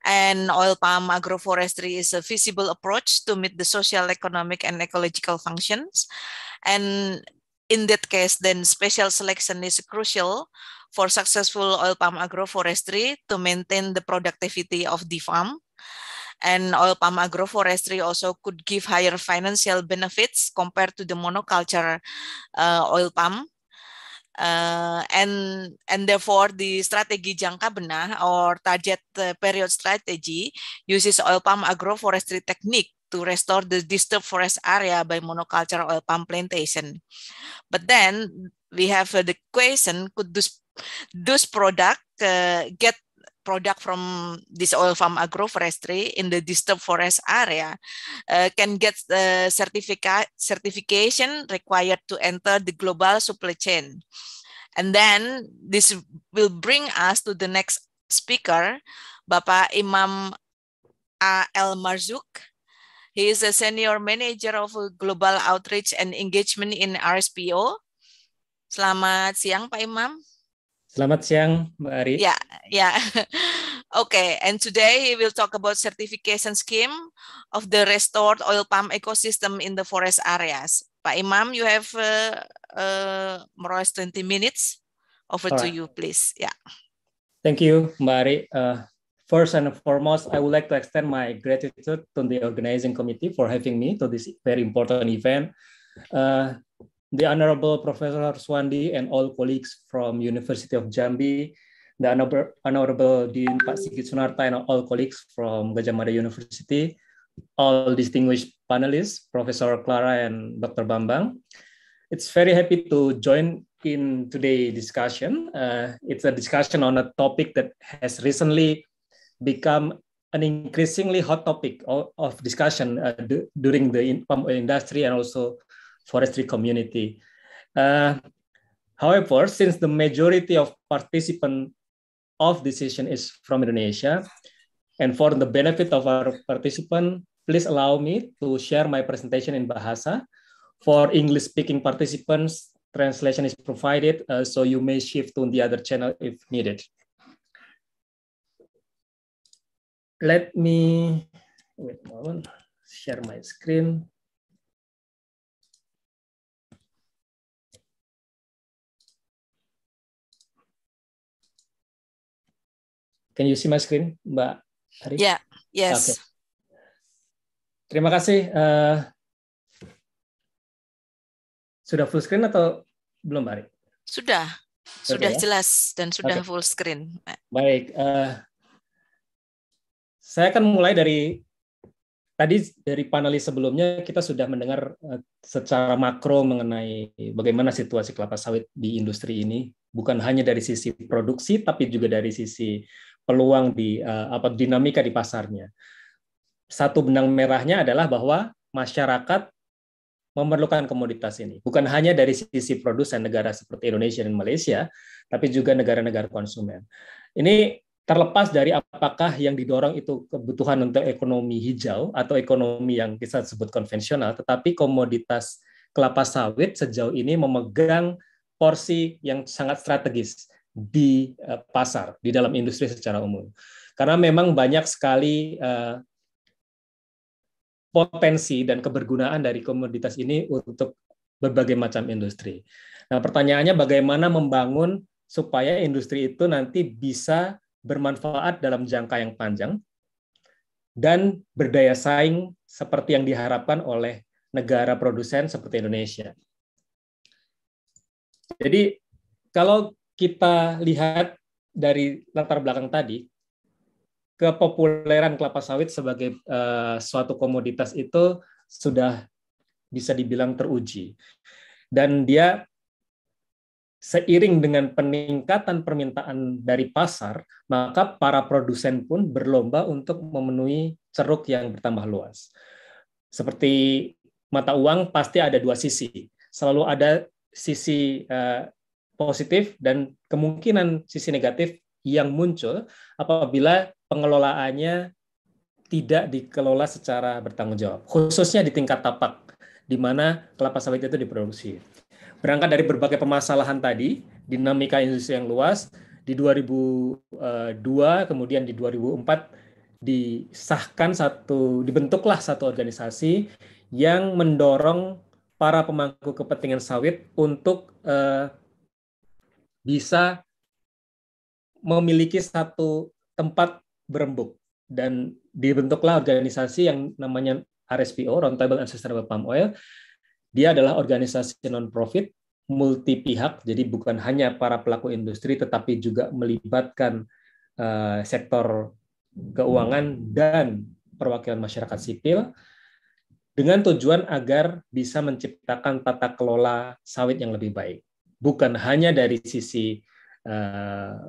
And oil palm agroforestry is a feasible approach to meet the social, economic, and ecological functions. And in that case, then special selection is crucial for successful oil palm agroforestry to maintain the productivity of the farm. And oil palm agroforestry also could give higher financial benefits compared to the monoculture uh, oil palm. Uh, and and therefore the strategy jangka benah or target uh, period strategy uses oil palm agroforestry technique to restore the disturbed forest area by monoculture oil palm plantation. But then we have uh, the question, could this, this product uh, get product from this oil farm agroforestry in the disturbed forest area uh, can get the uh, certificate certification required to enter the global supply chain. And then this will bring us to the next speaker, Bapak Imam A. L. Marzuk, he is a senior manager of global outreach and engagement in RSPO. Selamat siang Pak Imam. Selamat siang Mbak Ari. Yeah, yeah. okay, and today we will talk about certification scheme of the restored oil palm ecosystem in the forest areas. Pak Imam, you have uh, uh, more or less 20 minutes. Over to you, please. Yeah. Thank you, Mbak Ari. Uh, First and foremost, I would like to extend my gratitude to the organizing committee for having me to this very important event. Uh, the Honorable Professor Swandi and all colleagues from University of Jambi, the Honorable, Dean Pak Sigit Sunarta and all colleagues from Gajah Mada University, all distinguished panelists, Professor Clara and Dr. Bambang. It's very happy to join in today's discussion. Uh, it's a discussion on a topic that has recently become an increasingly hot topic of, of discussion uh, during the palm oil industry and also forestry community. Uh, however, since the majority of participants of decision is from Indonesia, and for the benefit of our participant, please allow me to share my presentation in Bahasa. For English-speaking participants, translation is provided, uh, so you may shift to the other channel if needed. let me wait a moment, share my screen. Can you see my screen, Mbak Ari? Yeah, yes. Okay. Terima kasih. Uh, sudah full screen atau belum, Mbak Ari? Sudah, sudah okay, ya? jelas dan sudah okay. full screen. Baik, uh, saya akan mulai dari tadi dari panelis sebelumnya kita sudah mendengar eh, secara makro mengenai bagaimana situasi kelapa sawit di industri ini bukan hanya dari sisi produksi tapi juga dari sisi peluang di eh, apa dinamika di pasarnya. Satu benang merahnya adalah bahwa masyarakat memerlukan komoditas ini bukan hanya dari sisi produsen negara seperti Indonesia dan Malaysia tapi juga negara-negara konsumen. Ini terlepas dari apakah yang didorong itu kebutuhan untuk ekonomi hijau atau ekonomi yang bisa disebut konvensional, tetapi komoditas kelapa sawit sejauh ini memegang porsi yang sangat strategis di eh, pasar, di dalam industri secara umum. Karena memang banyak sekali eh, potensi dan kebergunaan dari komoditas ini untuk berbagai macam industri. Nah, pertanyaannya bagaimana membangun supaya industri itu nanti bisa bermanfaat dalam jangka yang panjang, dan berdaya saing seperti yang diharapkan oleh negara produsen seperti Indonesia. Jadi kalau kita lihat dari latar belakang tadi, kepopuleran kelapa sawit sebagai uh, suatu komoditas itu sudah bisa dibilang teruji. Dan dia seiring dengan peningkatan permintaan dari pasar, maka para produsen pun berlomba untuk memenuhi ceruk yang bertambah luas. Seperti mata uang pasti ada dua sisi. Selalu ada sisi uh, positif dan kemungkinan sisi negatif yang muncul apabila pengelolaannya tidak dikelola secara bertanggung jawab, khususnya di tingkat tapak di mana kelapa sawit itu diproduksi. Berangkat dari berbagai permasalahan tadi, dinamika industri yang luas, di 2002 eh, kemudian di 2004 disahkan satu dibentuklah satu organisasi yang mendorong para pemangku kepentingan sawit untuk uh, bisa memiliki satu tempat berembuk dan dibentuklah organisasi yang namanya RSPO Roundtable and Sustainable Palm Oil dia adalah organisasi non-profit, multi pihak, jadi bukan hanya para pelaku industri, tetapi juga melibatkan uh, sektor keuangan dan perwakilan masyarakat sipil dengan tujuan agar bisa menciptakan tata kelola sawit yang lebih baik. Bukan hanya dari sisi uh,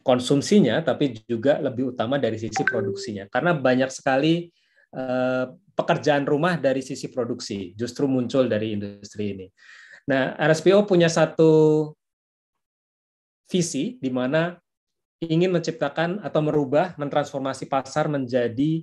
konsumsinya, tapi juga lebih utama dari sisi produksinya. Karena banyak sekali Eh, pekerjaan rumah dari sisi produksi justru muncul dari industri ini. Nah, RSPO punya satu visi di mana ingin menciptakan atau merubah, mentransformasi pasar menjadi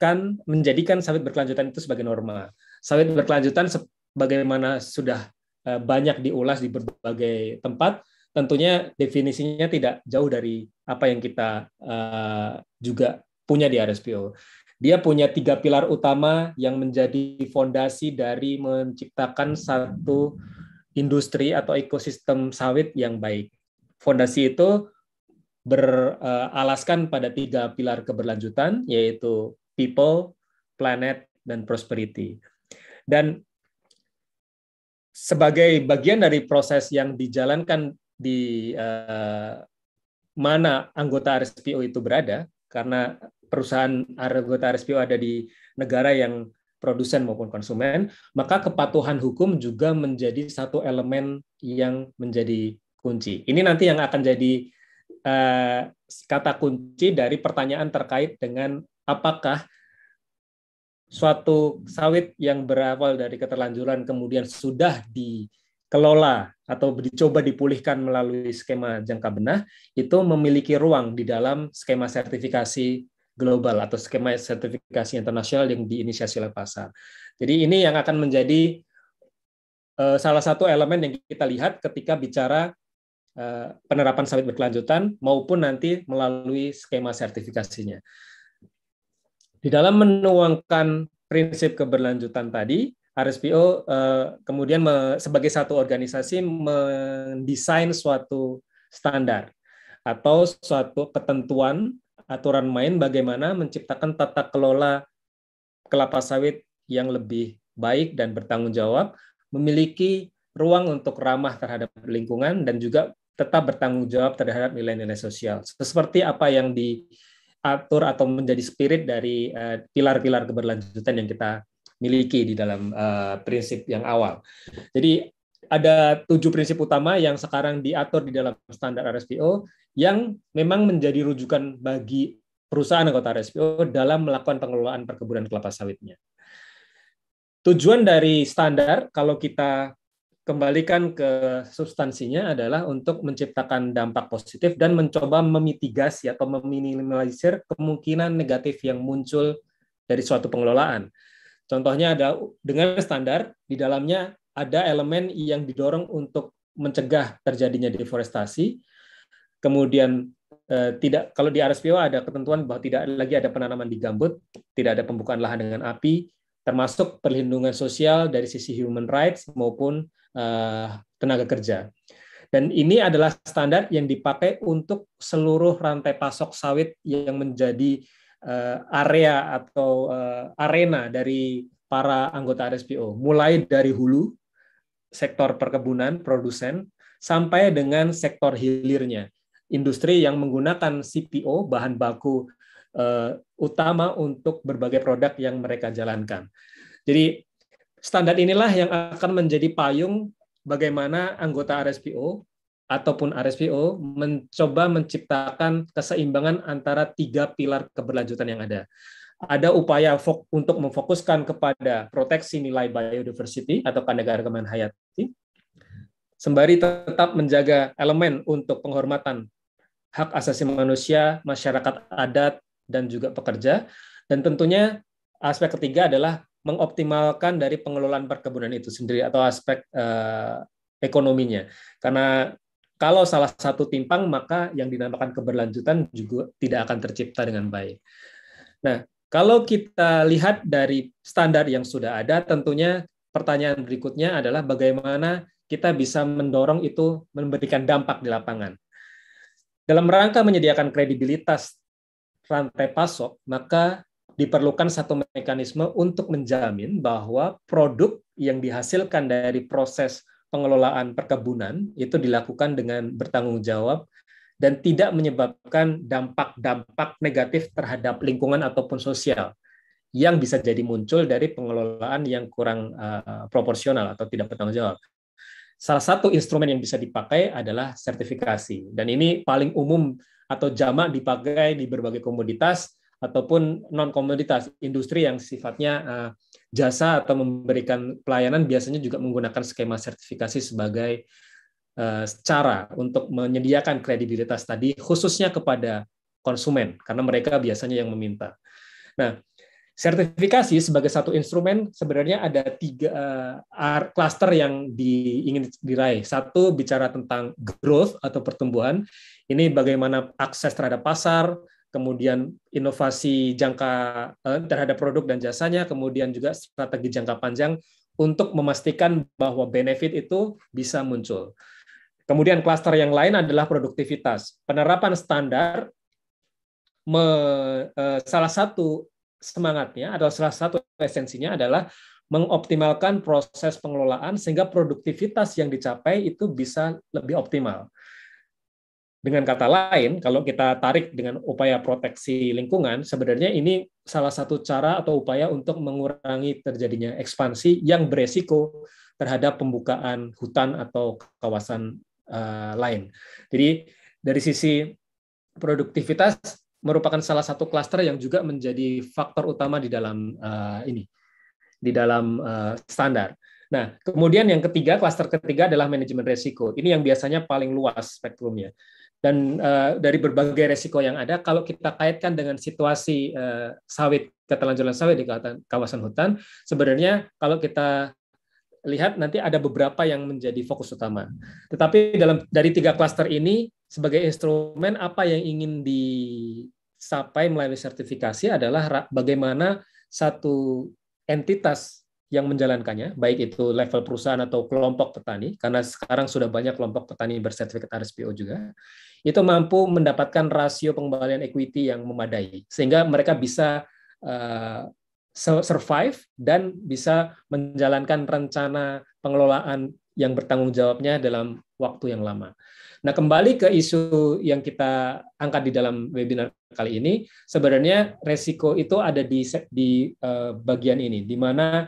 kan menjadikan sawit berkelanjutan itu sebagai norma. Sawit berkelanjutan sebagaimana sudah eh, banyak diulas di berbagai tempat, tentunya definisinya tidak jauh dari apa yang kita eh, juga punya di RSPO. Dia punya tiga pilar utama yang menjadi fondasi dari menciptakan satu industri atau ekosistem sawit yang baik. Fondasi itu beralaskan pada tiga pilar keberlanjutan, yaitu people, planet, dan prosperity. Dan sebagai bagian dari proses yang dijalankan di eh, mana anggota RSPO itu berada, karena perusahaan anggota RSPO ada di negara yang produsen maupun konsumen, maka kepatuhan hukum juga menjadi satu elemen yang menjadi kunci. Ini nanti yang akan jadi uh, kata kunci dari pertanyaan terkait dengan apakah suatu sawit yang berawal dari keterlanjuran kemudian sudah di kelola atau dicoba dipulihkan melalui skema jangka benah itu memiliki ruang di dalam skema sertifikasi global atau skema sertifikasi internasional yang diinisiasi oleh pasar. Jadi ini yang akan menjadi eh, salah satu elemen yang kita lihat ketika bicara eh, penerapan sawit berkelanjutan maupun nanti melalui skema sertifikasinya. Di dalam menuangkan prinsip keberlanjutan tadi, RSPO uh, eh, kemudian me, sebagai satu organisasi mendesain suatu standar atau suatu ketentuan aturan main bagaimana menciptakan tata kelola kelapa sawit yang lebih baik dan bertanggung jawab, memiliki ruang untuk ramah terhadap lingkungan dan juga tetap bertanggung jawab terhadap nilai-nilai sosial. Seperti apa yang diatur atau menjadi spirit dari eh, pilar-pilar pilar -pilar keberlanjutan yang kita miliki di dalam uh, prinsip yang awal. Jadi ada tujuh prinsip utama yang sekarang diatur di dalam standar RSPO yang memang menjadi rujukan bagi perusahaan anggota RSPO dalam melakukan pengelolaan perkebunan kelapa sawitnya. Tujuan dari standar kalau kita kembalikan ke substansinya adalah untuk menciptakan dampak positif dan mencoba memitigasi atau meminimalisir kemungkinan negatif yang muncul dari suatu pengelolaan. Contohnya ada dengan standar di dalamnya ada elemen yang didorong untuk mencegah terjadinya deforestasi. Kemudian eh, tidak kalau di RSPO ada ketentuan bahwa tidak lagi ada penanaman di gambut, tidak ada pembukaan lahan dengan api, termasuk perlindungan sosial dari sisi human rights maupun eh, tenaga kerja. Dan ini adalah standar yang dipakai untuk seluruh rantai pasok sawit yang menjadi uh, area atau uh, arena dari para anggota RSPO, mulai dari hulu sektor perkebunan produsen sampai dengan sektor hilirnya industri yang menggunakan CPO bahan baku uh, utama untuk berbagai produk yang mereka jalankan. Jadi standar inilah yang akan menjadi payung bagaimana anggota RSPO ataupun RSPO mencoba menciptakan keseimbangan antara tiga pilar keberlanjutan yang ada. Ada upaya untuk memfokuskan kepada proteksi nilai biodiversity atau keanekaragaman hayati, sembari tetap menjaga elemen untuk penghormatan hak asasi manusia, masyarakat adat, dan juga pekerja. Dan tentunya aspek ketiga adalah mengoptimalkan dari pengelolaan perkebunan itu sendiri atau aspek eh, ekonominya. Karena kalau salah satu timpang, maka yang dinamakan keberlanjutan juga tidak akan tercipta dengan baik. Nah, kalau kita lihat dari standar yang sudah ada, tentunya pertanyaan berikutnya adalah bagaimana kita bisa mendorong itu memberikan dampak di lapangan. Dalam rangka menyediakan kredibilitas rantai pasok, maka diperlukan satu mekanisme untuk menjamin bahwa produk yang dihasilkan dari proses pengelolaan perkebunan itu dilakukan dengan bertanggung jawab dan tidak menyebabkan dampak-dampak negatif terhadap lingkungan ataupun sosial yang bisa jadi muncul dari pengelolaan yang kurang uh, proporsional atau tidak bertanggung jawab. Salah satu instrumen yang bisa dipakai adalah sertifikasi dan ini paling umum atau jamak dipakai di berbagai komoditas ataupun non komoditas industri yang sifatnya uh, jasa atau memberikan pelayanan biasanya juga menggunakan skema sertifikasi sebagai eh, cara untuk menyediakan kredibilitas tadi khususnya kepada konsumen karena mereka biasanya yang meminta. Nah, sertifikasi sebagai satu instrumen sebenarnya ada tiga kluster eh, cluster yang di, diraih. Satu bicara tentang growth atau pertumbuhan, ini bagaimana akses terhadap pasar, kemudian inovasi jangka eh, terhadap produk dan jasanya, kemudian juga strategi jangka panjang untuk memastikan bahwa benefit itu bisa muncul. Kemudian klaster yang lain adalah produktivitas. Penerapan standar me, eh, salah satu semangatnya atau salah satu esensinya adalah mengoptimalkan proses pengelolaan sehingga produktivitas yang dicapai itu bisa lebih optimal. Dengan kata lain, kalau kita tarik dengan upaya proteksi lingkungan, sebenarnya ini salah satu cara atau upaya untuk mengurangi terjadinya ekspansi yang beresiko terhadap pembukaan hutan atau kawasan uh, lain. Jadi dari sisi produktivitas merupakan salah satu klaster yang juga menjadi faktor utama di dalam uh, ini, di dalam uh, standar. Nah, kemudian yang ketiga, klaster ketiga adalah manajemen resiko. Ini yang biasanya paling luas spektrumnya dan uh, dari berbagai resiko yang ada kalau kita kaitkan dengan situasi uh, sawit keterlanjuran sawit di kawasan, hutan sebenarnya kalau kita lihat nanti ada beberapa yang menjadi fokus utama tetapi dalam dari tiga klaster ini sebagai instrumen apa yang ingin disapai melalui sertifikasi adalah bagaimana satu entitas yang menjalankannya, baik itu level perusahaan atau kelompok petani, karena sekarang sudah banyak kelompok petani bersertifikat RSPO juga, itu mampu mendapatkan rasio pengembalian equity yang memadai, sehingga mereka bisa uh, survive dan bisa menjalankan rencana pengelolaan yang bertanggung jawabnya dalam waktu yang lama. Nah, kembali ke isu yang kita angkat di dalam webinar kali ini, sebenarnya resiko itu ada di di uh, bagian ini di mana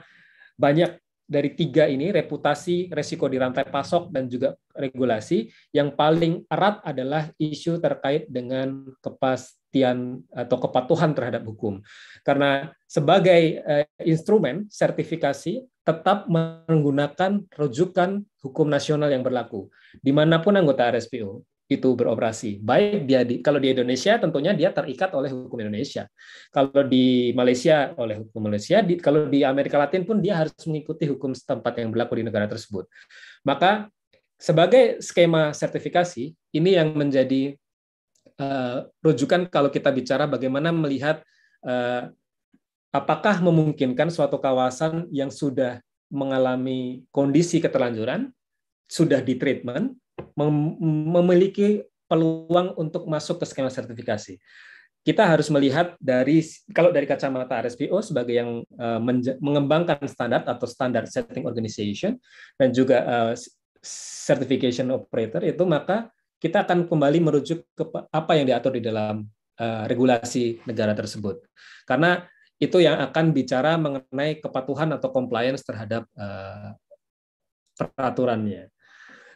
banyak dari tiga ini reputasi, resiko di rantai pasok dan juga regulasi yang paling erat adalah isu terkait dengan kepastian atau kepatuhan terhadap hukum. Karena sebagai eh, instrumen sertifikasi tetap menggunakan rujukan hukum nasional yang berlaku dimanapun anggota RSPO itu beroperasi. Baik dia di, kalau di Indonesia tentunya dia terikat oleh hukum Indonesia. Kalau di Malaysia oleh hukum Malaysia, di, kalau di Amerika Latin pun dia harus mengikuti hukum setempat yang berlaku di negara tersebut. Maka sebagai skema sertifikasi ini yang menjadi uh, rujukan kalau kita bicara bagaimana melihat uh, apakah memungkinkan suatu kawasan yang sudah mengalami kondisi keterlanjuran sudah ditreatment memiliki peluang untuk masuk ke skema sertifikasi. Kita harus melihat dari kalau dari kacamata RSPO sebagai yang eh, mengembangkan standar atau standar setting organization dan juga eh, certification operator itu maka kita akan kembali merujuk ke apa yang diatur di dalam eh, regulasi negara tersebut. Karena itu yang akan bicara mengenai kepatuhan atau compliance terhadap peraturannya.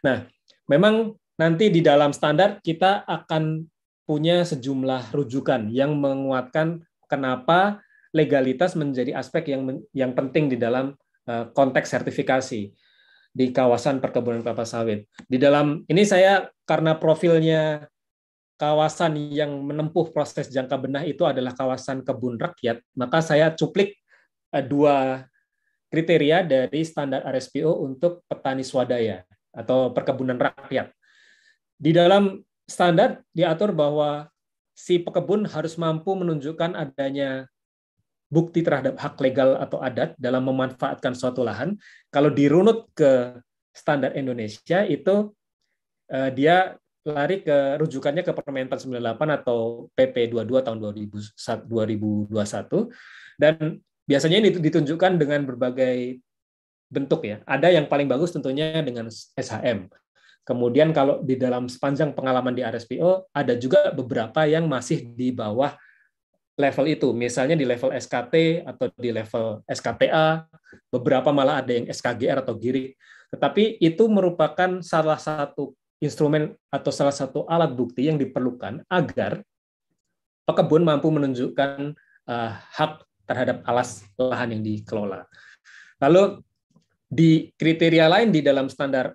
Nah, Memang nanti di dalam standar kita akan punya sejumlah rujukan yang menguatkan kenapa legalitas menjadi aspek yang yang penting di dalam eh, konteks sertifikasi di kawasan perkebunan kelapa sawit. Di dalam ini saya karena profilnya kawasan yang menempuh proses jangka benah itu adalah kawasan kebun rakyat, maka saya cuplik eh, dua kriteria dari standar RSPO untuk petani swadaya atau perkebunan rakyat. Di dalam standar diatur bahwa si pekebun harus mampu menunjukkan adanya bukti terhadap hak legal atau adat dalam memanfaatkan suatu lahan. Kalau dirunut ke standar Indonesia itu eh, dia lari ke rujukannya ke Permen 98 atau PP 22 tahun 2021 dan biasanya ini ditunjukkan dengan berbagai bentuk ya. Ada yang paling bagus tentunya dengan SHM. Kemudian kalau di dalam sepanjang pengalaman di RSPO ada juga beberapa yang masih di bawah level itu. Misalnya di level SKT atau di level SKTA, beberapa malah ada yang SKGR atau GIRI. Tetapi itu merupakan salah satu instrumen atau salah satu alat bukti yang diperlukan agar pekebun mampu menunjukkan eh, hak terhadap alas lahan yang dikelola. Lalu di kriteria lain di dalam standar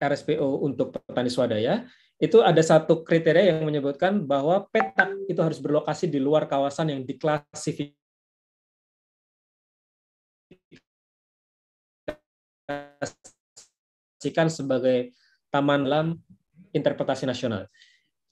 RSPO untuk petani swadaya, itu ada satu kriteria yang menyebutkan bahwa petak itu harus berlokasi di luar kawasan yang diklasifikasikan sebagai taman dalam interpretasi nasional.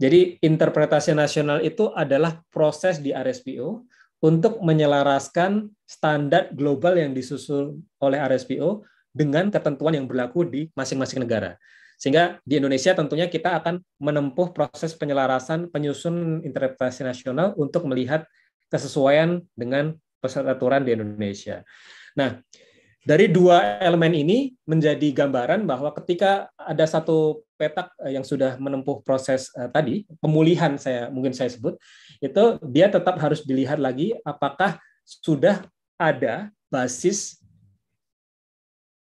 Jadi interpretasi nasional itu adalah proses di RSPO untuk menyelaraskan standar global yang disusul oleh RSPO dengan ketentuan yang berlaku di masing-masing negara. Sehingga di Indonesia tentunya kita akan menempuh proses penyelarasan penyusun interpretasi nasional untuk melihat kesesuaian dengan peraturan di Indonesia. Nah, dari dua elemen ini menjadi gambaran bahwa ketika ada satu petak eh, yang sudah menempuh proses eh, tadi pemulihan saya mungkin saya sebut itu dia tetap harus dilihat lagi apakah sudah ada basis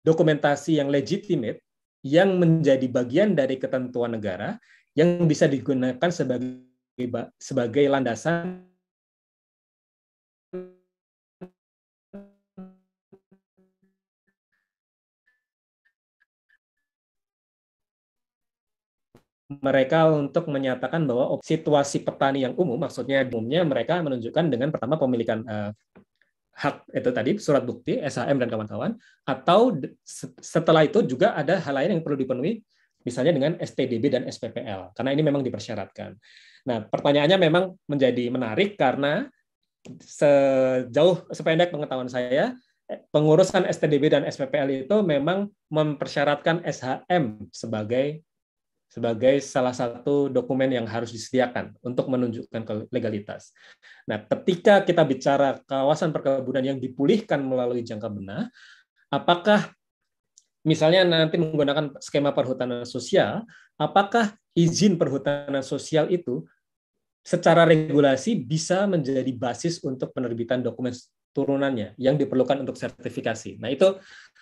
dokumentasi yang legitimate yang menjadi bagian dari ketentuan negara yang bisa digunakan sebagai sebagai landasan mereka untuk menyatakan bahwa situasi petani yang umum, maksudnya umumnya mereka menunjukkan dengan pertama pemilikan uh, hak itu tadi surat bukti SHM dan kawan-kawan atau setelah itu juga ada hal lain yang perlu dipenuhi misalnya dengan STDB dan SPPL karena ini memang dipersyaratkan. Nah, pertanyaannya memang menjadi menarik karena sejauh sependek pengetahuan saya eh, pengurusan STDB dan SPPL itu memang mempersyaratkan SHM sebagai sebagai salah satu dokumen yang harus disediakan untuk menunjukkan legalitas. Nah, ketika kita bicara kawasan perkebunan yang dipulihkan melalui jangka benah, apakah misalnya nanti menggunakan skema perhutanan sosial, apakah izin perhutanan sosial itu secara regulasi bisa menjadi basis untuk penerbitan dokumen turunannya yang diperlukan untuk sertifikasi. Nah, itu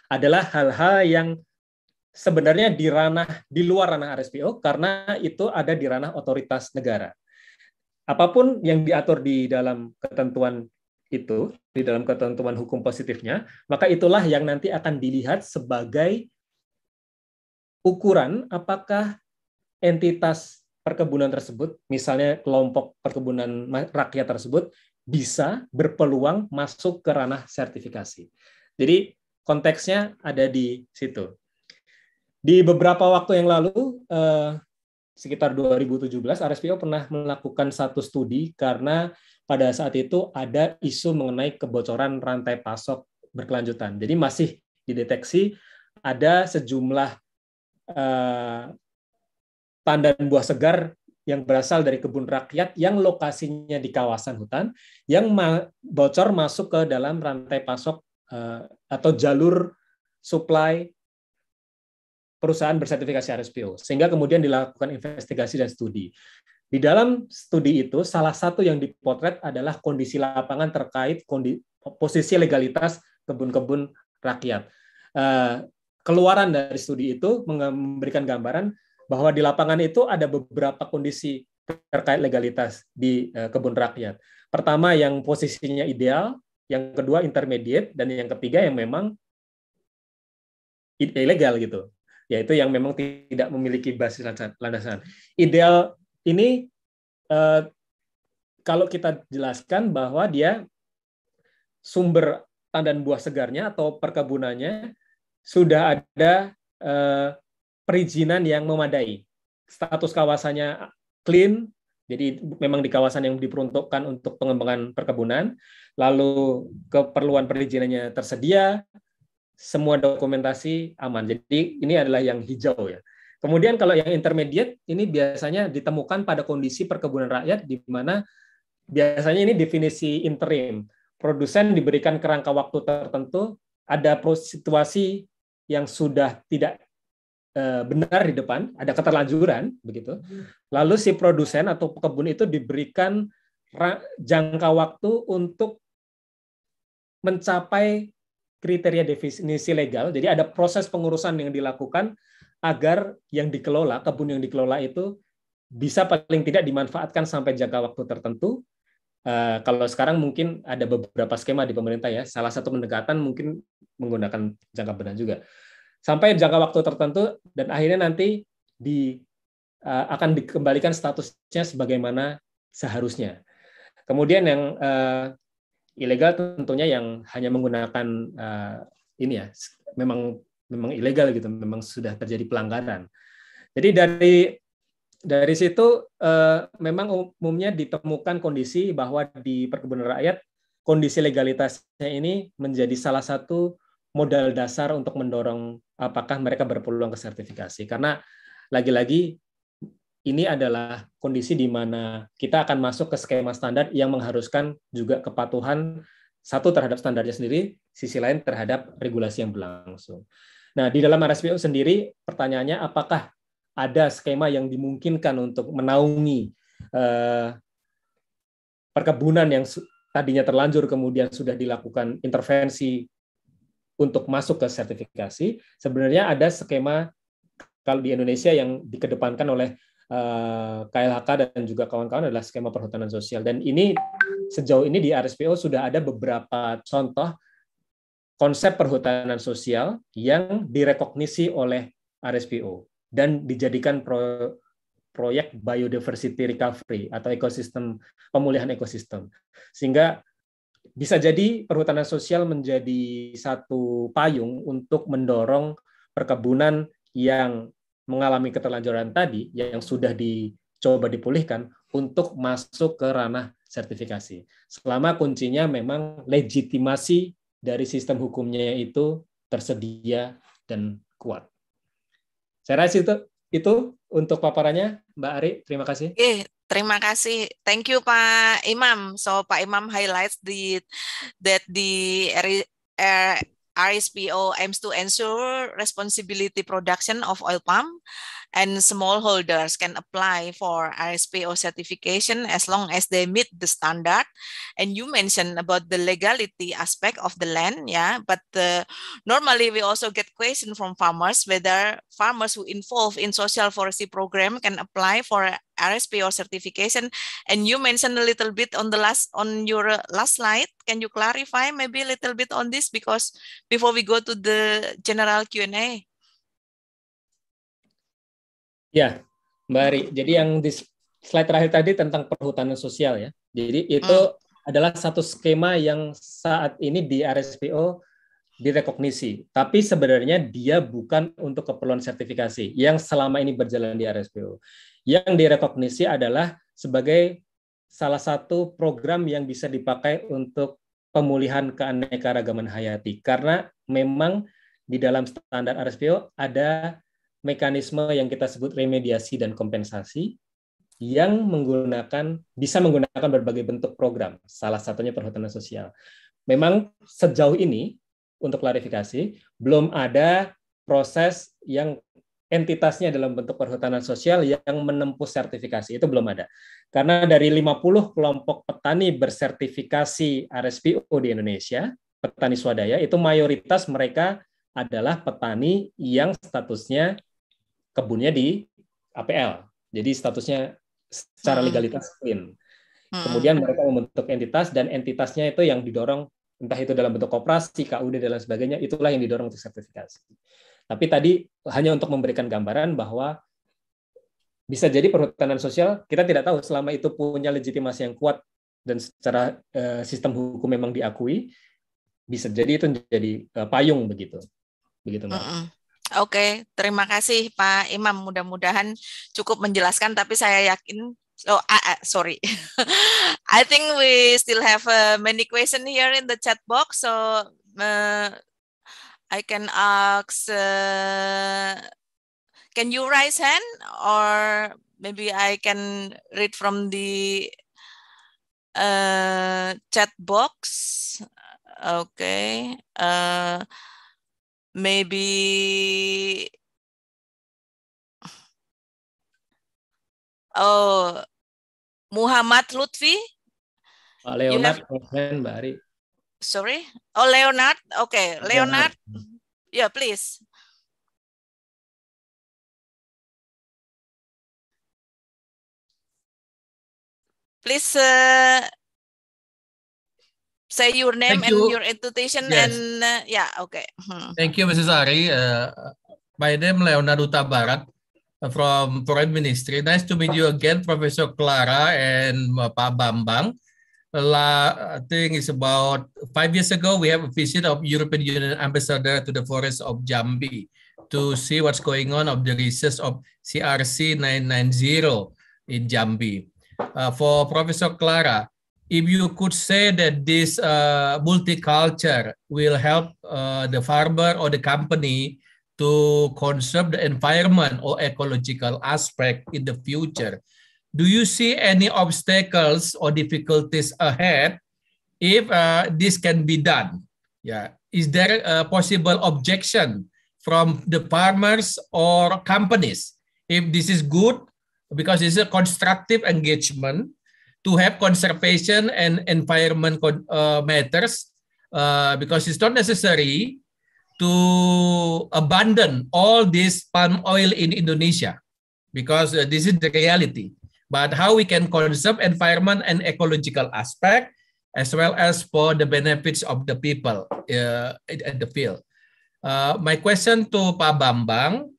adalah hal-hal yang sebenarnya di ranah di luar ranah RSPO karena itu ada di ranah otoritas negara. Apapun yang diatur di dalam ketentuan itu, di dalam ketentuan hukum positifnya, maka itulah yang nanti akan dilihat sebagai ukuran apakah entitas perkebunan tersebut, misalnya kelompok perkebunan rakyat tersebut bisa berpeluang masuk ke ranah sertifikasi. Jadi konteksnya ada di situ. Di beberapa waktu yang lalu, eh, sekitar 2017, RSPO pernah melakukan satu studi karena pada saat itu ada isu mengenai kebocoran rantai pasok berkelanjutan. Jadi masih dideteksi ada sejumlah eh, tandan buah segar yang berasal dari kebun rakyat yang lokasinya di kawasan hutan yang ma bocor masuk ke dalam rantai pasok eh, atau jalur supply perusahaan bersertifikasi RSPO sehingga kemudian dilakukan investigasi dan studi. Di dalam studi itu salah satu yang dipotret adalah kondisi lapangan terkait kondi, posisi legalitas kebun-kebun rakyat. Eh, keluaran dari studi itu memberikan gambaran bahwa di lapangan itu ada beberapa kondisi terkait legalitas di eh, kebun rakyat. Pertama yang posisinya ideal, yang kedua intermediate dan yang ketiga yang memang ilegal gitu yaitu yang memang tidak memiliki basis landasan. Ideal ini eh, kalau kita jelaskan bahwa dia sumber tandan buah segarnya atau perkebunannya sudah ada eh, perizinan yang memadai. Status kawasannya clean, jadi memang di kawasan yang diperuntukkan untuk pengembangan perkebunan, lalu keperluan perizinannya tersedia, semua dokumentasi aman. Jadi ini adalah yang hijau ya. Kemudian kalau yang intermediate ini biasanya ditemukan pada kondisi perkebunan rakyat di mana biasanya ini definisi interim. Produsen diberikan kerangka waktu tertentu, ada situasi yang sudah tidak eh, benar di depan, ada keterlanjuran begitu. Hmm. Lalu si produsen atau pekebun itu diberikan jangka waktu untuk mencapai kriteria definisi legal. Jadi ada proses pengurusan yang dilakukan agar yang dikelola, kebun yang dikelola itu bisa paling tidak dimanfaatkan sampai jangka waktu tertentu. Eh, kalau sekarang mungkin ada beberapa skema di pemerintah ya. Salah satu pendekatan mungkin menggunakan jangka benar juga. Sampai jangka waktu tertentu dan akhirnya nanti di eh, akan dikembalikan statusnya sebagaimana seharusnya. Kemudian yang eh, ilegal tentunya yang hanya menggunakan uh, ini ya memang memang ilegal gitu memang sudah terjadi pelanggaran jadi dari dari situ uh, memang umumnya ditemukan kondisi bahwa di perkebunan rakyat kondisi legalitasnya ini menjadi salah satu modal dasar untuk mendorong apakah mereka berpeluang ke sertifikasi karena lagi-lagi ini adalah kondisi di mana kita akan masuk ke skema standar yang mengharuskan juga kepatuhan satu terhadap standarnya sendiri, sisi lain terhadap regulasi yang berlangsung. Nah, di dalam RSPO sendiri pertanyaannya apakah ada skema yang dimungkinkan untuk menaungi eh, perkebunan yang tadinya terlanjur kemudian sudah dilakukan intervensi untuk masuk ke sertifikasi, sebenarnya ada skema kalau di Indonesia yang dikedepankan oleh KLHK eh, dan juga kawan-kawan adalah skema perhutanan sosial. Dan ini sejauh ini di RSPO sudah ada beberapa contoh konsep perhutanan sosial yang direkognisi oleh RSPO dan dijadikan pro proyek biodiversity recovery atau ekosistem pemulihan ekosistem. Sehingga bisa jadi perhutanan sosial menjadi satu payung untuk mendorong perkebunan yang mengalami keterlanjuran tadi yang sudah dicoba dipulihkan untuk masuk ke ranah sertifikasi. Selama kuncinya memang legitimasi dari sistem hukumnya itu tersedia dan kuat. Saya rasa itu itu untuk paparannya Mbak Ari. Terima kasih. Eh, terima kasih. Thank you Pak Imam. So Pak Imam highlights the that the RSPO aims to ensure responsibility production of oil palm and smallholders can apply for RSPO certification as long as they meet the standard. And you mentioned about the legality aspect of the land, yeah. But uh, normally we also get question from farmers whether farmers who involved in social forestry program can apply for RSPO certification. And you mentioned a little bit on the last on your uh, last slide. Can you clarify maybe a little bit on this because before we go to the general Q and A? Ya, Mbak Ari. Jadi yang di slide terakhir tadi tentang perhutanan sosial ya. Jadi itu hmm. adalah satu skema yang saat ini di RSPO direkognisi, tapi sebenarnya dia bukan untuk keperluan sertifikasi yang selama ini berjalan di RSPO. Yang direkognisi adalah sebagai salah satu program yang bisa dipakai untuk pemulihan keanekaragaman hayati karena memang di dalam standar RSPO ada mekanisme yang kita sebut remediasi dan kompensasi yang menggunakan bisa menggunakan berbagai bentuk program, salah satunya perhutanan sosial. Memang sejauh ini untuk klarifikasi belum ada proses yang entitasnya dalam bentuk perhutanan sosial yang menempuh sertifikasi itu belum ada. Karena dari 50 kelompok petani bersertifikasi RSPO di Indonesia, petani swadaya itu mayoritas mereka adalah petani yang statusnya kebunnya di APL. Jadi statusnya secara hmm. legalitas clean. Hmm. Kemudian mereka membentuk entitas dan entitasnya itu yang didorong entah itu dalam bentuk koperasi, KUD dan lain sebagainya, itulah yang didorong untuk sertifikasi. Tapi tadi hanya untuk memberikan gambaran bahwa bisa jadi perhutanan sosial kita tidak tahu selama itu punya legitimasi yang kuat dan secara eh, sistem hukum memang diakui, bisa jadi itu menjadi eh, payung begitu, begitu mbak. Uh -uh. Oke, terima kasih Pak Imam. Mudah-mudahan cukup menjelaskan, tapi saya yakin oh uh, uh, sorry i think we still have uh, many question here in the chat box so uh, i can ask uh, can you raise hand or maybe i can read from the uh, chat box okay uh, maybe oh Muhammad Lutfi Pak oh, Leonard have... Bari. sorry oh Leonard oke okay. Leonard ya yeah, please please uh, say your name Thank and you. your institution yes. and uh, yeah, okay. Hmm. Thank you, Mrs. Ari. Uh, my name Leonardo Tabarat uh, from Foreign Ministry. Nice to meet you again, Professor Clara and uh, Pak Bambang. La, I uh, think it's about five years ago, we have a visit of European Union Ambassador to the forest of Jambi to see what's going on of the research of CRC 990 in Jambi. Uh, for Professor Clara, if you could say that this uh, multiculture will help uh, the farmer or the company to conserve the environment or ecological aspect in the future, do you see any obstacles or difficulties ahead if uh, this can be done? Yeah, is there a possible objection from the farmers or companies if this is good because it's a constructive engagement? to have conservation and environment uh, matters uh, because it's not necessary to abandon all this palm oil in Indonesia because uh, this is the reality. But how we can conserve environment and ecological aspect as well as for the benefits of the people uh, at the field. Uh, my question to Pak Bambang,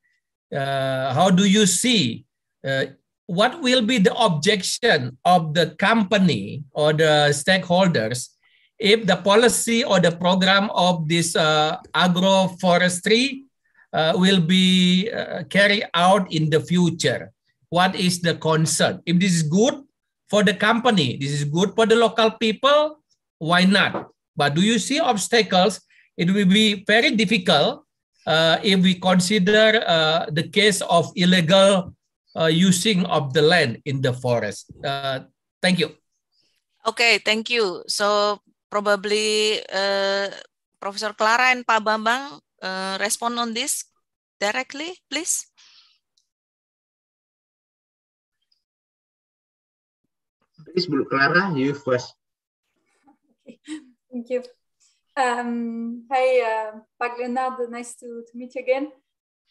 uh, how do you see uh, what will be the objection of the company or the stakeholders if the policy or the program of this uh, agroforestry uh, will be uh, carried out in the future? What is the concern? If this is good for the company, this is good for the local people, why not? But do you see obstacles? It will be very difficult uh, if we consider uh, the case of illegal uh, using of the land in the forest. Uh, thank you. Okay, thank you. So probably uh, Professor Clara and Pak Bambang uh, respond on this directly, please. Please, Bu Clara, you first. Thank you. Um, hi, uh, Pak Leonardo. Nice to, to meet you again.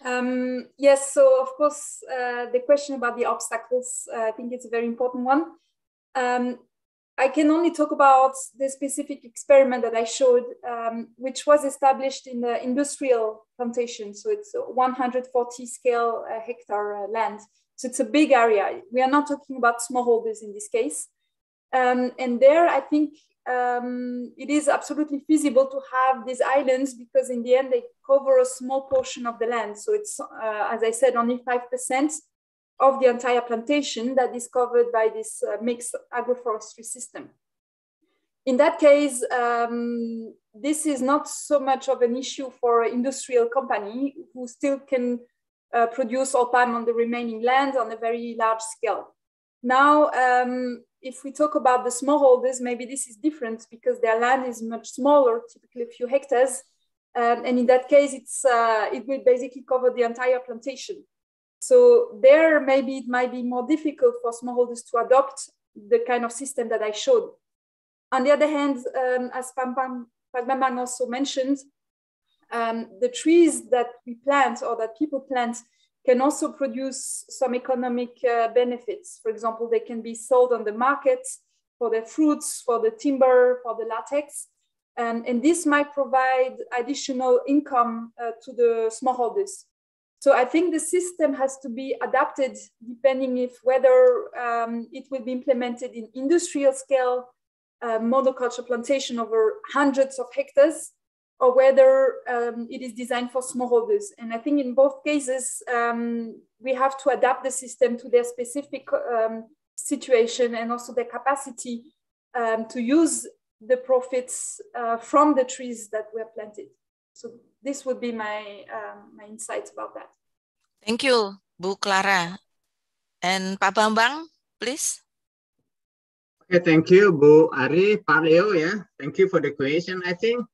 Um, yes, so of course, uh, the question about the obstacles, uh, I think it's a very important one. Um, I can only talk about the specific experiment that I showed, um, which was established in the industrial plantation. So it's 140 scale uh, hectare uh, land. So it's a big area. We are not talking about smallholders in this case. Um, and there, I think um, it is absolutely feasible to have these islands because in the end they cover a small portion of the land. So it's, uh, as I said, only 5% of the entire plantation that is covered by this uh, mixed agroforestry system. In that case, um, this is not so much of an issue for an industrial company who still can uh, produce all palm on the remaining land on a very large scale. Now, um, if we talk about the smallholders, maybe this is different because their land is much smaller, typically a few hectares. Um, and in that case, it's, uh, it will basically cover the entire plantation. So there, maybe it might be more difficult for smallholders to adopt the kind of system that I showed. On the other hand, um, as Pam Pam, also mentioned, um, the trees that we plant or that people plant can also produce some economic uh, benefits. For example, they can be sold on the market for the fruits, for the timber, for the latex. And, and this might provide additional income uh, to the smallholders. So I think the system has to be adapted depending if whether um, it will be implemented in industrial scale, uh, monoculture plantation over hundreds of hectares, or whether um, it is designed for smallholders. And I think in both cases, um, we have to adapt the system to their specific um, situation and also their capacity um, to use the profits uh, from the trees that were planted. So this would be my, um, my insights about that. Thank you, Bu Clara. And Pak Bambang, please. Okay, thank you, Bu Ari, Pak Leo, yeah. Thank you for the question. I think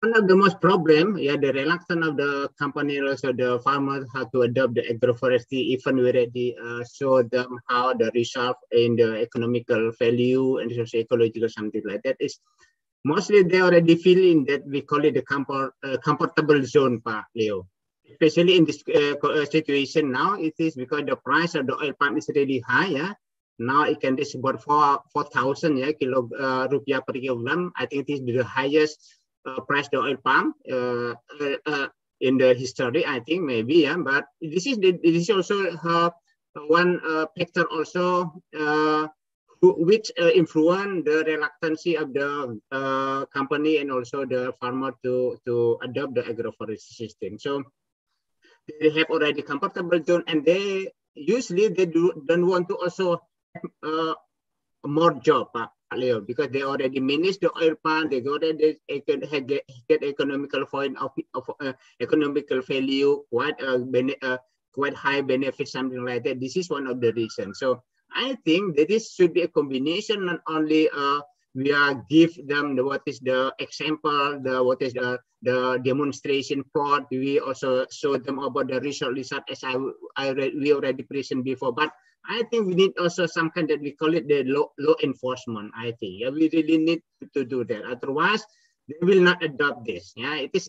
one of the most problem, yeah, the reluctance of the company, also the farmers, how to adopt the agroforestry, even we already uh, show them how the result in the economical value and socio-ecological, something like that is mostly they already feeling that we call it the comfort, uh, comfortable zone, Pak Leo. Especially in this uh, uh, situation now, it is because the price of the oil palm is really high, yeah now it can reach about 4,000 4, yeah, kilo, uh, rupiah per kilogram. I think it is the highest uh, price the oil palm uh, uh, uh, in the history, I think maybe, yeah. But this is the, this is also one factor also who, which influence the reluctance of the company and also the farmer to to adopt the agroforestry system. So they have already comfortable zone and they usually they do, don't want to also uh, more job. Uh because they already managed the oil palm. They already had get economical point of, of uh, economical value, quite uh, uh, quite high benefit, something like that. This is one of the reasons. So I think that this should be a combination. Not only uh, we are give them the, what is the example, the what is the the demonstration plot. We also show them about the result result as I I we already presented before, but I think we need also some kind that we call it the law, law enforcement. I think yeah, we really need to do that. Otherwise, they will not adopt this. Yeah, it is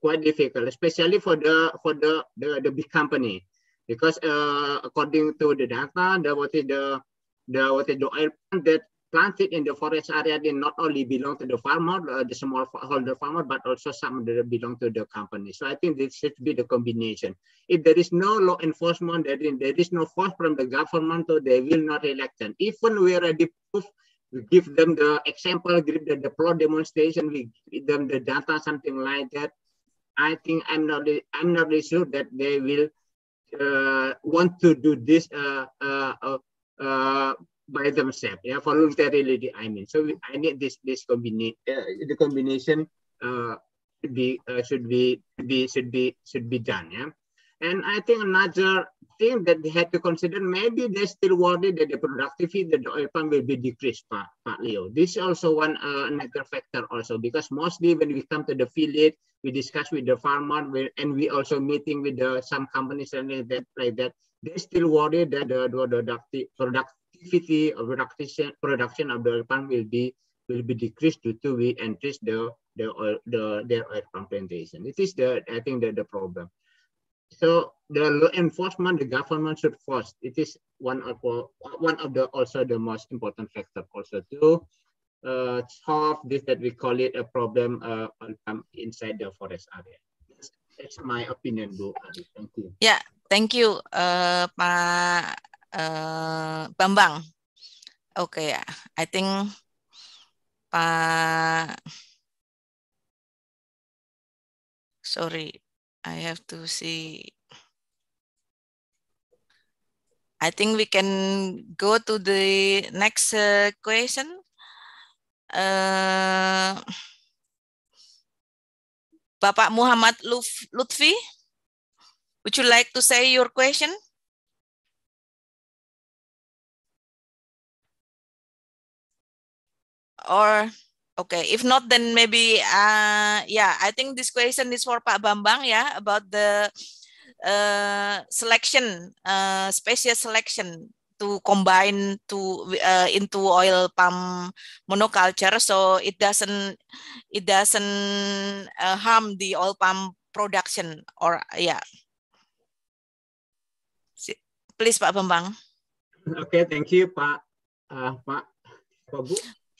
quite difficult, especially for the for the the, the big company, because uh, according to the data, the what is the the what is the oil plant that planted in the forest area, they not only belong to the farmer, uh, the smallholder farmer, but also some that belong to the company. So I think this should be the combination. If there is no law enforcement, there is, there is no force from the government, so they will not them Even we already proof, we give them the example, give them the plot demonstration, we give them the data, something like that. I think I'm not, I'm not really sure that they will uh, want to do this uh, uh, uh, uh by themselves. Yeah, voluntarily, I mean. So I need this this combination. Uh, the combination uh, be uh, should be be should be should be done. Yeah, and I think another thing that they had to consider maybe they still worried that the productivity the oil will be decreased part, partly. This is also one uh, another factor also because mostly when we come to the field, we discuss with the farmer and we also meeting with the, some companies and like that like that. They still worried that the, the, the product. Activity of production production of the oil palm will be will be decreased due to we increase the the oil the their oil palm plantation. It is the I think that the problem. So the law enforcement, the government should force. It is one of one of the also the most important factor also to uh, solve this that we call it a problem uh, inside the forest area. That's, that's my opinion, Bu. Thank you. Yeah, thank you, uh, Pak uh, Bambang. Oke okay, ya, yeah. I think Pak. Sorry, I have to see. I think we can go to the next uh, question. Uh, Bapak Muhammad Lutfi, would you like to say your question? or Okay, if not, then maybe uh, yeah. I think this question is for Pak Bambang yeah, about the uh, selection, uh, special selection to combine to uh, into oil palm monoculture, so it doesn't it doesn't uh, harm the oil palm production or yeah. Please Pak Bambang. okay, thank you Pak uh, Pak Pak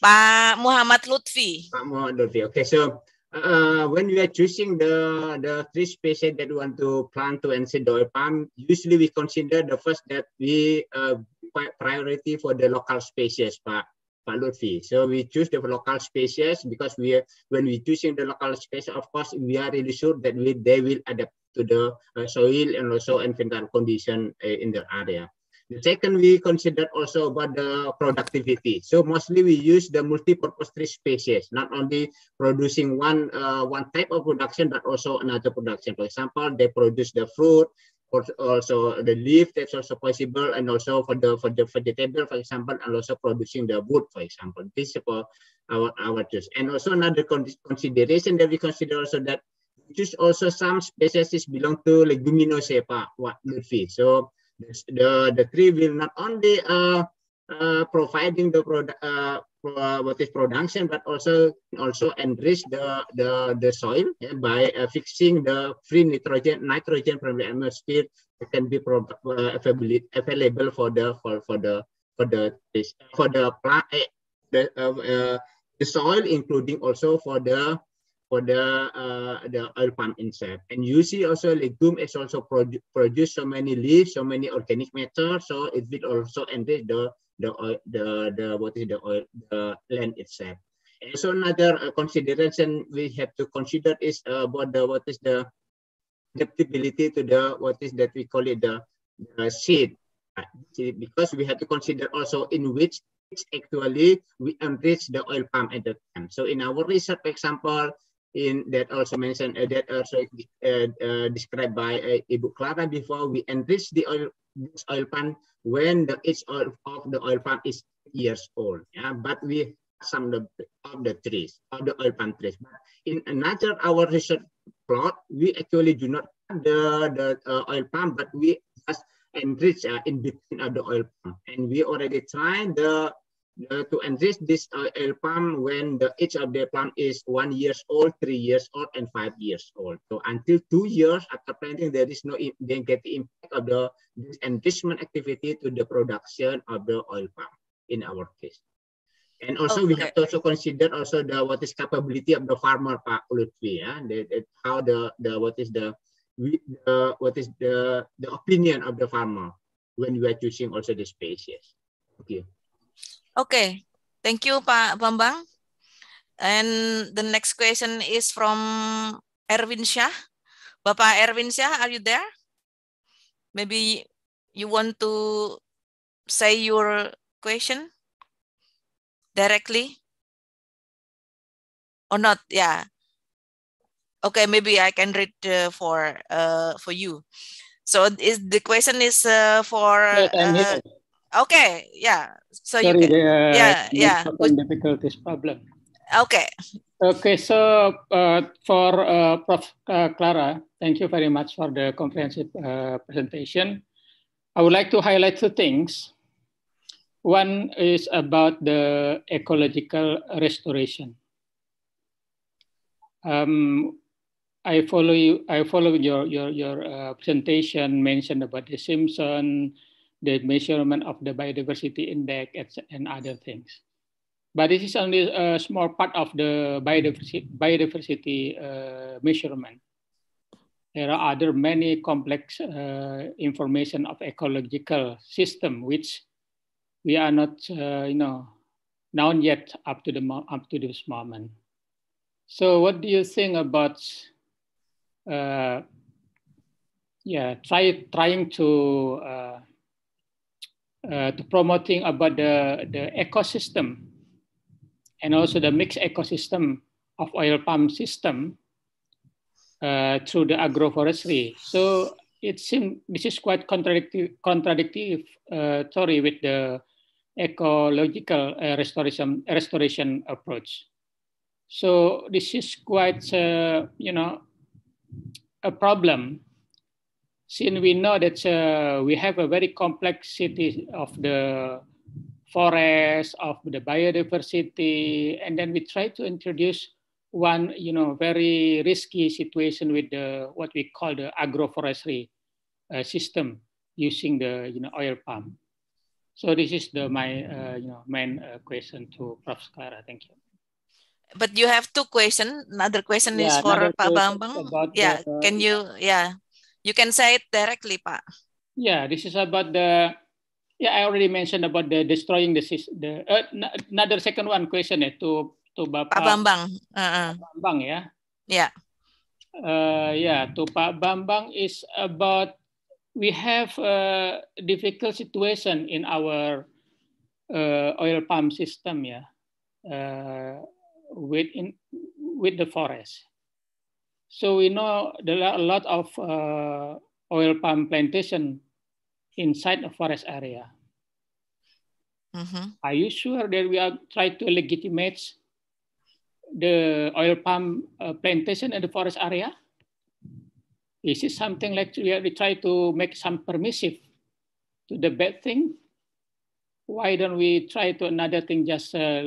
Pak Muhammad Lutfi. Pak Muhammad Lutfi. Okay, so uh, when we are choosing the the three species that we want to plant to and oil palm, usually we consider the first that we uh, priority for the local species, Pak. Pak Lutfi. So we choose the local species because we are, when we choosing the local species, of course, we are really sure that we, they will adapt to the uh, soil and also environmental condition uh, in the area. The second, we consider also about the productivity. So mostly we use the multi-purpose tree species, not only producing one uh, one type of production, but also another production. For example, they produce the fruit, also the leaf that's also possible, and also for the for the vegetable, for example, and also producing the wood, for example. This is for our our choice. And also another consideration that we consider also that just also some species belong to leguminosa, what leafy. So the, the tree will not only uh, uh, providing the product uh, what production, but also also enrich the the, the soil yeah, by uh, fixing the free nitrogen nitrogen from the atmosphere that can be pro- uh, available available for the for for the for the for the plant eh, the, uh, uh, the soil, including also for the for the uh, the oil palm insect. And you see also legume is also produ produce so many leaves, so many organic matter, so it will also enrich the the oil, the the what is the oil the land itself. And so another uh, consideration we have to consider is uh, about the what is the adaptability to the what is that we call it the, the seed because we have to consider also in which actually we enrich the oil palm at the time. So in our research example, in that also mentioned uh, that also uh, uh, described by uh, Ibu Clara before we enrich the oil this oil palm when the age of, of the oil palm is years old. Yeah? But we some of the, of the trees, of the oil palm trees. But in another our research plot, we actually do not have the, the uh, oil palm, but we just enrich uh, in between of the oil palm. And we already tried the uh, to enrich this uh, air pump when the age of the plant is one years old, three years old, and five years old. So until two years after planting, there is no negative impact of the this enrichment activity to the production of the oil palm in our case. And also okay. we have to also consider also the what is capability of the farmer Pak Lutfi, yeah? That, how the, the what is the, what is the the opinion of the farmer when we are choosing also the species. Okay. Okay, thank you Pak Bambang. And the next question is from Erwin Syah. Bapak Erwin Syah, are you there? Maybe you want to say your question directly or not? Yeah. Okay, maybe I can read uh, for uh, for you. So is the question is uh, for. Yes, uh, Okay, yeah. So Sorry, you can, uh, yeah, yeah. Would, difficulties problem. Okay. Okay, so uh, for uh, Prof. Uh, Clara, thank you very much for the comprehensive uh, presentation. I would like to highlight two things. One is about the ecological restoration. Um, I follow you. I follow your your your uh, presentation mentioned about the Simpson, the measurement of the biodiversity index and other things. But this is only a small part of the biodiversity, biodiversity uh, measurement. There are other many complex uh, information of ecological system which we are not, uh, you know, known yet up to the up to this moment. So, what do you think about, uh, yeah, try trying to uh, uh, to promoting about the, the ecosystem and also the mixed ecosystem of oil palm system uh, through the agroforestry. So it seems this is quite contradictory, contradictory uh, sorry, with the ecological uh, restoration, restoration approach. So this is quite, uh, you know, a problem since we know that uh, we have a very complex city of the forest, of the biodiversity, and then we try to introduce one, you know, very risky situation with the, what we call the agroforestry uh, system using the, you know, oil palm. So this is the my, uh, you know, main uh, question to Prof. Clara. Thank you but you have two questions. Another question yeah, is for Pa Bambang. Yeah, the, can you? Yeah. You can say it directly, Pak. Yeah, this is about the. Yeah, I already mentioned about the destroying the the uh, another second one question eh, to to Bapak Pak Bambang. Uh-uh. Pak Bambang ya. Yeah. Uh, yeah, to Pak Bambang is about we have a difficult situation in our uh, oil palm system ya yeah, uh, with in, with the forest So we know there are a lot of uh, oil palm plantation inside the forest area. Mm-hmm. Are you sure that we are trying to legitimate the oil palm uh, plantation in the forest area? Is it something like we, are, we try to make some permissive to the bad thing? Why don't we try to another thing, just uh,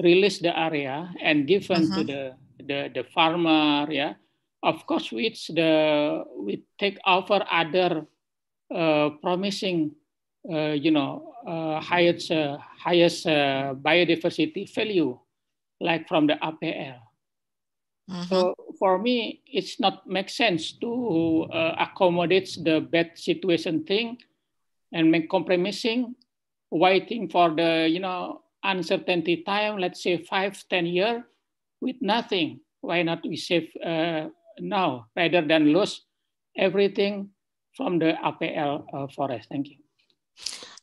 release the area and give them to mm-hmm. the the the farmer yeah of course with the we take over other uh, promising uh, you know uh, highest uh, highest uh, biodiversity value like from the APL -huh. Mm-hmm. so for me it's not make sense to uh, accommodate the bad situation thing and make compromising waiting for the you know uncertainty time let's say five ten year with nothing, why not we save uh, now rather than lose everything from the APL uh, forest? Thank you.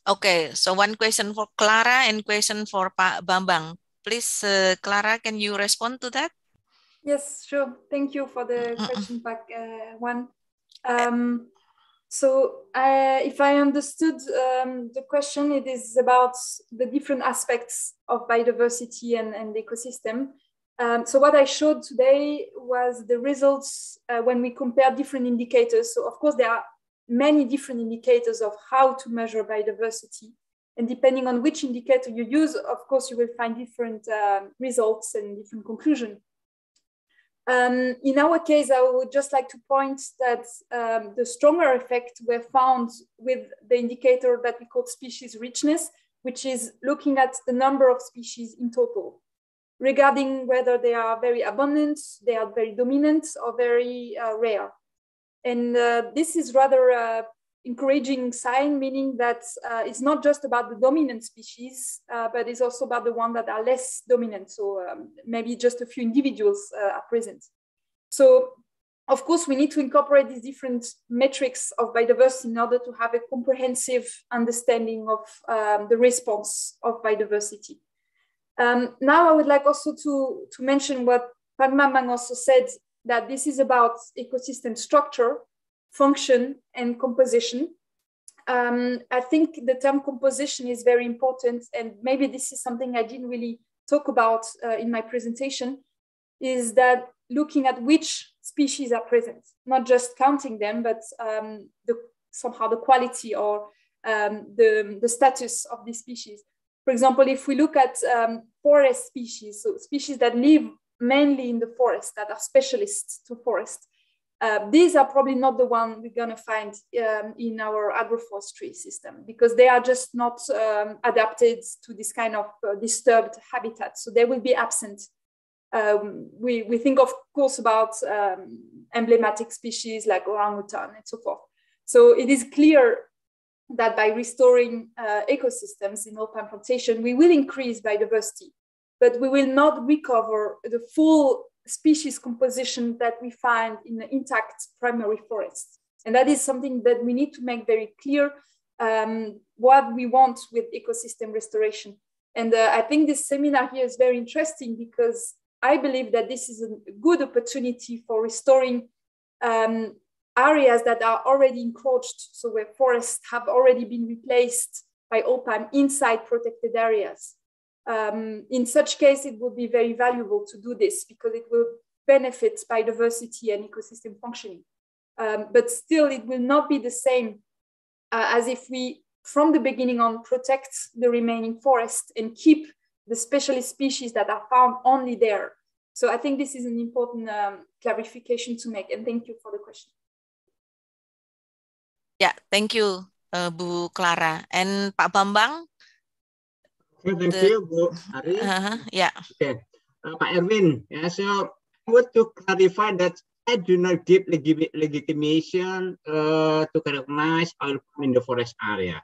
Okay, so one question for Clara and question for Pak Bambang. Please, uh, Clara, can you respond to that? Yes, sure. Thank you for the question, Pak uh, One. Um, so, if I understood um, the question, it is about the different aspects of biodiversity and, and ecosystem. Um, so what I showed today was the results uh, when we compare different indicators. So of course, there are many different indicators of how to measure biodiversity. And depending on which indicator you use, of course, you will find different um, results and different conclusions. Um, in our case, I would just like to point that um, the stronger effect were found with the indicator that we call species richness, which is looking at the number of species in total regarding whether they are very abundant, they are very dominant, or very uh, rare. And uh, this is rather an encouraging sign, meaning that uh, it's not just about the dominant species, uh, but it's also about the ones that are less dominant. So um, maybe just a few individuals uh, are present. So of course, we need to incorporate these different metrics of biodiversity in order to have a comprehensive understanding of um, the response of biodiversity. Um, now, I would like also to, to mention what Padma Mang also said that this is about ecosystem structure, function, and composition. Um, I think the term composition is very important, and maybe this is something I didn't really talk about uh, in my presentation, is that looking at which species are present, not just counting them, but um, the, somehow the quality or um, the, the status of these species for example, if we look at um, forest species, so species that live mainly in the forest, that are specialists to forest, uh, these are probably not the one we're going to find um, in our agroforestry system because they are just not um, adapted to this kind of uh, disturbed habitat. So they will be absent. Um, we, we think, of course, about um, emblematic species like orangutan and so forth. So it is clear that by restoring uh, ecosystems in open plantation, we will increase biodiversity, but we will not recover the full species composition that we find in intact primary forests. And that is something that we need to make very clear um, what we want with ecosystem restoration. And uh, I think this seminar here is very interesting because I believe that this is a good opportunity for restoring um, areas that are already encroached, so where forests have already been replaced by open inside protected areas. Um, in such case, it would be very valuable to do this because it will benefit biodiversity and ecosystem functioning. Um, but still, it will not be the same uh, as if we, from the beginning on, protect the remaining forest and keep the specialist species that are found only there. So I think this is an important um, clarification to make. And thank you for the question. Ya, yeah, thank you uh, Bu Clara and Pak Bambang. Okay, thank the, you Bu Ari. Uh -huh, yeah. Okay. Uh, Pak Erwin, yeah, so I want to clarify that I do not give legit legitimation uh, to recognize oil in the forest area.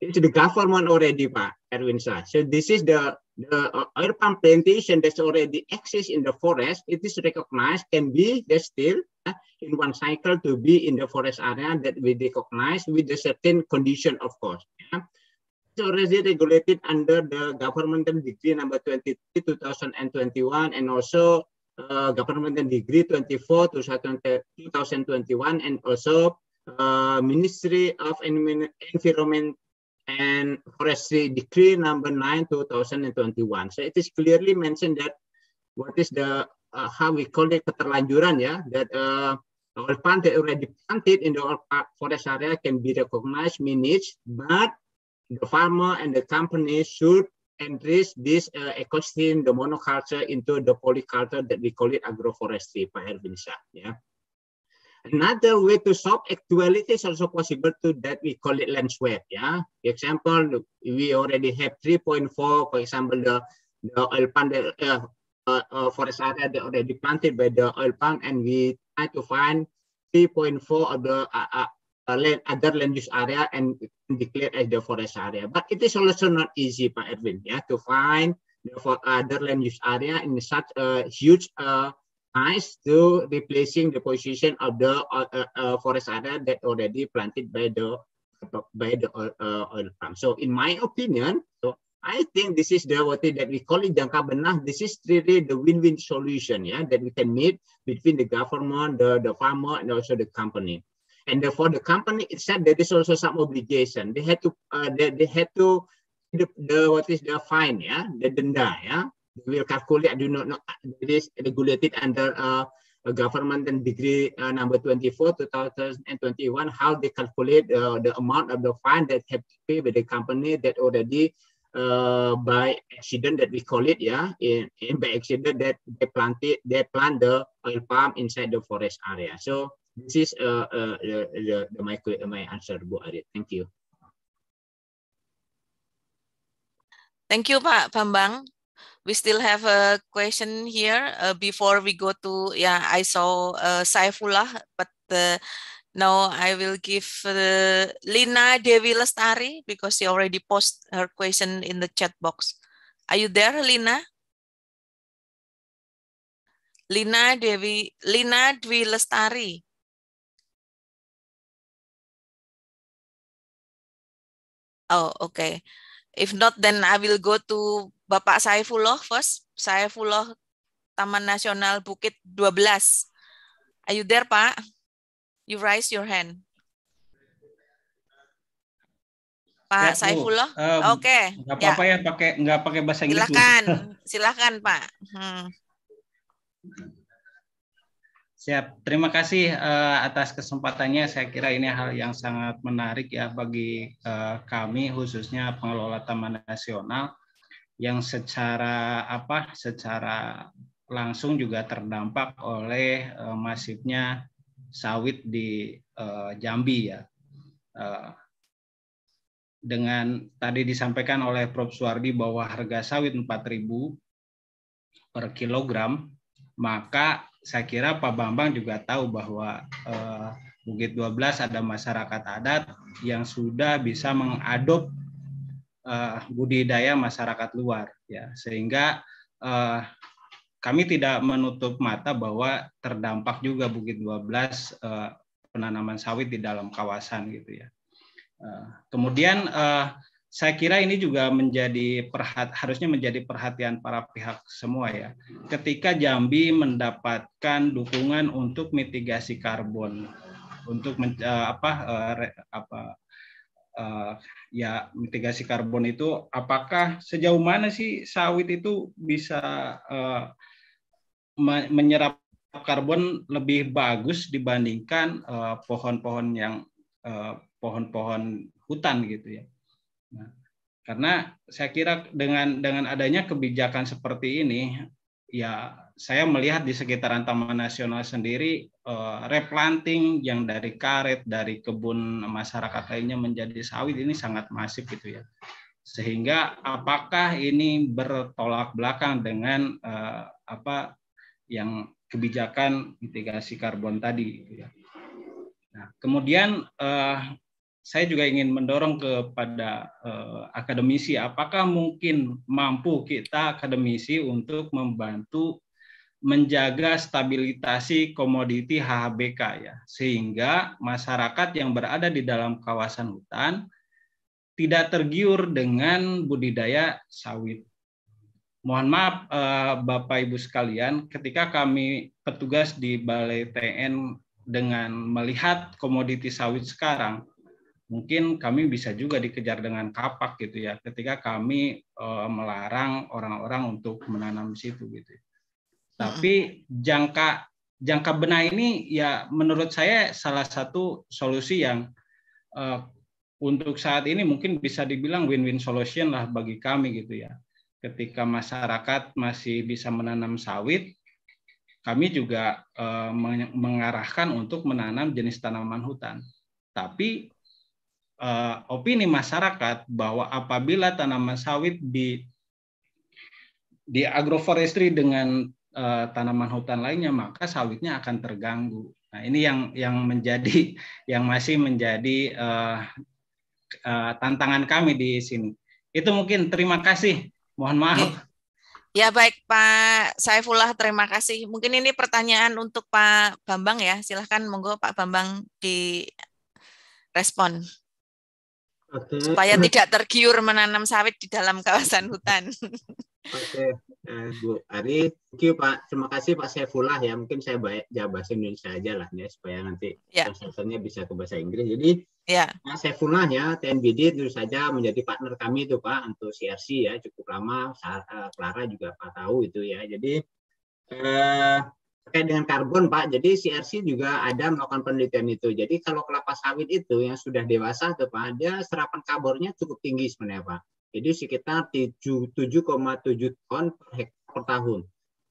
It's the government already, Pak Erwin Sir. So this is the the urban uh, plantation that's already exists in the forest, it is recognized can be there still uh, in one cycle to be in the forest area that we recognize with a certain condition, of course. Yeah. It's already regulated under the governmental degree number 23, 2021, and also uh, governmental degree 24, 2021, and also uh, Ministry of Environment and Forestry Decree Number 9 2021. So it is clearly mentioned that what is the uh, how we call it keterlanjuran ya that uh, all plant that already planted in the forest area can be recognized, managed, but the farmer and the company should enrich this uh, ecosystem, the monoculture into the polyculture that we call it agroforestry, Pak Hervinsa. Ya. Yeah. Another way to solve actuality is also possible to that we call it lens web. Yeah. For example, we already have 3.4, for example, the, the oil palm, the uh, uh, uh, forest area that already planted by the oil palm, and we try to find 3.4 of the uh, uh, uh, land, other land use area and declare as the forest area. But it is also not easy, Pak Erwin, yeah, to find the uh, other land use area in such a huge uh, nice to replacing the position of the uh, uh, uh forest area that already planted by the by the oil, uh, uh, oil farm. So in my opinion, so I think this is the what that we call it jangka benah. This is really the win-win solution, yeah, that we can meet between the government, the, the farmer, and also the company. And the, for the company itself, there is also some obligation. They had to, uh, they, they had to, the, the what is the fine, yeah, the denda, yeah, we calculate do not, know it is regulated under uh, government and degree uh, number 24 2021 how they calculate uh, the amount of the fine that have to pay by the company that already uh, by accident that we call it yeah in, in by accident that they planted they plant the oil palm inside the forest area so this is uh, uh, the, the, my, my answer Bu Arif. thank you Thank you Pak Bambang we still have a question here uh, before we go to yeah i saw uh, saifullah but uh, now i will give uh, lina devi lestari because she already posted her question in the chat box are you there lina lina devi lina Dewi lestari oh okay If not, then I will go to Bapak Saifullah first. Saifullah Taman Nasional Bukit 12. Are you there, Pak? You raise your hand. Pak ya, Saifullah. Um, Oke. Okay. Enggak ya. apa-apa ya. ya pakai enggak pakai bahasa Inggris. Silakan. Silakan, Pak. Hmm. Siap. Terima kasih uh, atas kesempatannya. Saya kira ini hal yang sangat menarik ya bagi uh, kami khususnya pengelola Taman Nasional yang secara apa? secara langsung juga terdampak oleh uh, masifnya sawit di uh, Jambi ya. Uh, dengan tadi disampaikan oleh Prof. Suwardi bahwa harga sawit 4.000 per kilogram, maka saya kira Pak Bambang juga tahu bahwa eh, Bukit 12 ada masyarakat adat yang sudah bisa mengadop eh, budidaya masyarakat luar ya sehingga eh, kami tidak menutup mata bahwa terdampak juga Bukit 12 eh, penanaman sawit di dalam kawasan gitu ya. Eh, kemudian eh, saya kira ini juga menjadi perhat harusnya menjadi perhatian para pihak semua ya. Ketika Jambi mendapatkan dukungan untuk mitigasi karbon untuk men, eh, apa eh, apa eh, ya mitigasi karbon itu apakah sejauh mana sih sawit itu bisa menyerap karbon lebih bagus dibandingkan pohon-pohon yang pohon-pohon hutan gitu ya. Karena saya kira dengan dengan adanya kebijakan seperti ini, ya saya melihat di sekitaran Taman Nasional sendiri eh, replanting yang dari karet, dari kebun masyarakat lainnya menjadi sawit ini sangat masif gitu ya. Sehingga apakah ini bertolak belakang dengan eh, apa yang kebijakan mitigasi karbon tadi gitu ya. Nah, kemudian eh, saya juga ingin mendorong kepada uh, akademisi, apakah mungkin mampu kita akademisi untuk membantu menjaga stabilitasi komoditi HHBK ya, sehingga masyarakat yang berada di dalam kawasan hutan tidak tergiur dengan budidaya sawit. Mohon maaf eh, Bapak Ibu sekalian, ketika kami petugas di Balai TN dengan melihat komoditi sawit sekarang, mungkin kami bisa juga dikejar dengan kapak gitu ya ketika kami uh, melarang orang-orang untuk menanam di situ gitu. Tapi jangka jangka benah ini ya menurut saya salah satu solusi yang uh, untuk saat ini mungkin bisa dibilang win-win solution lah bagi kami gitu ya. Ketika masyarakat masih bisa menanam sawit, kami juga uh, mengarahkan untuk menanam jenis tanaman hutan. Tapi uh, opini masyarakat bahwa apabila tanaman sawit di di agroforestry dengan uh, tanaman hutan lainnya maka sawitnya akan terganggu. Nah, ini yang yang menjadi yang masih menjadi uh, uh, tantangan kami di sini. Itu mungkin terima kasih. Mohon maaf. Iya. Ya baik Pak Saifullah, terima kasih. Mungkin ini pertanyaan untuk Pak Bambang ya. Silahkan monggo Pak Bambang di respon okay. supaya tidak tergiur menanam sawit di dalam kawasan hutan. Oke, okay. uh, eh, Bu Ari, thank you Pak. Terima kasih Pak Saifullah ya. Mungkin saya jawab ya, bahasa Indonesia aja lah ya supaya nanti yeah. Ya. bisa ke bahasa Inggris. Jadi yeah. Pak Saifullah ya, TNBD terus saja menjadi partner kami itu Pak untuk CRC ya cukup lama. Eh, Clara juga Pak tahu itu ya. Jadi eh, terkait dengan karbon Pak. Jadi CRC juga ada melakukan penelitian itu. Jadi kalau kelapa sawit itu yang sudah dewasa tuh Pak, dia serapan karbonnya cukup tinggi sebenarnya Pak. Jadi sekitar 7,7 ton per hektar per tahun.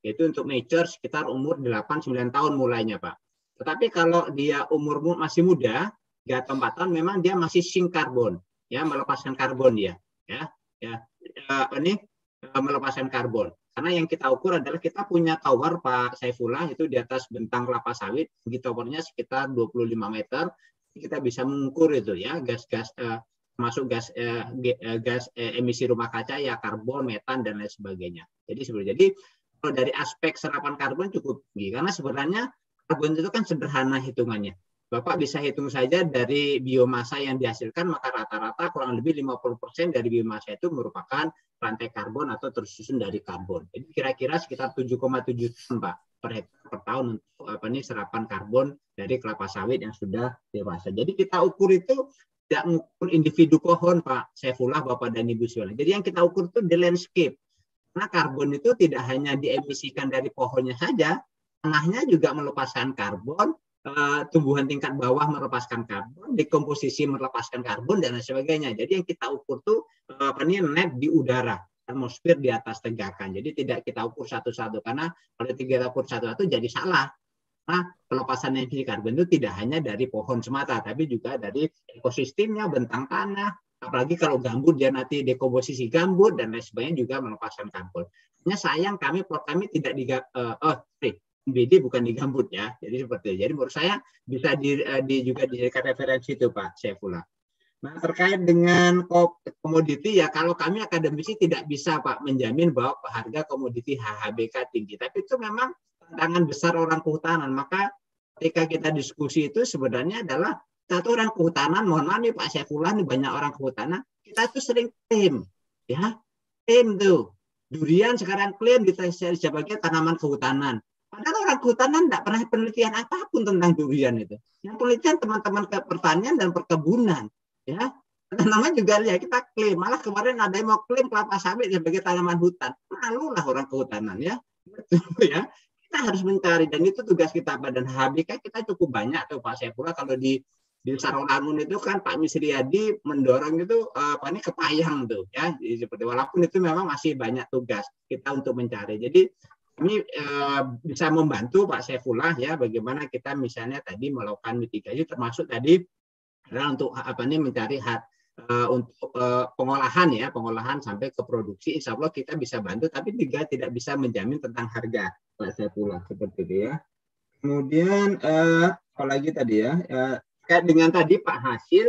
Itu untuk mature sekitar umur 8-9 tahun mulainya Pak. Tetapi kalau dia umur masih muda, 3 atau 4 tahun memang dia masih sink karbon, ya melepaskan karbon dia, ya. Ya, ini eh, eh, melepaskan karbon. Karena yang kita ukur adalah kita punya tower Pak Saifullah itu di atas bentang kelapa sawit, begitu towernya sekitar 25 meter, kita bisa mengukur itu ya gas-gas eh, masuk gas eh, eh, gas eh, emisi rumah kaca ya karbon, metan dan lain sebagainya. Jadi sebenarnya jadi kalau dari aspek serapan karbon cukup tinggi karena sebenarnya karbon itu kan sederhana hitungannya. Bapak bisa hitung saja dari biomasa yang dihasilkan, maka rata-rata kurang lebih 50% dari biomasa itu merupakan rantai karbon atau tersusun dari karbon. Jadi kira-kira sekitar 7,7 ton Pak per hektar per tahun untuk apa nih serapan karbon dari kelapa sawit yang sudah dewasa. Jadi kita ukur itu tidak mengukur individu pohon Pak Saifullah, Bapak dan Ibu Siola. Jadi yang kita ukur itu di landscape. Karena karbon itu tidak hanya diemisikan dari pohonnya saja, tanahnya juga melepaskan karbon, Eh, tumbuhan tingkat bawah melepaskan karbon, dekomposisi melepaskan karbon dan lain sebagainya. Jadi yang kita ukur tuh eh, apa ini net di udara atmosfer di atas tegakan. Jadi tidak kita ukur satu-satu karena kalau kita ukur satu-satu jadi salah. Nah, pelepasan emisi karbon itu tidak hanya dari pohon semata, tapi juga dari ekosistemnya, bentang tanah, apalagi kalau gambut dia nanti dekomposisi gambut dan lain sebagainya juga melepaskan karbon. Hanya sayang kami kami tidak diga, uh, oh, sorry, BD bukan di Gambut ya. Jadi seperti itu. Jadi menurut saya bisa di, eh, di juga dijadikan referensi itu Pak Saifullah. Nah, terkait dengan komoditi ya kalau kami akademisi tidak bisa Pak menjamin bahwa harga komoditi HHBK tinggi, tapi itu memang tantangan besar orang kehutanan. Maka ketika kita diskusi itu sebenarnya adalah satu orang kehutanan, mohon maaf nih Pak Saifullah nih banyak orang kehutanan, kita tuh sering klaim ya, klaim tuh. Durian sekarang klaim di sebagai tanaman kehutanan. Padahal orang kehutanan tidak pernah penelitian apapun tentang durian itu. Yang penelitian teman-teman pertanian dan perkebunan. Ya, tanaman juga ya kita klaim. Malah kemarin ada yang mau klaim kelapa sawit sebagai tanaman hutan. lah orang kehutanan ya. ya. Kita harus mencari dan itu tugas kita badan HBK kita cukup banyak tuh Pak Sepura kalau di di Sarolangun itu kan Pak Misriadi mendorong itu eh, apa ini kepayang tuh ya seperti walaupun itu memang masih banyak tugas kita untuk mencari jadi ini e, bisa membantu Pak Saifullah ya bagaimana kita misalnya tadi melakukan mitigasi termasuk tadi untuk apa nih mencari hat e, eh, untuk e, pengolahan ya pengolahan sampai ke produksi Insya Allah kita bisa bantu tapi juga tidak bisa menjamin tentang harga Pak Saifullah seperti itu ya kemudian apalagi tadi ya e, terkait dengan tadi Pak Hasil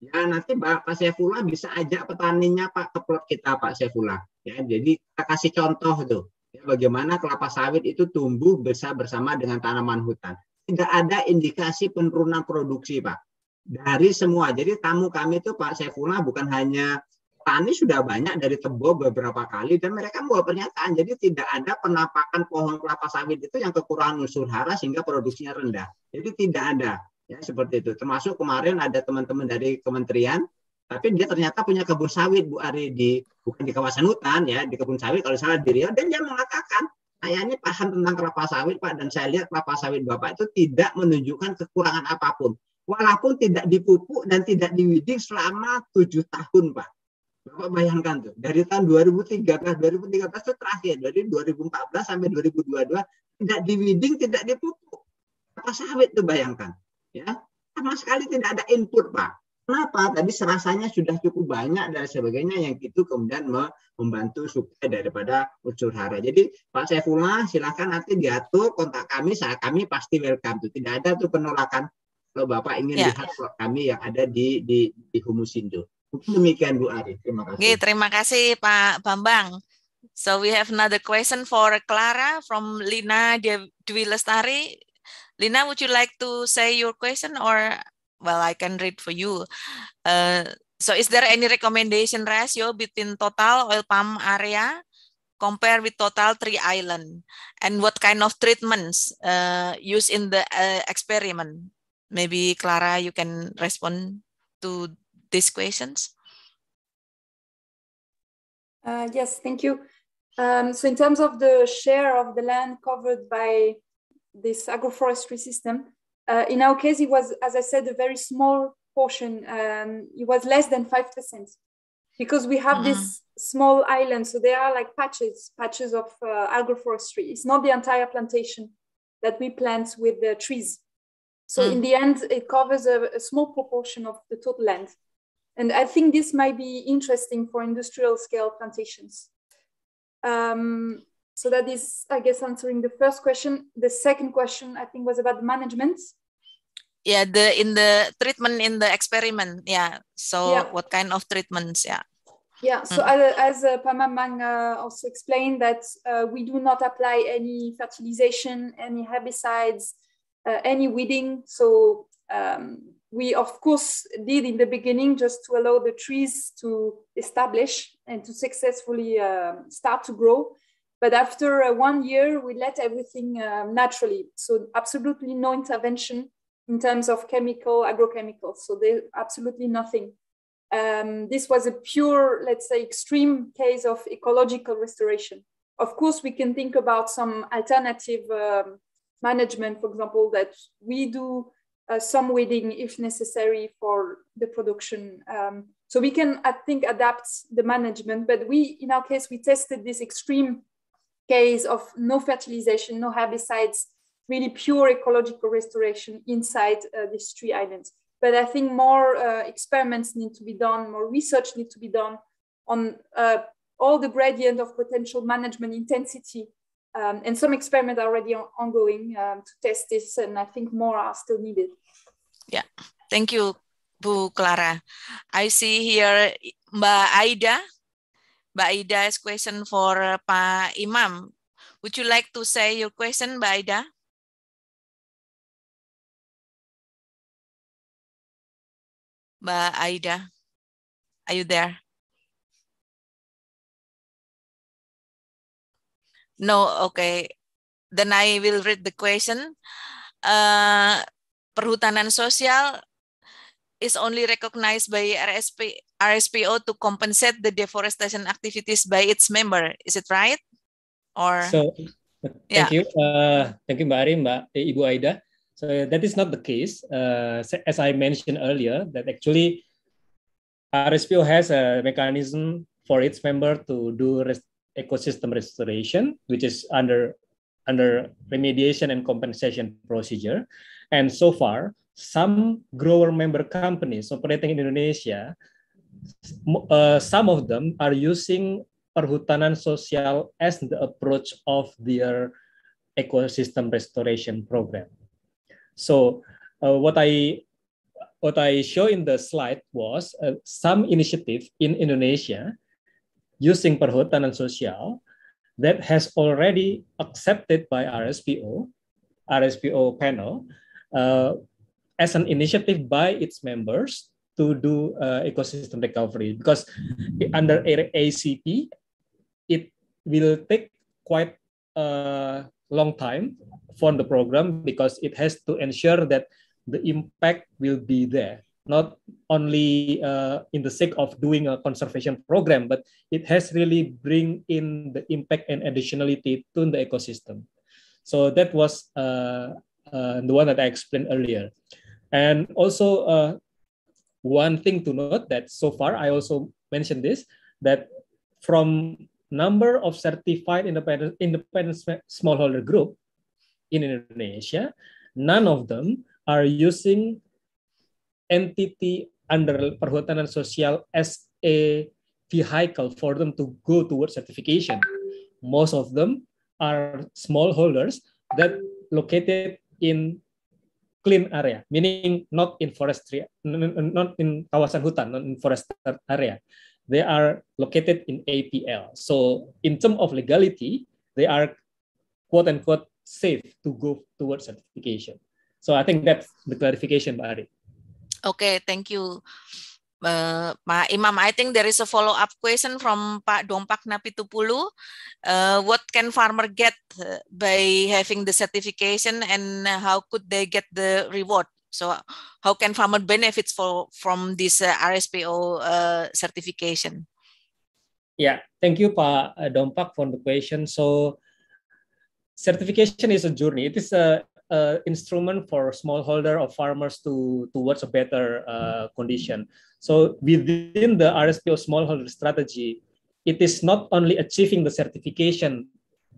ya nanti Pak, Pak Saifullah bisa ajak petaninya Pak ke kita Pak Saifullah ya jadi kita kasih contoh tuh Ya, bagaimana kelapa sawit itu tumbuh besar bersama dengan tanaman hutan. Tidak ada indikasi penurunan produksi, Pak. Dari semua. Jadi tamu kami itu Pak Sefuna bukan hanya tani sudah banyak dari Tebo beberapa kali dan mereka membuat pernyataan. Jadi tidak ada penampakan pohon kelapa sawit itu yang kekurangan unsur hara sehingga produksinya rendah. Jadi tidak ada. Ya, seperti itu. Termasuk kemarin ada teman-teman dari kementerian tapi dia ternyata punya kebun sawit Bu Ari di bukan di kawasan hutan ya di kebun sawit kalau salah di Rio dan dia mengatakan saya ini paham tentang kelapa sawit Pak dan saya lihat kelapa sawit Bapak itu tidak menunjukkan kekurangan apapun walaupun tidak dipupuk dan tidak diwiding selama tujuh tahun Pak Bapak bayangkan tuh dari tahun 2013 2013 itu terakhir dari 2014 sampai 2022 tidak diwiding tidak dipupuk kelapa sawit tuh bayangkan ya sama sekali tidak ada input Pak Kenapa? Tadi serasanya sudah cukup banyak dan sebagainya yang itu kemudian membantu supaya daripada unsur hara. Jadi Pak Saifullah silahkan nanti diatur kontak kami, saat kami pasti welcome. Tuh. Tidak ada tuh penolakan kalau Bapak ingin ya. lihat vlog kami yang ada di di, di Humusindo. Mungkin demikian Bu Ari. Terima kasih. Oke, terima kasih Pak Bambang. So we have another question for Clara from Lina Dwi Lestari. Lina, would you like to say your question or well i can read for you uh, so is there any recommendation ratio between total oil palm area compare with total tree island and what kind of treatments uh, used in the uh, experiment maybe clara you can respond to these questions uh, yes thank you um, so in terms of the share of the land covered by this agroforestry system uh, in our case, it was, as I said, a very small portion. Um, it was less than 5% because we have mm-hmm. this small island. So there are like patches, patches of uh, agroforestry. It's not the entire plantation that we plant with the trees. So mm. in the end, it covers a, a, small proportion of the total land. And I think this might be interesting for industrial scale plantations. Um, so that is, I guess, answering the first question. The second question, I think, was about management yeah the in the treatment in the experiment yeah so yeah. what kind of treatments yeah yeah so mm. as, as uh, Mang uh, also explained that uh, we do not apply any fertilization any herbicides uh, any weeding so um, we of course did in the beginning just to allow the trees to establish and to successfully um, start to grow but after uh, one year we let everything um, naturally so absolutely no intervention in terms of chemical, agrochemicals. So they absolutely nothing. Um, this was a pure, let's say, extreme case of ecological restoration. Of course, we can think about some alternative um, management, for example, that we do uh, some weeding if necessary for the production. Um, so we can, I think, adapt the management. But we, in our case, we tested this extreme case of no fertilization, no herbicides, really pure ecological restoration inside uh, these three islands. But I think more uh, experiments need to be done, more research need to be done on uh, all the gradient of potential management intensity. Um, and some experiments are already on ongoing um, to test this, and I think more are still needed. Yeah, thank you, Bu Clara. I see here Mba Aida. Mba Aida's question for Pa Imam. Would you like to say your question, Mba Aida? Mbak Aida? Are you there? No, okay. Then I will read the question. Uh, perhutanan sosial is only recognized by RSP, RSPO to compensate the deforestation activities by its member. Is it right? Or so, thank yeah. you, uh, thank you Mbak Ari, Mbak eh, Ibu Aida. So that is not the case. Uh, as I mentioned earlier, that actually RSPO has a mechanism for its member to do ecosystem restoration, which is under under remediation and compensation procedure. And so far, some grower member companies operating in Indonesia, uh, some of them are using perhutanan sosial as the approach of their ecosystem restoration program. So uh, what I what I show in the slide was uh, some initiative in Indonesia using Perhutanan Sosial that has already accepted by RSPO, RSPO panel, uh, as an initiative by its members to do uh, ecosystem recovery. Because under ACP, it will take quite a long time fund the program because it has to ensure that the impact will be there not only uh, in the sake of doing a conservation program but it has really bring in the impact and additionality to the ecosystem so that was uh, uh, the one that i explained earlier and also uh, one thing to note that so far i also mentioned this that from number of certified independent independent smallholder group in Indonesia, none of them are using entity under perhutanan sosial as a vehicle for them to go towards certification. Most of them are smallholders that located in clean area, meaning not in forestry, not in kawasan hutan, not in forest area. They are located in APL. So in terms of legality, they are quote unquote safe to go towards certification. So I think that's the clarification, Mbak Okay, thank you. Uh, Imam, I think there is a follow-up question from Pak Dompak Napitupulu. Uh, what can farmer get uh, by having the certification and how could they get the reward? So how can farmer benefits for, from this uh, RSPO uh, certification? Yeah, thank you Pak Dompak for the question. So certification is a journey. It is a, a instrument for smallholder or farmers to towards a better uh, condition. So within the RSPO smallholder strategy, it is not only achieving the certification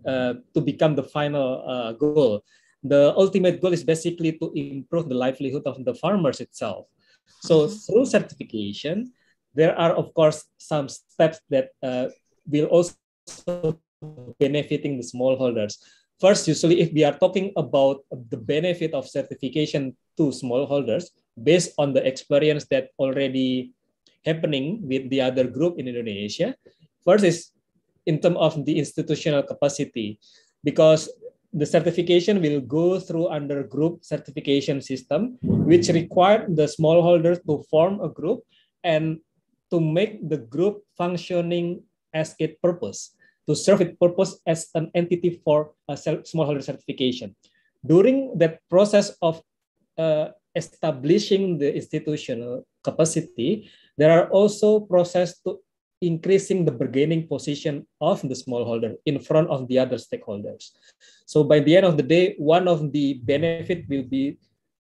uh, to become the final uh, goal. The ultimate goal is basically to improve the livelihood of the farmers itself. So mm-hmm. through certification, there are of course some steps that uh, will also benefiting the smallholders. First, usually if we are talking about the benefit of certification to smallholders based on the experience that already happening with the other group in Indonesia. First is in terms of the institutional capacity, because the certification will go through under group certification system, which require the smallholders to form a group and to make the group functioning as its purpose to serve its purpose as an entity for a smallholder certification. During that process of uh, establishing the institutional capacity, there are also process to increasing the bargaining position of the smallholder in front of the other stakeholders. So by the end of the day, one of the benefit will be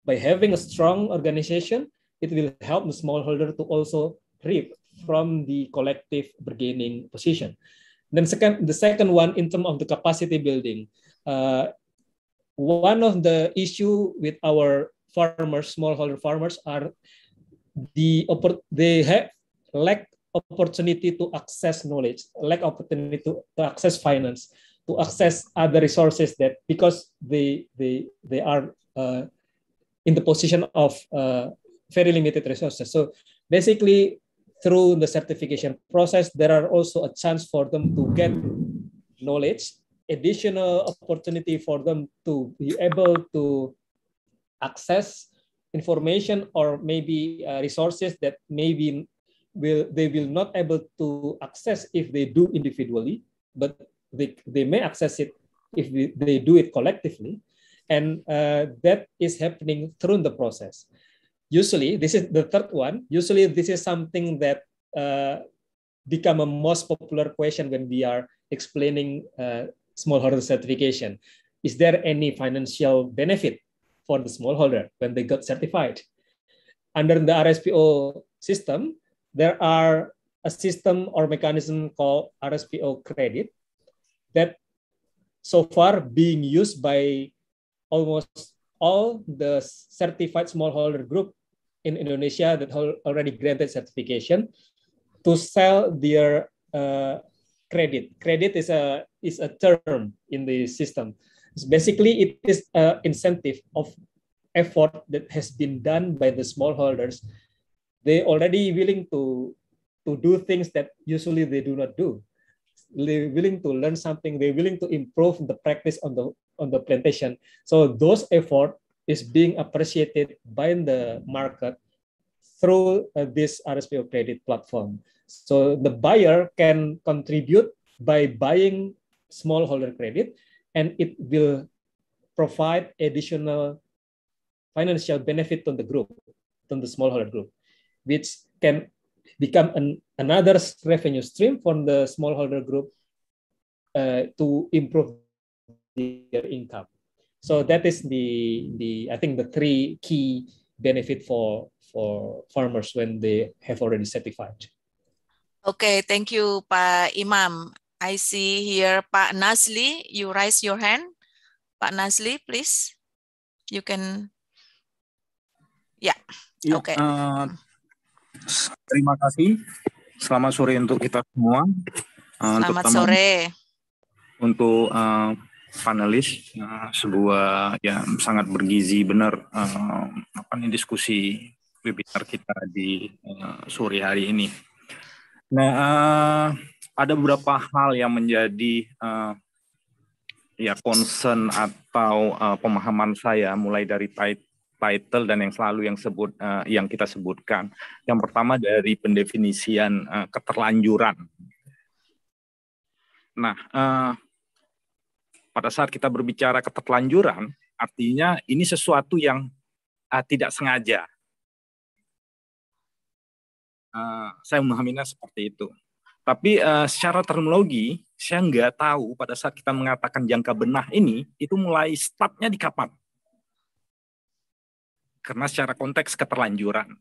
by having a strong organization, it will help the smallholder to also reap from the collective bargaining position. Then second, the second one in terms of the capacity building, uh, one of the issue with our farmers, smallholder farmers, are the they have lack opportunity to access knowledge, lack opportunity to, to access finance, to access other resources that because they they they are uh, in the position of uh, very limited resources. So basically, through the certification process, there are also a chance for them to get knowledge, additional opportunity for them to be able to access information or maybe uh, resources that maybe will they will not able to access if they do individually, but they, they may access it if they do it collectively. And uh, that is happening through the process usually this is the third one usually this is something that uh, become a most popular question when we are explaining uh, smallholder certification is there any financial benefit for the smallholder when they got certified under the rspo system there are a system or mechanism called rspo credit that so far being used by almost all the certified smallholder group in Indonesia that already granted certification to sell their uh, credit. Credit is a is a term in the system. basically, it is an incentive of effort that has been done by the smallholders. They already willing to to do things that usually they do not do. They're willing to learn something. They're willing to improve the practice on the on the plantation. So those effort is being appreciated by the market through uh, this RSPO credit platform. So the buyer can contribute by buying smallholder credit, and it will provide additional financial benefit to the group, to the smallholder group, which can become an, another revenue stream from the smallholder group uh, to improve their income. So that is the the I think the three key benefit for for farmers when they have already certified. Okay, thank you, Pak Imam. I see here Pak Nasli, you raise your hand. Pak Nasli, please. You can Yeah. Iya, okay. Uh, terima kasih. Selamat sore untuk kita semua. Uh, Selamat sore. Untuk uh, panelis uh, sebuah yang sangat bergizi benar uh, apa nih diskusi webinar kita di uh, sore hari ini. Nah, uh, ada beberapa hal yang menjadi uh, ya concern atau uh, pemahaman saya mulai dari title dan yang selalu yang sebut uh, yang kita sebutkan. Yang pertama dari pendefinisian uh, keterlanjuran. Nah, uh, pada saat kita berbicara keterlanjuran, artinya ini sesuatu yang uh, tidak sengaja. Uh, saya memahaminya seperti itu. Tapi uh, secara terminologi, saya nggak tahu pada saat kita mengatakan jangka benah ini, itu mulai startnya di kapan. Karena secara konteks keterlanjuran.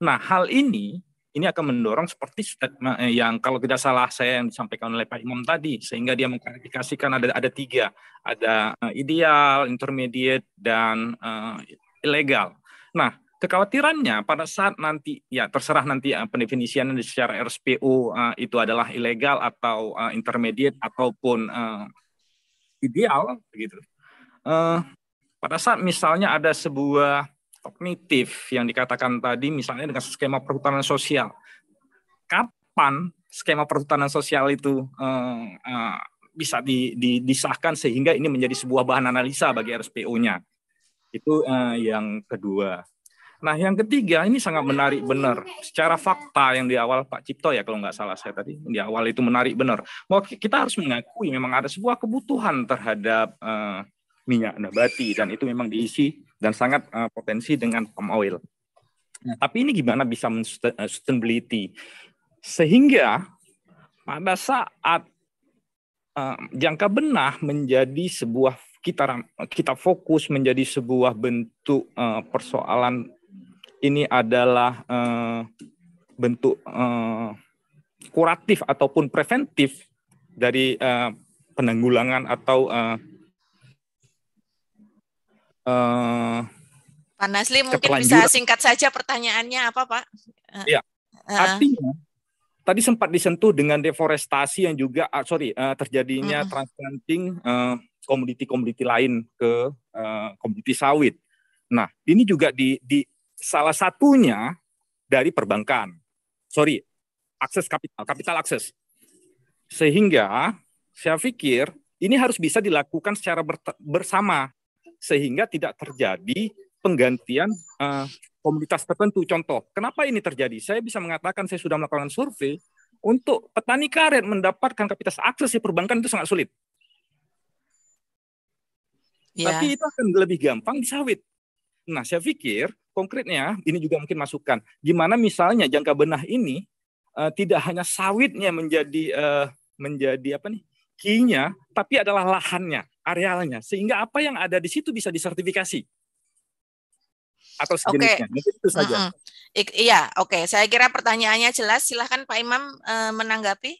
Nah, hal ini ini akan mendorong seperti eh, yang kalau tidak salah saya yang disampaikan oleh Pak Imam tadi sehingga dia mengklarifikasikan ada ada tiga ada eh, ideal, intermediate dan uh, ilegal. Nah kekhawatirannya pada saat nanti ya terserah nanti uh, pendefinisian secara RSPU uh, itu adalah ilegal atau uh, intermediate ataupun uh, ideal begitu. Uh, pada saat misalnya ada sebuah kognitif yang dikatakan tadi misalnya dengan skema perhutanan sosial. Kapan skema perhutanan sosial itu uh, uh, bisa di, di, disahkan sehingga ini menjadi sebuah bahan analisa bagi RSPO-nya. Itu uh, yang kedua. Nah, yang ketiga ini sangat menarik benar. Secara fakta yang di awal Pak Cipto ya kalau nggak salah saya tadi di awal itu menarik benar. Mau kita harus mengakui memang ada sebuah kebutuhan terhadap uh, minyak nabati dan itu memang diisi dan sangat uh, potensi dengan palm oil. Nah, tapi ini gimana bisa eh, sustainability sehingga pada saat uh, jangka benah menjadi sebuah kita kita fokus menjadi sebuah bentuk uh, persoalan ini adalah uh, bentuk uh, kuratif ataupun preventif dari uh, penanggulangan atau uh, Eh, Pak Nasli mungkin bisa singkat saja pertanyaannya apa Pak? Eh, iya, uh, artinya tadi sempat disentuh dengan deforestasi yang juga uh, sorry uh, terjadinya uh, transplanting komoditi komoditi-komoditi lain ke uh, komoditi sawit. Nah, ini juga di, di salah satunya dari perbankan. Sorry, akses kapital, kapital akses. Sehingga saya pikir ini harus bisa dilakukan secara bersama sehingga tidak terjadi penggantian uh, komunitas tertentu. Contoh, kenapa ini terjadi? Saya bisa mengatakan saya sudah melakukan survei untuk petani karet mendapatkan kapitas akses di perbankan itu sangat sulit. Yeah. Tapi itu akan lebih gampang di sawit. Nah, saya pikir konkretnya ini juga mungkin masukan. Gimana misalnya jangka benah ini uh, tidak hanya sawitnya menjadi uh, menjadi apa nih? kinya, tapi adalah lahannya arealnya sehingga apa yang ada di situ bisa disertifikasi atau sejenisnya. Okay. itu saja. Mm -hmm. iya, oke. Okay. Saya kira pertanyaannya jelas. Silahkan Pak Imam e, menanggapi.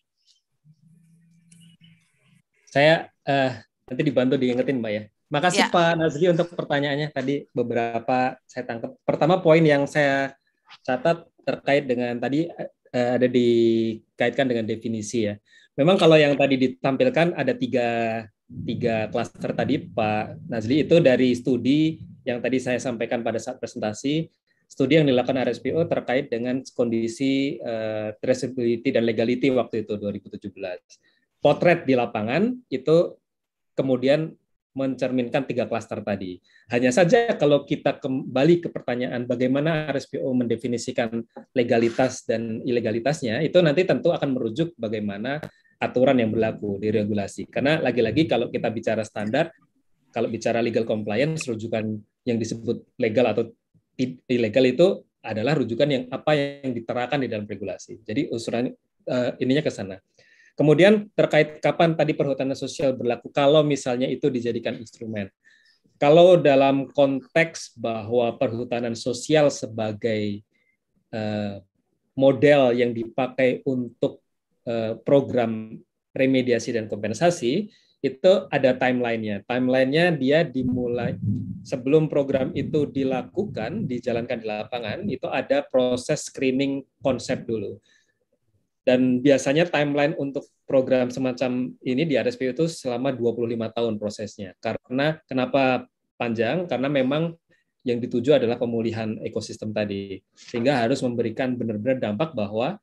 Saya uh, nanti dibantu diingetin, Mbak ya. Makasih ya. Pak Nazri untuk pertanyaannya tadi beberapa saya tangkap. Pertama poin yang saya catat terkait dengan tadi uh, ada dikaitkan dengan definisi ya. Memang kalau yang tadi ditampilkan ada tiga tiga klaster tadi Pak Nazli itu dari studi yang tadi saya sampaikan pada saat presentasi, studi yang dilakukan RSPO terkait dengan kondisi uh, traceability dan legality waktu itu 2017. Potret di lapangan itu kemudian mencerminkan tiga klaster tadi. Hanya saja kalau kita kembali ke pertanyaan bagaimana RSPO mendefinisikan legalitas dan ilegalitasnya, itu nanti tentu akan merujuk bagaimana aturan yang berlaku di regulasi. Karena lagi-lagi kalau kita bicara standar, kalau bicara legal compliance, rujukan yang disebut legal atau ilegal itu adalah rujukan yang apa yang diterapkan di dalam regulasi. Jadi usulan uh, ininya ke sana. Kemudian terkait kapan tadi perhutanan sosial berlaku kalau misalnya itu dijadikan instrumen. Kalau dalam konteks bahwa perhutanan sosial sebagai eh, model yang dipakai untuk Eh, program remediasi dan kompensasi itu ada timelinenya. Timelinenya dia dimulai sebelum program itu dilakukan, dijalankan di lapangan, itu ada proses screening konsep dulu. Dan biasanya timeline untuk program semacam ini di RSP itu selama 25 tahun prosesnya. Karena kenapa panjang? Karena memang yang dituju adalah pemulihan ekosistem tadi. Sehingga harus memberikan benar-benar dampak bahwa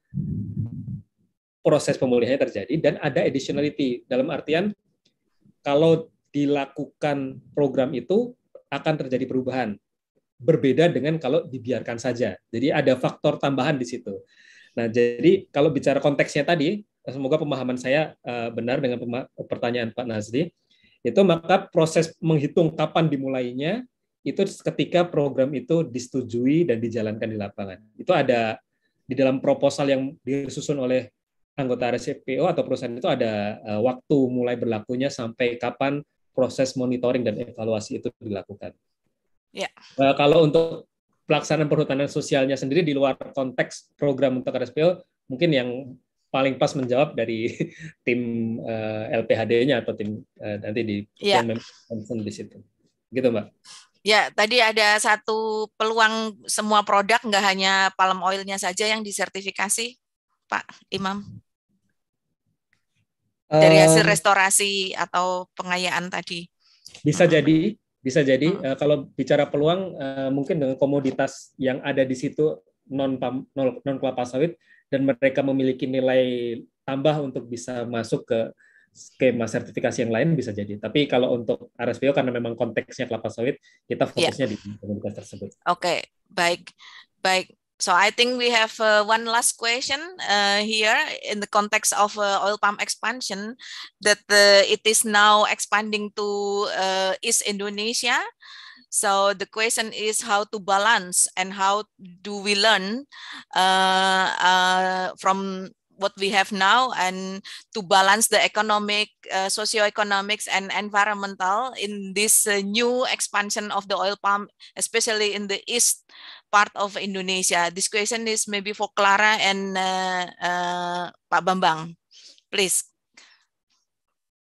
proses pemulihannya terjadi dan ada additionality dalam artian kalau dilakukan program itu akan terjadi perubahan berbeda dengan kalau dibiarkan saja. Jadi ada faktor tambahan di situ. Nah, jadi kalau bicara konteksnya tadi, semoga pemahaman saya eh, benar dengan pertanyaan Pak Nazri Itu maka proses menghitung kapan dimulainya itu ketika program itu disetujui dan dijalankan di lapangan. Itu ada di dalam proposal yang disusun oleh anggota RCPo atau perusahaan itu ada eh, waktu mulai berlakunya sampai kapan proses monitoring dan evaluasi itu dilakukan. Ya. Eh, kalau untuk pelaksanaan perhutanan sosialnya sendiri di luar konteks program untuk RSPO, mungkin yang paling pas menjawab dari tim uh, eh, LPHD-nya atau tim uh, nanti di ya. di situ. Gitu, Mbak. Ya, tadi ada satu peluang semua produk, nggak hanya palm oil-nya saja yang disertifikasi, Pak Imam dari hasil restorasi atau pengayaan tadi bisa hmm. jadi bisa jadi uh, kalau bicara peluang uh, mungkin dengan komoditas yang ada di situ non pam, non, non kelapa sawit dan mereka memiliki nilai tambah untuk bisa masuk ke skema sertifikasi yang lain bisa jadi tapi kalau untuk RSPO karena memang konteksnya kelapa sawit kita iya. fokusnya yeah. di komoditas tersebut oke okay. baik baik So I think we have uh, one last question uh, here in the context of uh, oil palm expansion, that uh, it is now expanding to uh, East Indonesia. So the question is how to balance and how do we learn uh, from what we have now and to balance the economic, uh, socioeconomics and environmental in this uh, new expansion of the oil palm, especially in the East part of Indonesia? This question is maybe for Clara and uh, uh, Pak Bambang. Please.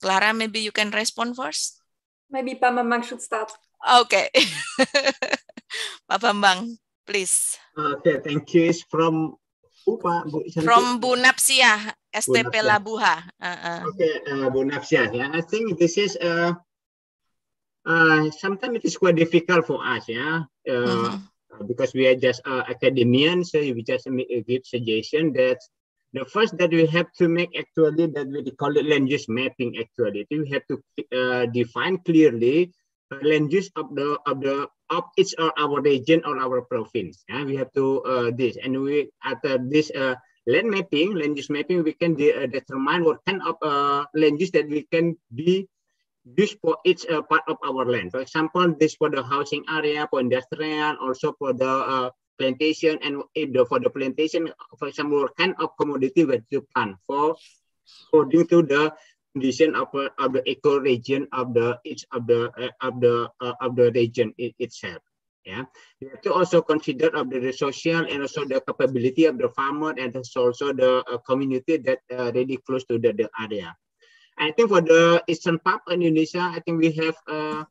Clara, maybe you can respond first. Maybe Pak Bambang should start. Okay. Pak Bambang, please. Okay, thank you. It's from Upa, Bu From Bu Napsia, STP Labuha. Uh -uh. Okay, uh, Bu Napsia. Yeah, I think this is uh, uh, sometimes it is quite difficult for us. Yeah, uh, mm -hmm. Uh, because we are just uh, academians, so we just give suggestion that the first that we have to make actually that we call it land use mapping actually. We have to uh, define clearly uh, land use of the of the of each or our region or our province. Yeah? We have to uh, this and we after this uh, land mapping, land use mapping, we can de uh, determine what kind of land use that we can be used for each uh, part of our land. For example, this for the housing area, for industrial, also for the uh, plantation, and if eh, the, for the plantation, for example, kind of commodity that you plant for according to the condition of, uh, of the eco region of the each of the uh, of the uh, of the region it, itself. Yeah, you have to also consider of the social and also the capability of the farmer and also the uh, community that uh, really close to the, the area. I think for the Eastern part in Indonesia, I think we have uh,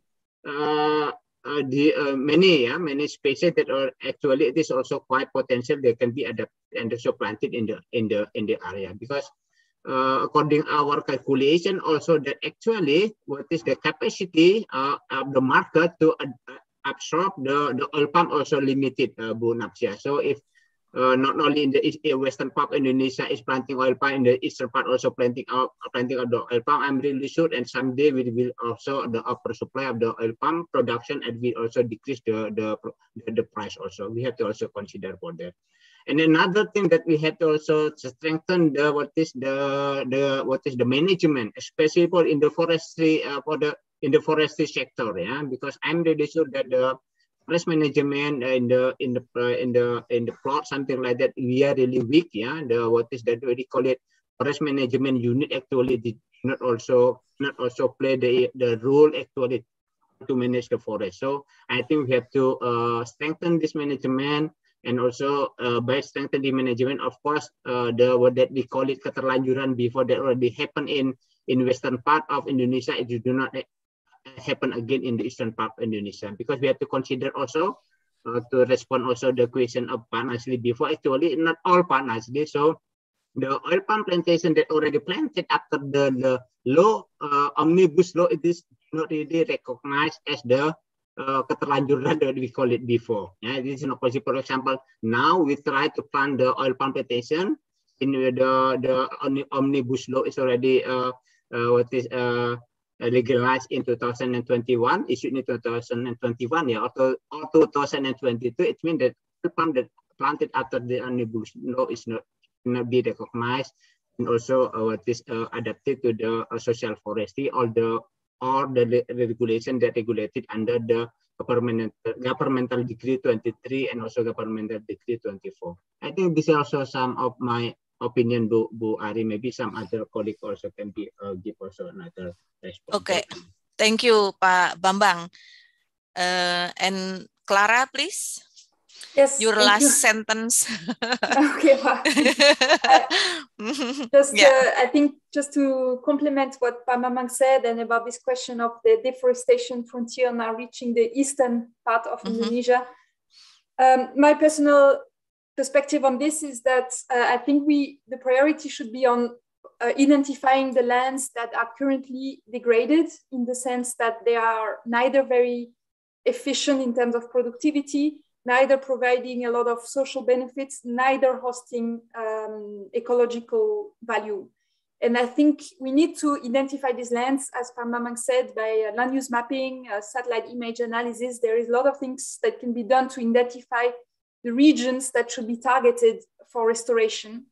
uh, uh, the, uh, many yeah, many species that are actually it is also quite potential they can be adapted and also planted in the in the in the area because uh, according our calculation also that actually what is the capacity uh, of the market to uh, absorb the the oil palm also limited uh, Bu So if uh, not only in the east, western part Indonesia is planting oil palm, in the eastern part also planting out planting of the oil palm. I'm really sure, and someday we will also the oversupply of the oil palm production, and we also decrease the the the price also. We have to also consider for that. And another thing that we have to also strengthen the what is the the what is the management, especially for in the forestry uh, for the in the forestry sector, yeah, because I'm really sure that the risk management in the in the uh, in the in the plot something like that we are really weak yeah the what is that we call it risk management unit actually did not also not also play the the role actually to manage the forest so i think we have to uh, strengthen this management and also uh, by strengthening the management of course uh, the what that we call it keterlanjuran before that already happened in in western part of indonesia it do not happen again in the eastern part of Indonesia because we have to consider also uh, to respond also the question of Panasli before actually not all Panasli so the oil palm plantation that already planted after the, the law uh, omnibus law it is not really recognized as the uh, keterlanjuran that we call it before. Yeah, this is not possible. For example, now we try to plant the oil palm plantation in the the omnibus law is already uh, uh, what is uh, Uh, legalized in 2021, issued in 2021 yeah, or, or 2022, it means that the plant that planted after the omnibus law is not not be recognized and also uh, what is uh, adapted to the uh, social forestry or the or the regulation that regulated under the government governmental decree 23 and also governmental decree 24 i think this is also some of my opinion Bu, Bu Ari. Maybe some other colleague also can be uh, give also another response. Okay, thank you Pak Bambang. Uh, and Clara, please. Yes. Your last you. sentence. okay. Well, I, just yeah. uh, I think just to complement what Pamamang said and about this question of the deforestation frontier now reaching the eastern part of mm -hmm. Indonesia. Um, my personal perspective on this is that uh, I think we the priority should be on uh, identifying the lands that are currently degraded in the sense that they are neither very efficient in terms of productivity, neither providing a lot of social benefits, neither hosting um, ecological value. And I think we need to identify these lands, as Pamamang said, by uh, land use mapping, uh, satellite image analysis. There is a lot of things that can be done to identify the regions that should be targeted for restoration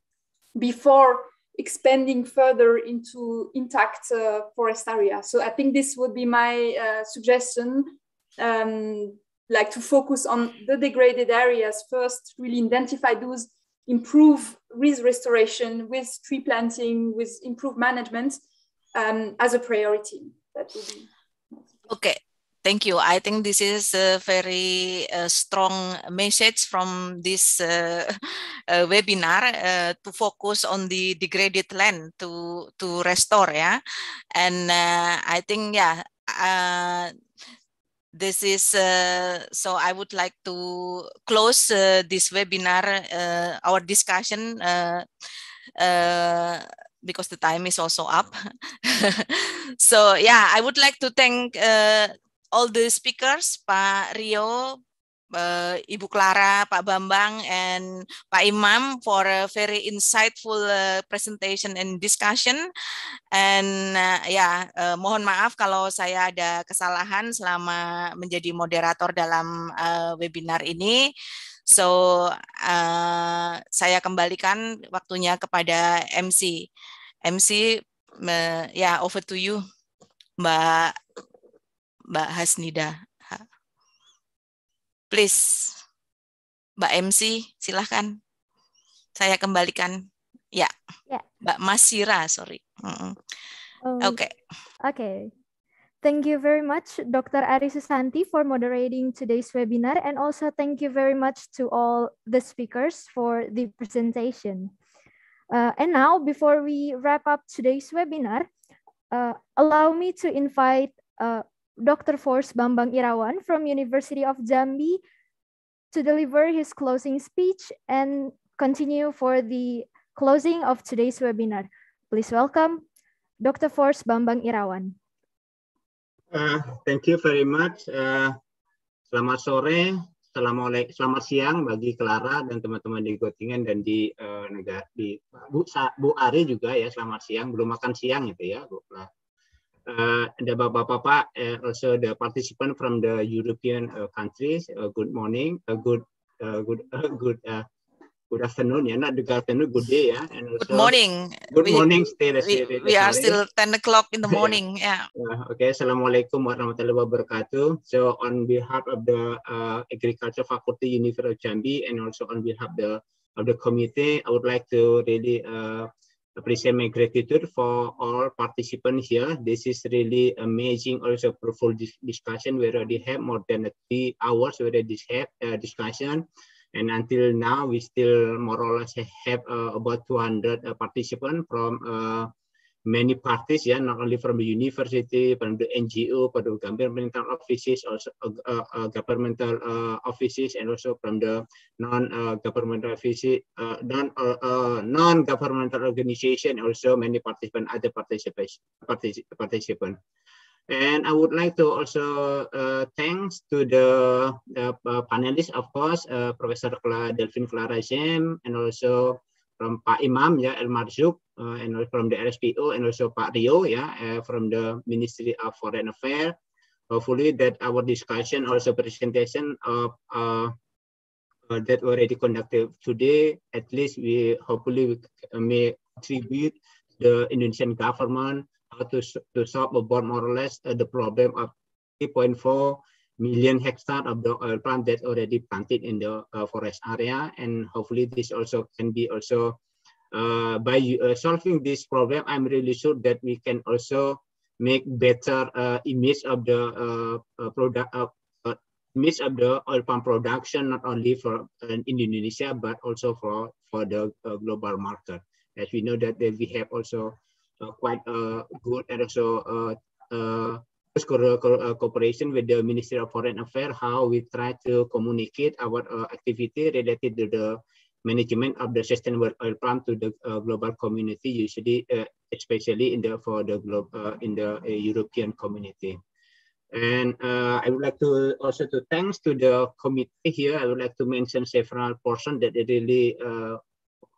before expanding further into intact uh, forest area. So I think this would be my uh, suggestion, um, like to focus on the degraded areas first, really identify those, improve with restoration, with tree planting, with improved management um, as a priority. That would be. Okay, thank you. I think this is a very uh, strong message from this uh, uh, webinar uh, to focus on the degraded land to to restore. Yeah, and uh, I think yeah. Uh, this is so I would like to close this webinar, our discussion because the time is also up. so yeah, I would like to thank uh, all the speakers, Pak Rio, uh, Ibu Clara, Pak Bambang, and Pak Imam for a very insightful uh, presentation and discussion. And uh, ya, yeah, uh, mohon maaf kalau saya ada kesalahan selama menjadi moderator dalam uh, webinar ini. So, uh, saya kembalikan waktunya kepada MC. MC, uh, ya yeah, over to you, Mbak Mbak Hasnida. Please, Mbak MC, silahkan. Saya kembalikan. Ya, yeah. Mbak Masira, sorry. Oh. Oke. Oke. Thank you very much, Dr. Ari Susanti, for moderating today's webinar. And also thank you very much to all the speakers for the presentation. Uh, and now, before we wrap up today's webinar, uh, allow me to invite uh, Dr. Force Bambang Irawan from University of Jambi to deliver his closing speech and continue for the closing of today's webinar. Please welcome Dr. Force Bambang Irawan. Uh, thank you very much. Uh, selamat sore, selamat, selamat siang bagi Clara dan teman-teman di Gottingen dan di uh, negara di Bu, Sa, Bu Ari juga ya. Selamat siang, belum makan siang itu ya, Bu Clara. Eh, ada bapak-bapak, uh, also the participant from the European uh, countries. Uh, good morning, uh, good, uh, good, uh, good, uh, good afternoon. Yeah, not good afternoon, good day. Yeah, and also, good morning. Good morning. We, stay, stay, stay, we are still 10 o'clock in the morning. yeah. yeah. okay. Assalamualaikum warahmatullahi wabarakatuh. So on behalf of the uh, Agriculture Faculty University of Jambi and also on behalf of the of the committee, I would like to really. Uh, Appreciate my gratitude for all participants here. This is really amazing, also fruitful discussion. We already have more than three hours already have uh, discussion. And until now, we still more or less have uh, about 200 uh, participants from uh, many parties ya, not only from the university, from the NGO, from the governmental offices, also uh, uh, uh, governmental uh, offices, and also from the non-governmental uh, offices, uh, non, non-governmental organization, also many participant other participants. participant. And I would like to also uh, thanks to the, the uh, panelists, of course, uh, Professor Cla Delphine Clara Jem, and also from um, Pak Imam yeah, El Marzouk uh, and from the RSPO and also Pak Rio yeah, uh, from the Ministry of Foreign Affairs. Hopefully that our discussion also presentation of uh, uh, that already conducted today at least we hopefully we uh, may contribute the Indonesian government how to to solve more or less uh, the problem of 3.4 million hectare of the oil palm that already planted in the uh, forest area. And hopefully this also can be also, uh, by uh, solving this problem, I'm really sure that we can also make better uh, image of the uh, uh, product, image of the oil palm production, not only for in Indonesia, but also for, for the global market. As we know that, that we have also quite a good and also Uh, cooperation with the Ministry of Foreign Affairs, how we try to communicate our uh, activity related to the management of the sustainable oil palm to the uh, global community, usually uh, especially in the for the globe uh, in the uh, European community. And uh, I would like to also to thanks to the committee here. I would like to mention several person that they really uh,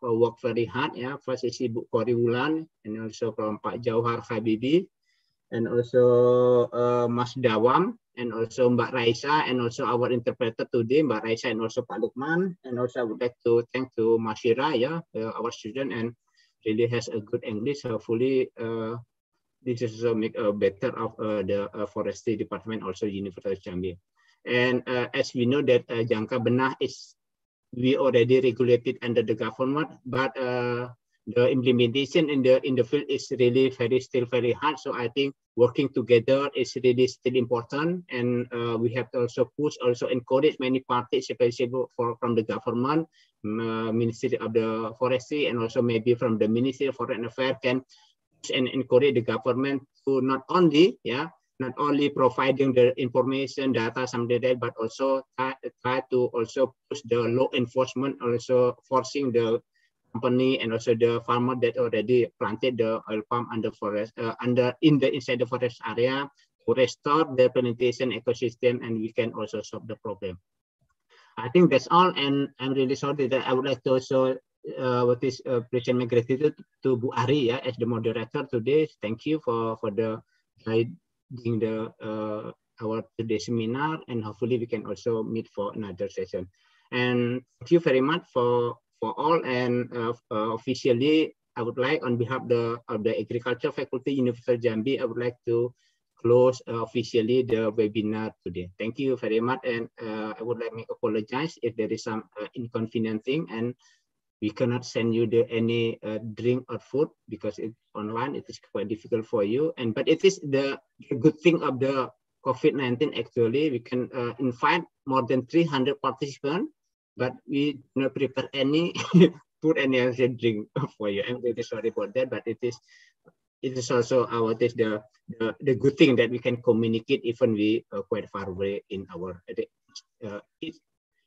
work very hard. Yeah, first is Ibu Kori Wulan and also from Pak Jauhar Habibi and also uh, Mas Dawam, and also Mbak Raisa, and also our interpreter today, Mbak Raisa, and also Pak Lukman. And also I would like to thank to Masira, yeah, uh, our student, and really has a good English. Hopefully, uh, this is make a better of uh, the uh, forestry department, also University of Jambi. And uh, as we know that Jangka Benah is we already regulated under the government, but the implementation in the in the field is really very still very hard. So I think working together is really still important, and uh, we have to also push, also encourage many parties, especially for from the government, uh, Ministry of the Forestry, and also maybe from the Ministry of Foreign Affairs can and encourage the government to not only yeah not only providing the information, data, some like that, but also try, try to also push the law enforcement, also forcing the company and also the farmer that already planted the oil palm under forest uh, under in the inside the forest area to restore the plantation ecosystem and we can also solve the problem. I think that's all and I'm really sorry that I would like to also uh, this uh, present my gratitude to Bu Ari yeah, as the moderator today. Thank you for for the guiding the uh, our today seminar and hopefully we can also meet for another session. And thank you very much for for all and uh, uh, officially I would like on behalf the, of the Agriculture Faculty University Jambi, I would like to close uh, officially the webinar today. Thank you very much. And uh, I would like to apologize if there is some uh, inconvenient thing and we cannot send you the, any uh, drink or food because it online, it is quite difficult for you. And But it is the, the good thing of the COVID-19 actually, we can uh, invite more than 300 participants but we do not prepare any food and energy drink for you. I'm really sorry for that, but it is it is also our the, the the good thing that we can communicate even we are uh, quite far away in our uh, uh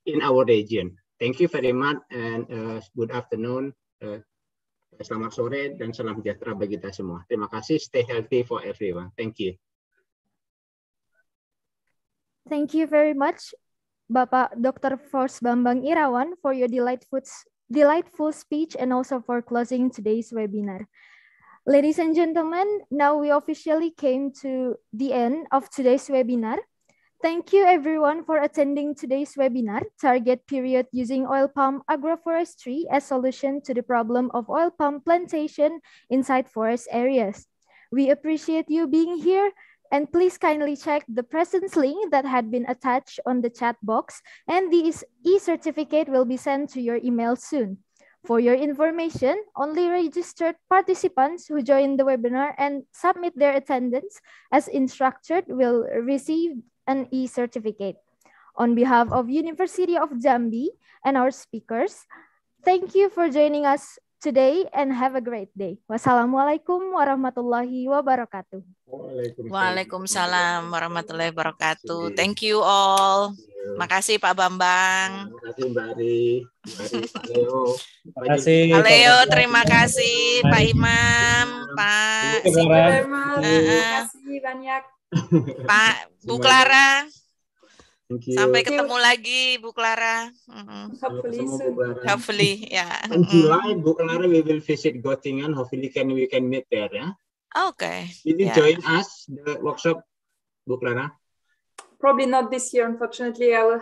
in our region. Thank you very much and uh, good afternoon. Uh, selamat sore dan salam sejahtera bagi kita semua. Terima kasih. Stay healthy for everyone. Thank you. Thank you very much Bapak Dr. Fors Bambang Irawan for your delightful, delightful speech and also for closing today's webinar. Ladies and gentlemen, now we officially came to the end of today's webinar. Thank you everyone for attending today's webinar, Target Period Using Oil Palm Agroforestry as Solution to the Problem of Oil Palm Plantation Inside Forest Areas. We appreciate you being here and please kindly check the presence link that had been attached on the chat box and the e-certificate will be sent to your email soon. For your information, only registered participants who join the webinar and submit their attendance as instructed will receive an e-certificate. On behalf of University of Zambi and our speakers, thank you for joining us today and have a great day. Wassalamualaikum warahmatullahi wabarakatuh. Waalaikumsalam, warahmatullahi wabarakatuh. Thank you all. Makasih Pak Bambang. Makasih Mbak Ari. Pak Leo. Leo, terima kasih Pak Imam, Pak. Terima kasih banyak. Pak Bu Clara. Thank you. Sampai ketemu you. lagi Bu Clara. Mm-hmm. Hopefully soon. Hopefully, ya. Yeah. In July Bu Clara we will visit Gottingen. Hopefully can we can meet there ya. Yeah? Okay. Will you yeah. join us the workshop Bu Clara? Probably not this year unfortunately. I will have